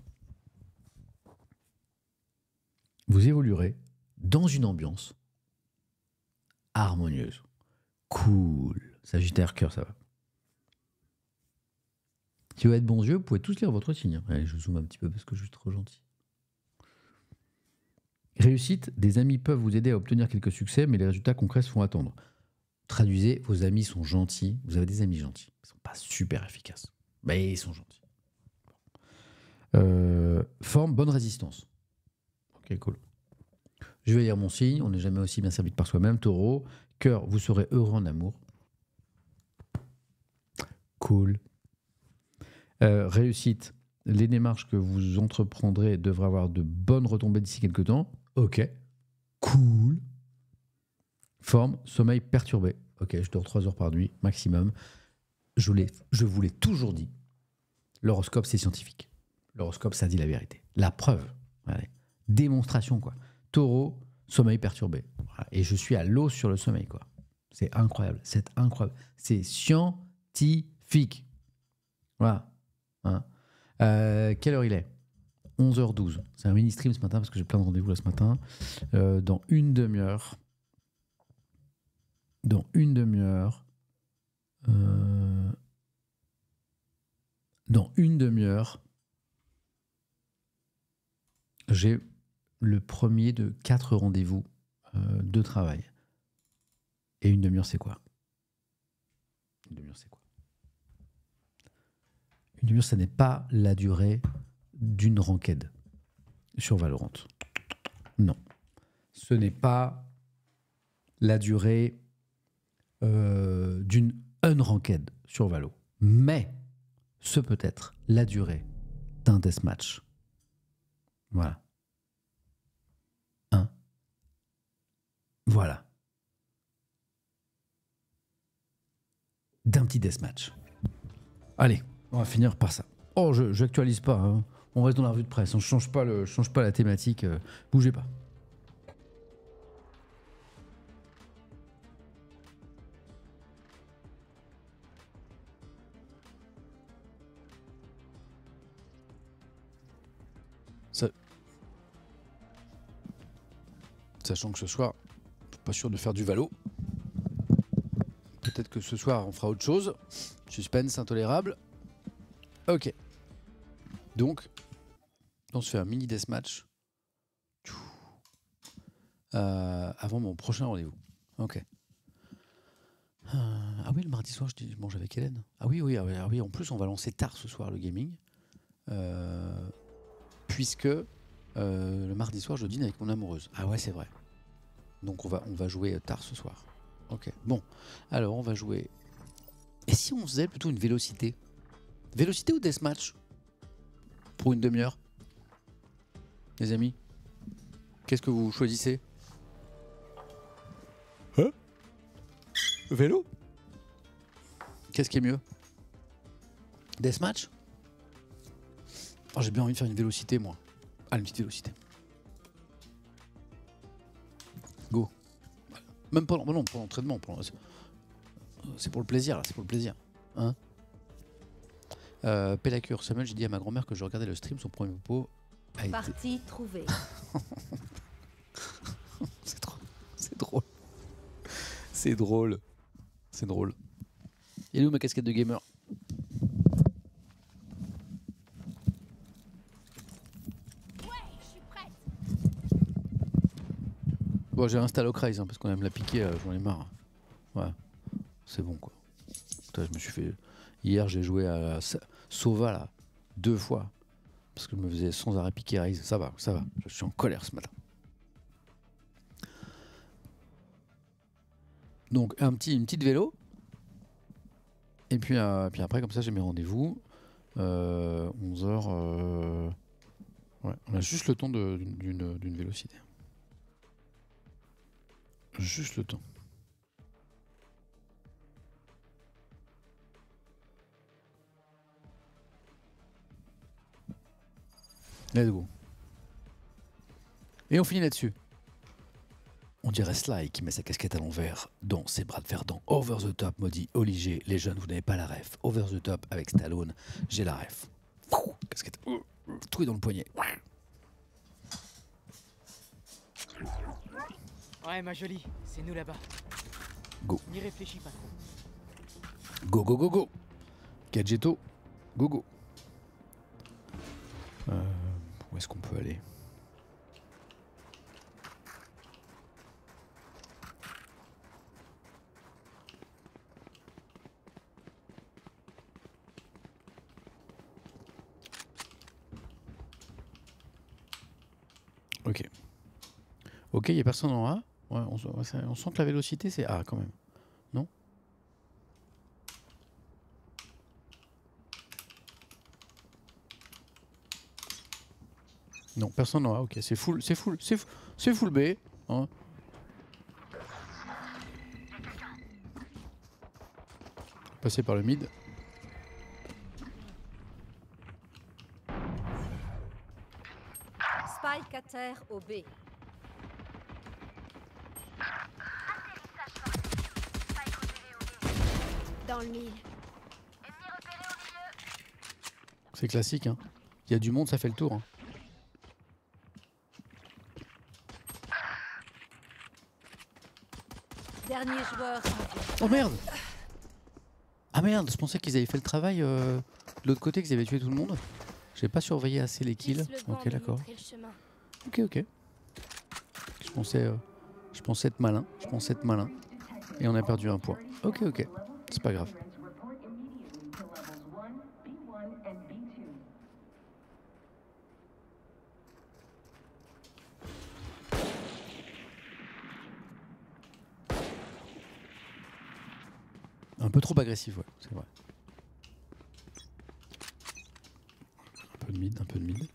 Vous évoluerez dans une ambiance harmonieuse. Cool. Sagittaire, cœur, ça va. Si vous êtes bons yeux, vous pouvez tous lire votre signe. Allez, je zoome un petit peu parce que je suis trop gentil. Réussite, des amis peuvent vous aider à obtenir quelques succès, mais les résultats concrets se font attendre traduisez, vos amis sont gentils. Vous avez des amis gentils. Ils ne sont pas super efficaces. Mais ils sont gentils. Euh, forme bonne résistance. Ok, cool. Je vais lire mon signe. On n'est jamais aussi bien servi que par soi-même. Taureau, cœur, vous serez heureux en amour. Cool. Euh, réussite. Les démarches que vous entreprendrez devraient avoir de bonnes retombées d'ici quelques temps. Ok. Cool. Forme, sommeil perturbé. Ok, je dors 3 heures par nuit, maximum. Je, je vous l'ai toujours dit. L'horoscope, c'est scientifique. L'horoscope, ça dit la vérité. La preuve. Démonstration, quoi. Taureau, sommeil perturbé. Et je suis à l'eau sur le sommeil, quoi. C'est incroyable. C'est incroyable. C'est scientifique. Voilà. Hein. Euh, quelle heure il est 11h12. C'est un mini-stream ce matin parce que j'ai plein de rendez-vous là ce matin. Euh, dans une demi-heure, dans une demi-heure, euh, dans une demi-heure, j'ai le premier de quatre rendez-vous euh, de travail. Et une demi-heure, c'est quoi Une demi-heure, c'est quoi Une demi-heure, ce n'est pas la durée d'une renquête sur Valorant. Non. Ce n'est pas la durée euh, d'une unranked sur Valo. Mais ce peut être la durée d'un deathmatch. Voilà. Un. Voilà. D'un petit deathmatch. Allez, on va finir par ça. Oh, je n'actualise pas. Hein. On reste dans la revue de presse. On hein. ne change, pas le, change pas la thématique. Euh, bougez pas. Sachant que ce soir, pas sûr de faire du valo. Peut-être que ce soir, on fera autre chose. Suspense intolérable. Ok. Donc, on se fait un mini deathmatch. Euh, avant mon prochain rendez-vous. Ok. Euh, ah oui, le mardi soir, je, mange avec Hélène. Ah oui, oui, ah ah oui, en plus, on va lancer tard ce soir le gaming. Euh, puisque euh, le mardi soir, je dîne avec mon amoureuse. Ah ouais, c'est vrai. Donc on va, on va jouer euh, tard ce soir. Ok, bon. Alors on va jouer... Et si on faisait plutôt une vélocité Vélocité ou deathmatch Pour une demi-heure Les amis Qu'est-ce que vous choisissez Hein Vélo Qu'est-ce qui est mieux Deathmatch oh, J'ai bien envie de faire une vélocité moi. Ah, une petite vélocité. Même pas, pour l'entraînement. C'est pour le plaisir, c'est pour le plaisir. Hein euh, Samuel, j'ai dit à ma grand-mère que je regardais le stream, son premier pot a ah, Partie été... trouvée. c'est drôle. C'est drôle. C'est drôle. C'est drôle. Et nous, ma casquette de gamer j'ai installé au hein, parce qu'on aime la piquer, euh, j'en ai marre. Ouais, c'est bon quoi. je me suis fait. Hier, j'ai joué à Sova là, deux fois. Parce que je me faisais sans arrêt piquer Rise. Ça va, ça va. Je suis en colère ce matin. Donc, un petit, une petite vélo. Et puis, euh, puis après, comme ça, j'ai mes rendez-vous. 11h. Euh, ouais, on a juste le temps d'une vélocité. Juste le temps. Let's go. Et on finit là-dessus. On dirait Sly qui met sa casquette à l'envers dans ses bras de verdant. dans Over the Top, maudit Oligé. Les jeunes, vous n'avez pas la ref. Over the Top avec Stallone, j'ai la ref. Casquette, tout est dans le poignet. ma jolie, c'est nous là-bas. Go. N'y réfléchis pas Go, go, go, go. Gadgeto, go, go. Euh, où est-ce qu'on peut aller Ok. Ok, il n'y a personne en A. Ouais, on, sent que la vélocité, c'est A quand même. Non Non, personne n'en Ok, c'est full, c'est full, c'est full, B. Hein. Passer par le mid. Spike à au B. classique. Hein. Il y a du monde, ça fait le tour. Hein. Dernier joueur. Oh merde Ah merde, je pensais qu'ils avaient fait le travail euh, de l'autre côté, qu'ils avaient tué tout le monde. J'ai pas surveillé assez les kills. ok, d'accord. Ok, ok. Je pensais, euh, je pensais être malin. Je pensais être malin. Et on a perdu un point. Ok, ok. C'est pas grave. agressif, ouais, c'est vrai. Un peu de mid, un peu de mid.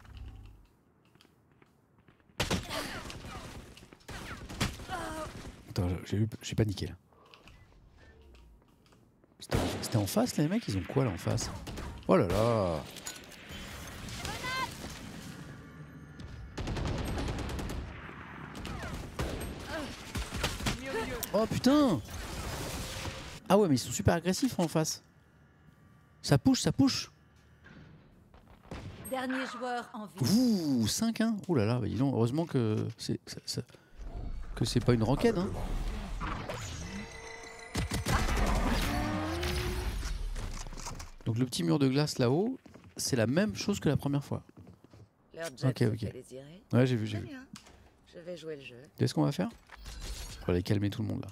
Attends, j'ai paniqué là. C'était en face les mecs, ils ont quoi là en face Oh là là Oh putain ah ouais, mais ils sont super agressifs en face. Ça push, ça push. Dernier joueur en vie. Ouh, 5 1 Ouh là là, bah dis donc, heureusement que c'est que c'est pas une roquette. Hein. Donc le petit mur de glace là-haut, c'est la même chose que la première fois. Ok, ok. Ouais, j'ai vu, j'ai vu. Je jeu. ce qu'on va faire On va aller calmer tout le monde là.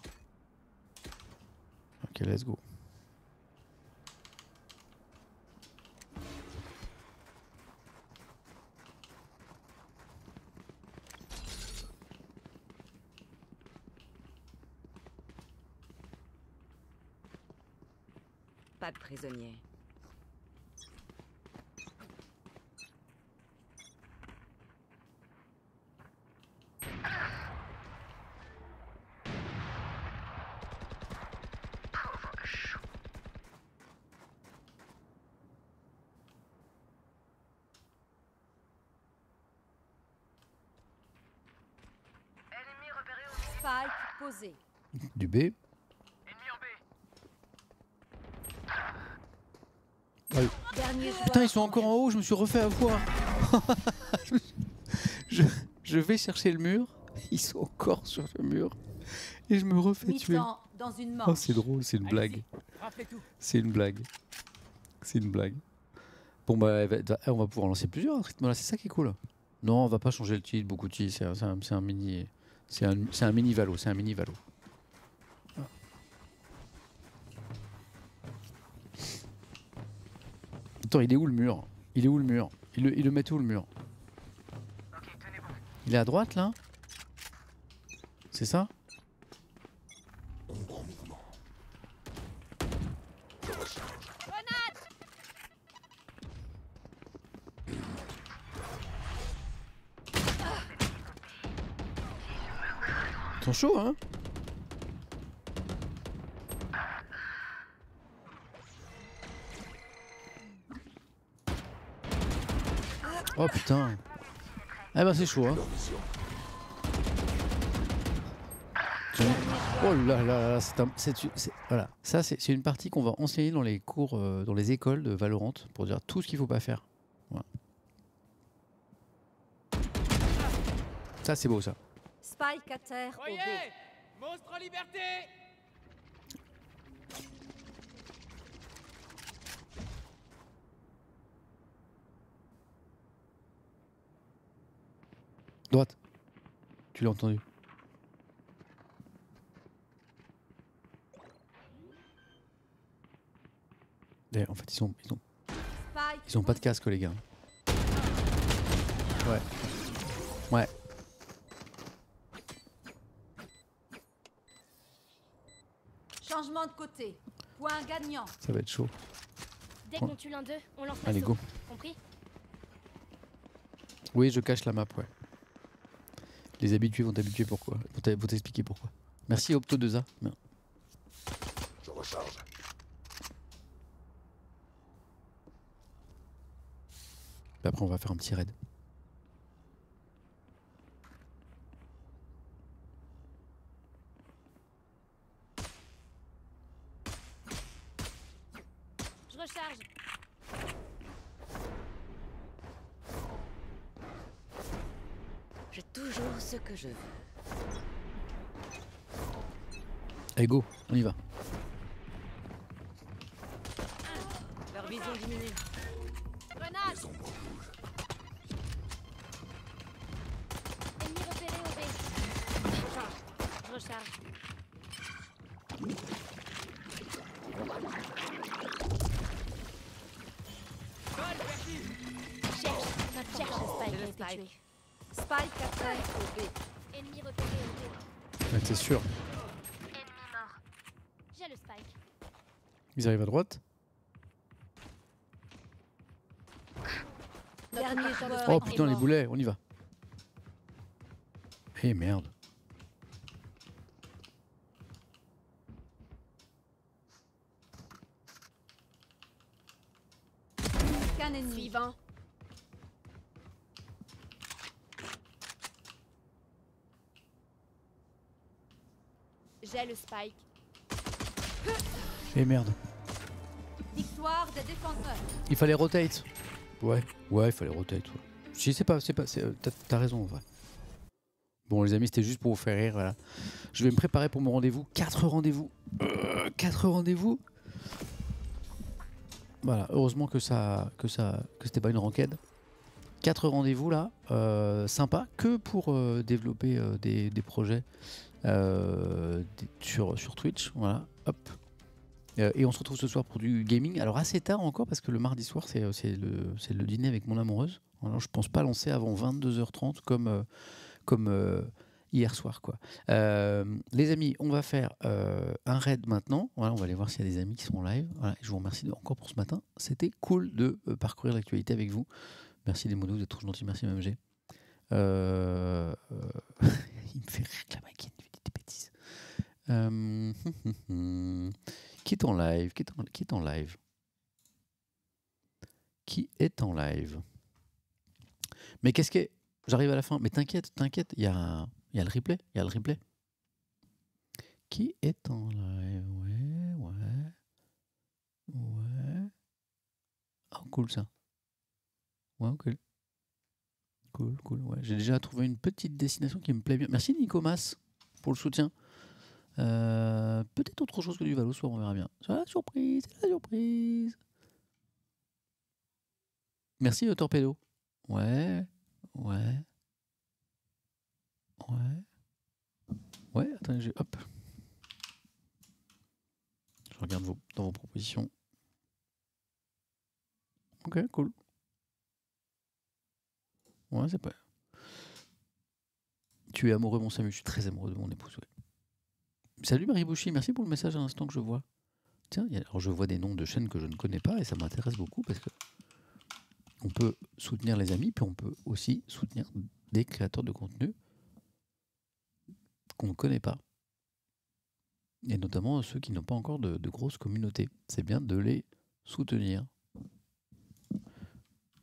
Ok, let's go. Pas de prisonniers. Putain, ils sont encore en haut, je me suis refait avoir. je, je vais chercher le mur, ils sont encore sur le mur. Et je me refais tuer. Oh, c'est drôle, c'est une blague. C'est une blague. C'est une blague. Bon, bah, eh, bah eh, on va pouvoir lancer plusieurs c'est ça qui est cool. Non, on va pas changer le titre, beaucoup de titres, c'est un, mini. C'est un, un mini valo, c'est un mini valo. Attends, il est où le mur Il est où le mur il le, met où le mur Il est à droite là C'est ça Ils sont chauds hein Oh putain. Eh ben c'est chaud hein. Oh là là, c'est un, voilà. Ça c'est une partie qu'on va enseigner dans les cours, euh, dans les écoles de Valorant pour dire tout ce qu'il faut pas faire. Voilà. Ça c'est beau ça. Spike à terre. monstre liberté. Droite. Tu l'as entendu. en fait, ils ont, ils ont, ils ont pas de casque, les gars. Ouais. Ouais. Changement de côté. Point gagnant. Ça va être chaud. Dès qu'on tue l'un d'eux, on lance Allez, go. Oui, je cache la map, ouais. Les habitués vont t'habituer pourquoi. Vont t'expliquer pourquoi. Merci Opto2A. Après, on va faire un petit raid. Putain, les boulets, on y va. Eh merde. Suivant. J'ai le spike. Eh merde. Victoire des défenseurs. Il fallait rotate. Ouais, ouais, il fallait rotate. Je sais pas, c'est pas, euh, t'as raison Bon, les amis, c'était juste pour vous faire rire. Je vais me préparer pour mon rendez-vous. Quatre rendez-vous. Euh, quatre rendez-vous. Voilà, heureusement que ça, que ça, que c'était pas une ranquette. Quatre rendez-vous là, euh, sympa, que pour développer des, projets sur, sur Twitch. Voilà, hop. et on se retrouve ce soir pour du gaming. Alors assez tard encore parce que le mardi soir c'est le dîner avec mon amoureuse je ne pense pas lancer avant 22h30 comme, euh, comme euh, hier soir. Quoi. Euh, les amis, on va faire un raid maintenant. Voilà, on va aller voir s'il y a des amis qui sont en live. je vous remercie encore pour ce matin. C'était cool de parcourir l'actualité avec vous. Merci les modos, vous êtes trop gentils. Merci MMG. Il me fait rire la maquette. il dit des bêtises. qui est en live qui est en live Qui est en live mais qu'est-ce que. J'arrive à la fin. Mais t'inquiète, t'inquiète, il y a, y le replay. Il y a le replay. Qui est en live Ouais, ouais. Ouais. Oh, cool ça. Ouais, cool. Cool, cool. Ouais. J'ai déjà trouvé une petite destination qui me plaît bien. Merci Nicomas pour le soutien. Euh, peut-être autre chose que du Valo on verra bien. C'est la surprise, c'est la surprise. Merci Torpedo. Ouais. Ouais. Ouais. Ouais, attendez, je... hop. Je regarde vos, dans vos propositions. Ok, cool. Ouais, c'est pas. Tu es amoureux, mon Samu. Je suis très amoureux de mon épouse. Salut Marie Bouchy, merci pour le message à l'instant que je vois. Tiens, alors je vois des noms de chaînes que je ne connais pas et ça m'intéresse beaucoup parce que on peut soutenir les amis, puis on peut aussi soutenir des créateurs de contenu qu'on ne connaît pas. Et notamment ceux qui n'ont pas encore de, grosses communautés. C'est bien de les soutenir.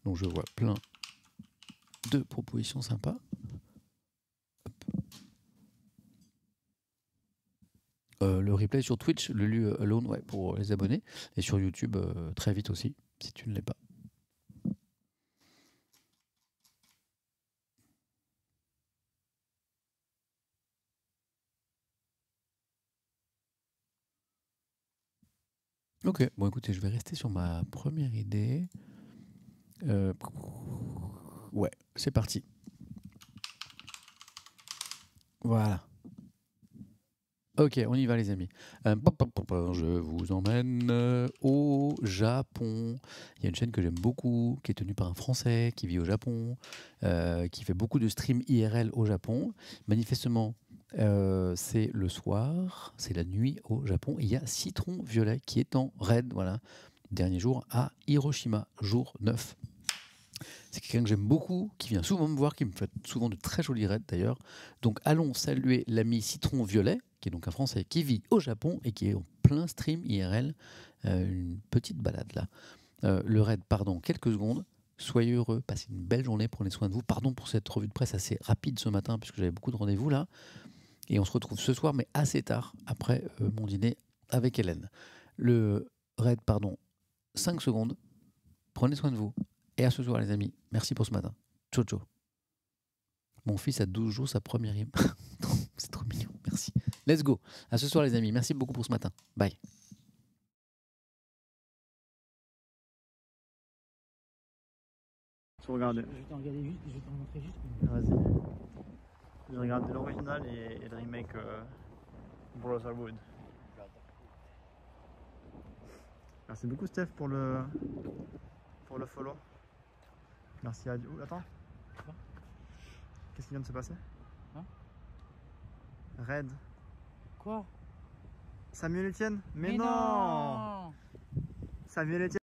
Donc je vois plein de propositions sympas. Euh, le replay sur Twitch, le lieu alone pour les abonnés, et sur YouTube euh, très vite aussi, si tu ne l'es pas. Ok, bon écoutez, je vais rester sur ma première idée. Euh, ouais, c'est parti. Voilà. Ok, on y va les amis. Euh, je vous emmène euh, au Japon. Il y a une chaîne que j'aime beaucoup, qui est tenue par un Français, qui vit au Japon, qui fait beaucoup de streams IRL au Japon. Manifestement, euh, c'est le soir, c'est la nuit au Japon. Il y a Citron Violet qui est en raid, voilà, dernier jour à Hiroshima, jour 9. C'est quelqu'un que j'aime beaucoup, qui vient souvent me voir, qui me fait souvent de très jolis raids d'ailleurs. Donc allons saluer l'ami Citron Violet, qui est donc un Français qui vit au Japon et qui est en plein stream IRL. Euh, une petite balade là. Euh, le raid pardon, quelques secondes. Soyez heureux, passez une belle journée, prenez soin de vous. Pardon pour cette revue de presse assez rapide ce matin, puisque j'avais beaucoup de rendez-vous là. Et on se retrouve ce soir, mais assez tard, après euh, mon dîner avec Hélène. Le raid, pardon, 5 secondes. Prenez soin de vous. Et à ce soir, les amis. Merci pour ce matin. Ciao, ciao. Mon fils a 12 jours, sa première rime. C'est trop mignon. Merci. Let's go. À ce soir, les amis. Merci beaucoup pour ce matin. Bye. Je vais t'en regarder juste, je vais t'en montrer juste. J'ai regardé l'original et, le remake euh, Brotherwood. Merci ah, beaucoup Steph pour le pour le follow. Merci à Dieu. Attends. Qu'est-ce qui vient de se passer Hein Red. Quoi Samuel Etienne Mais, Mais non, non Samuel Etienne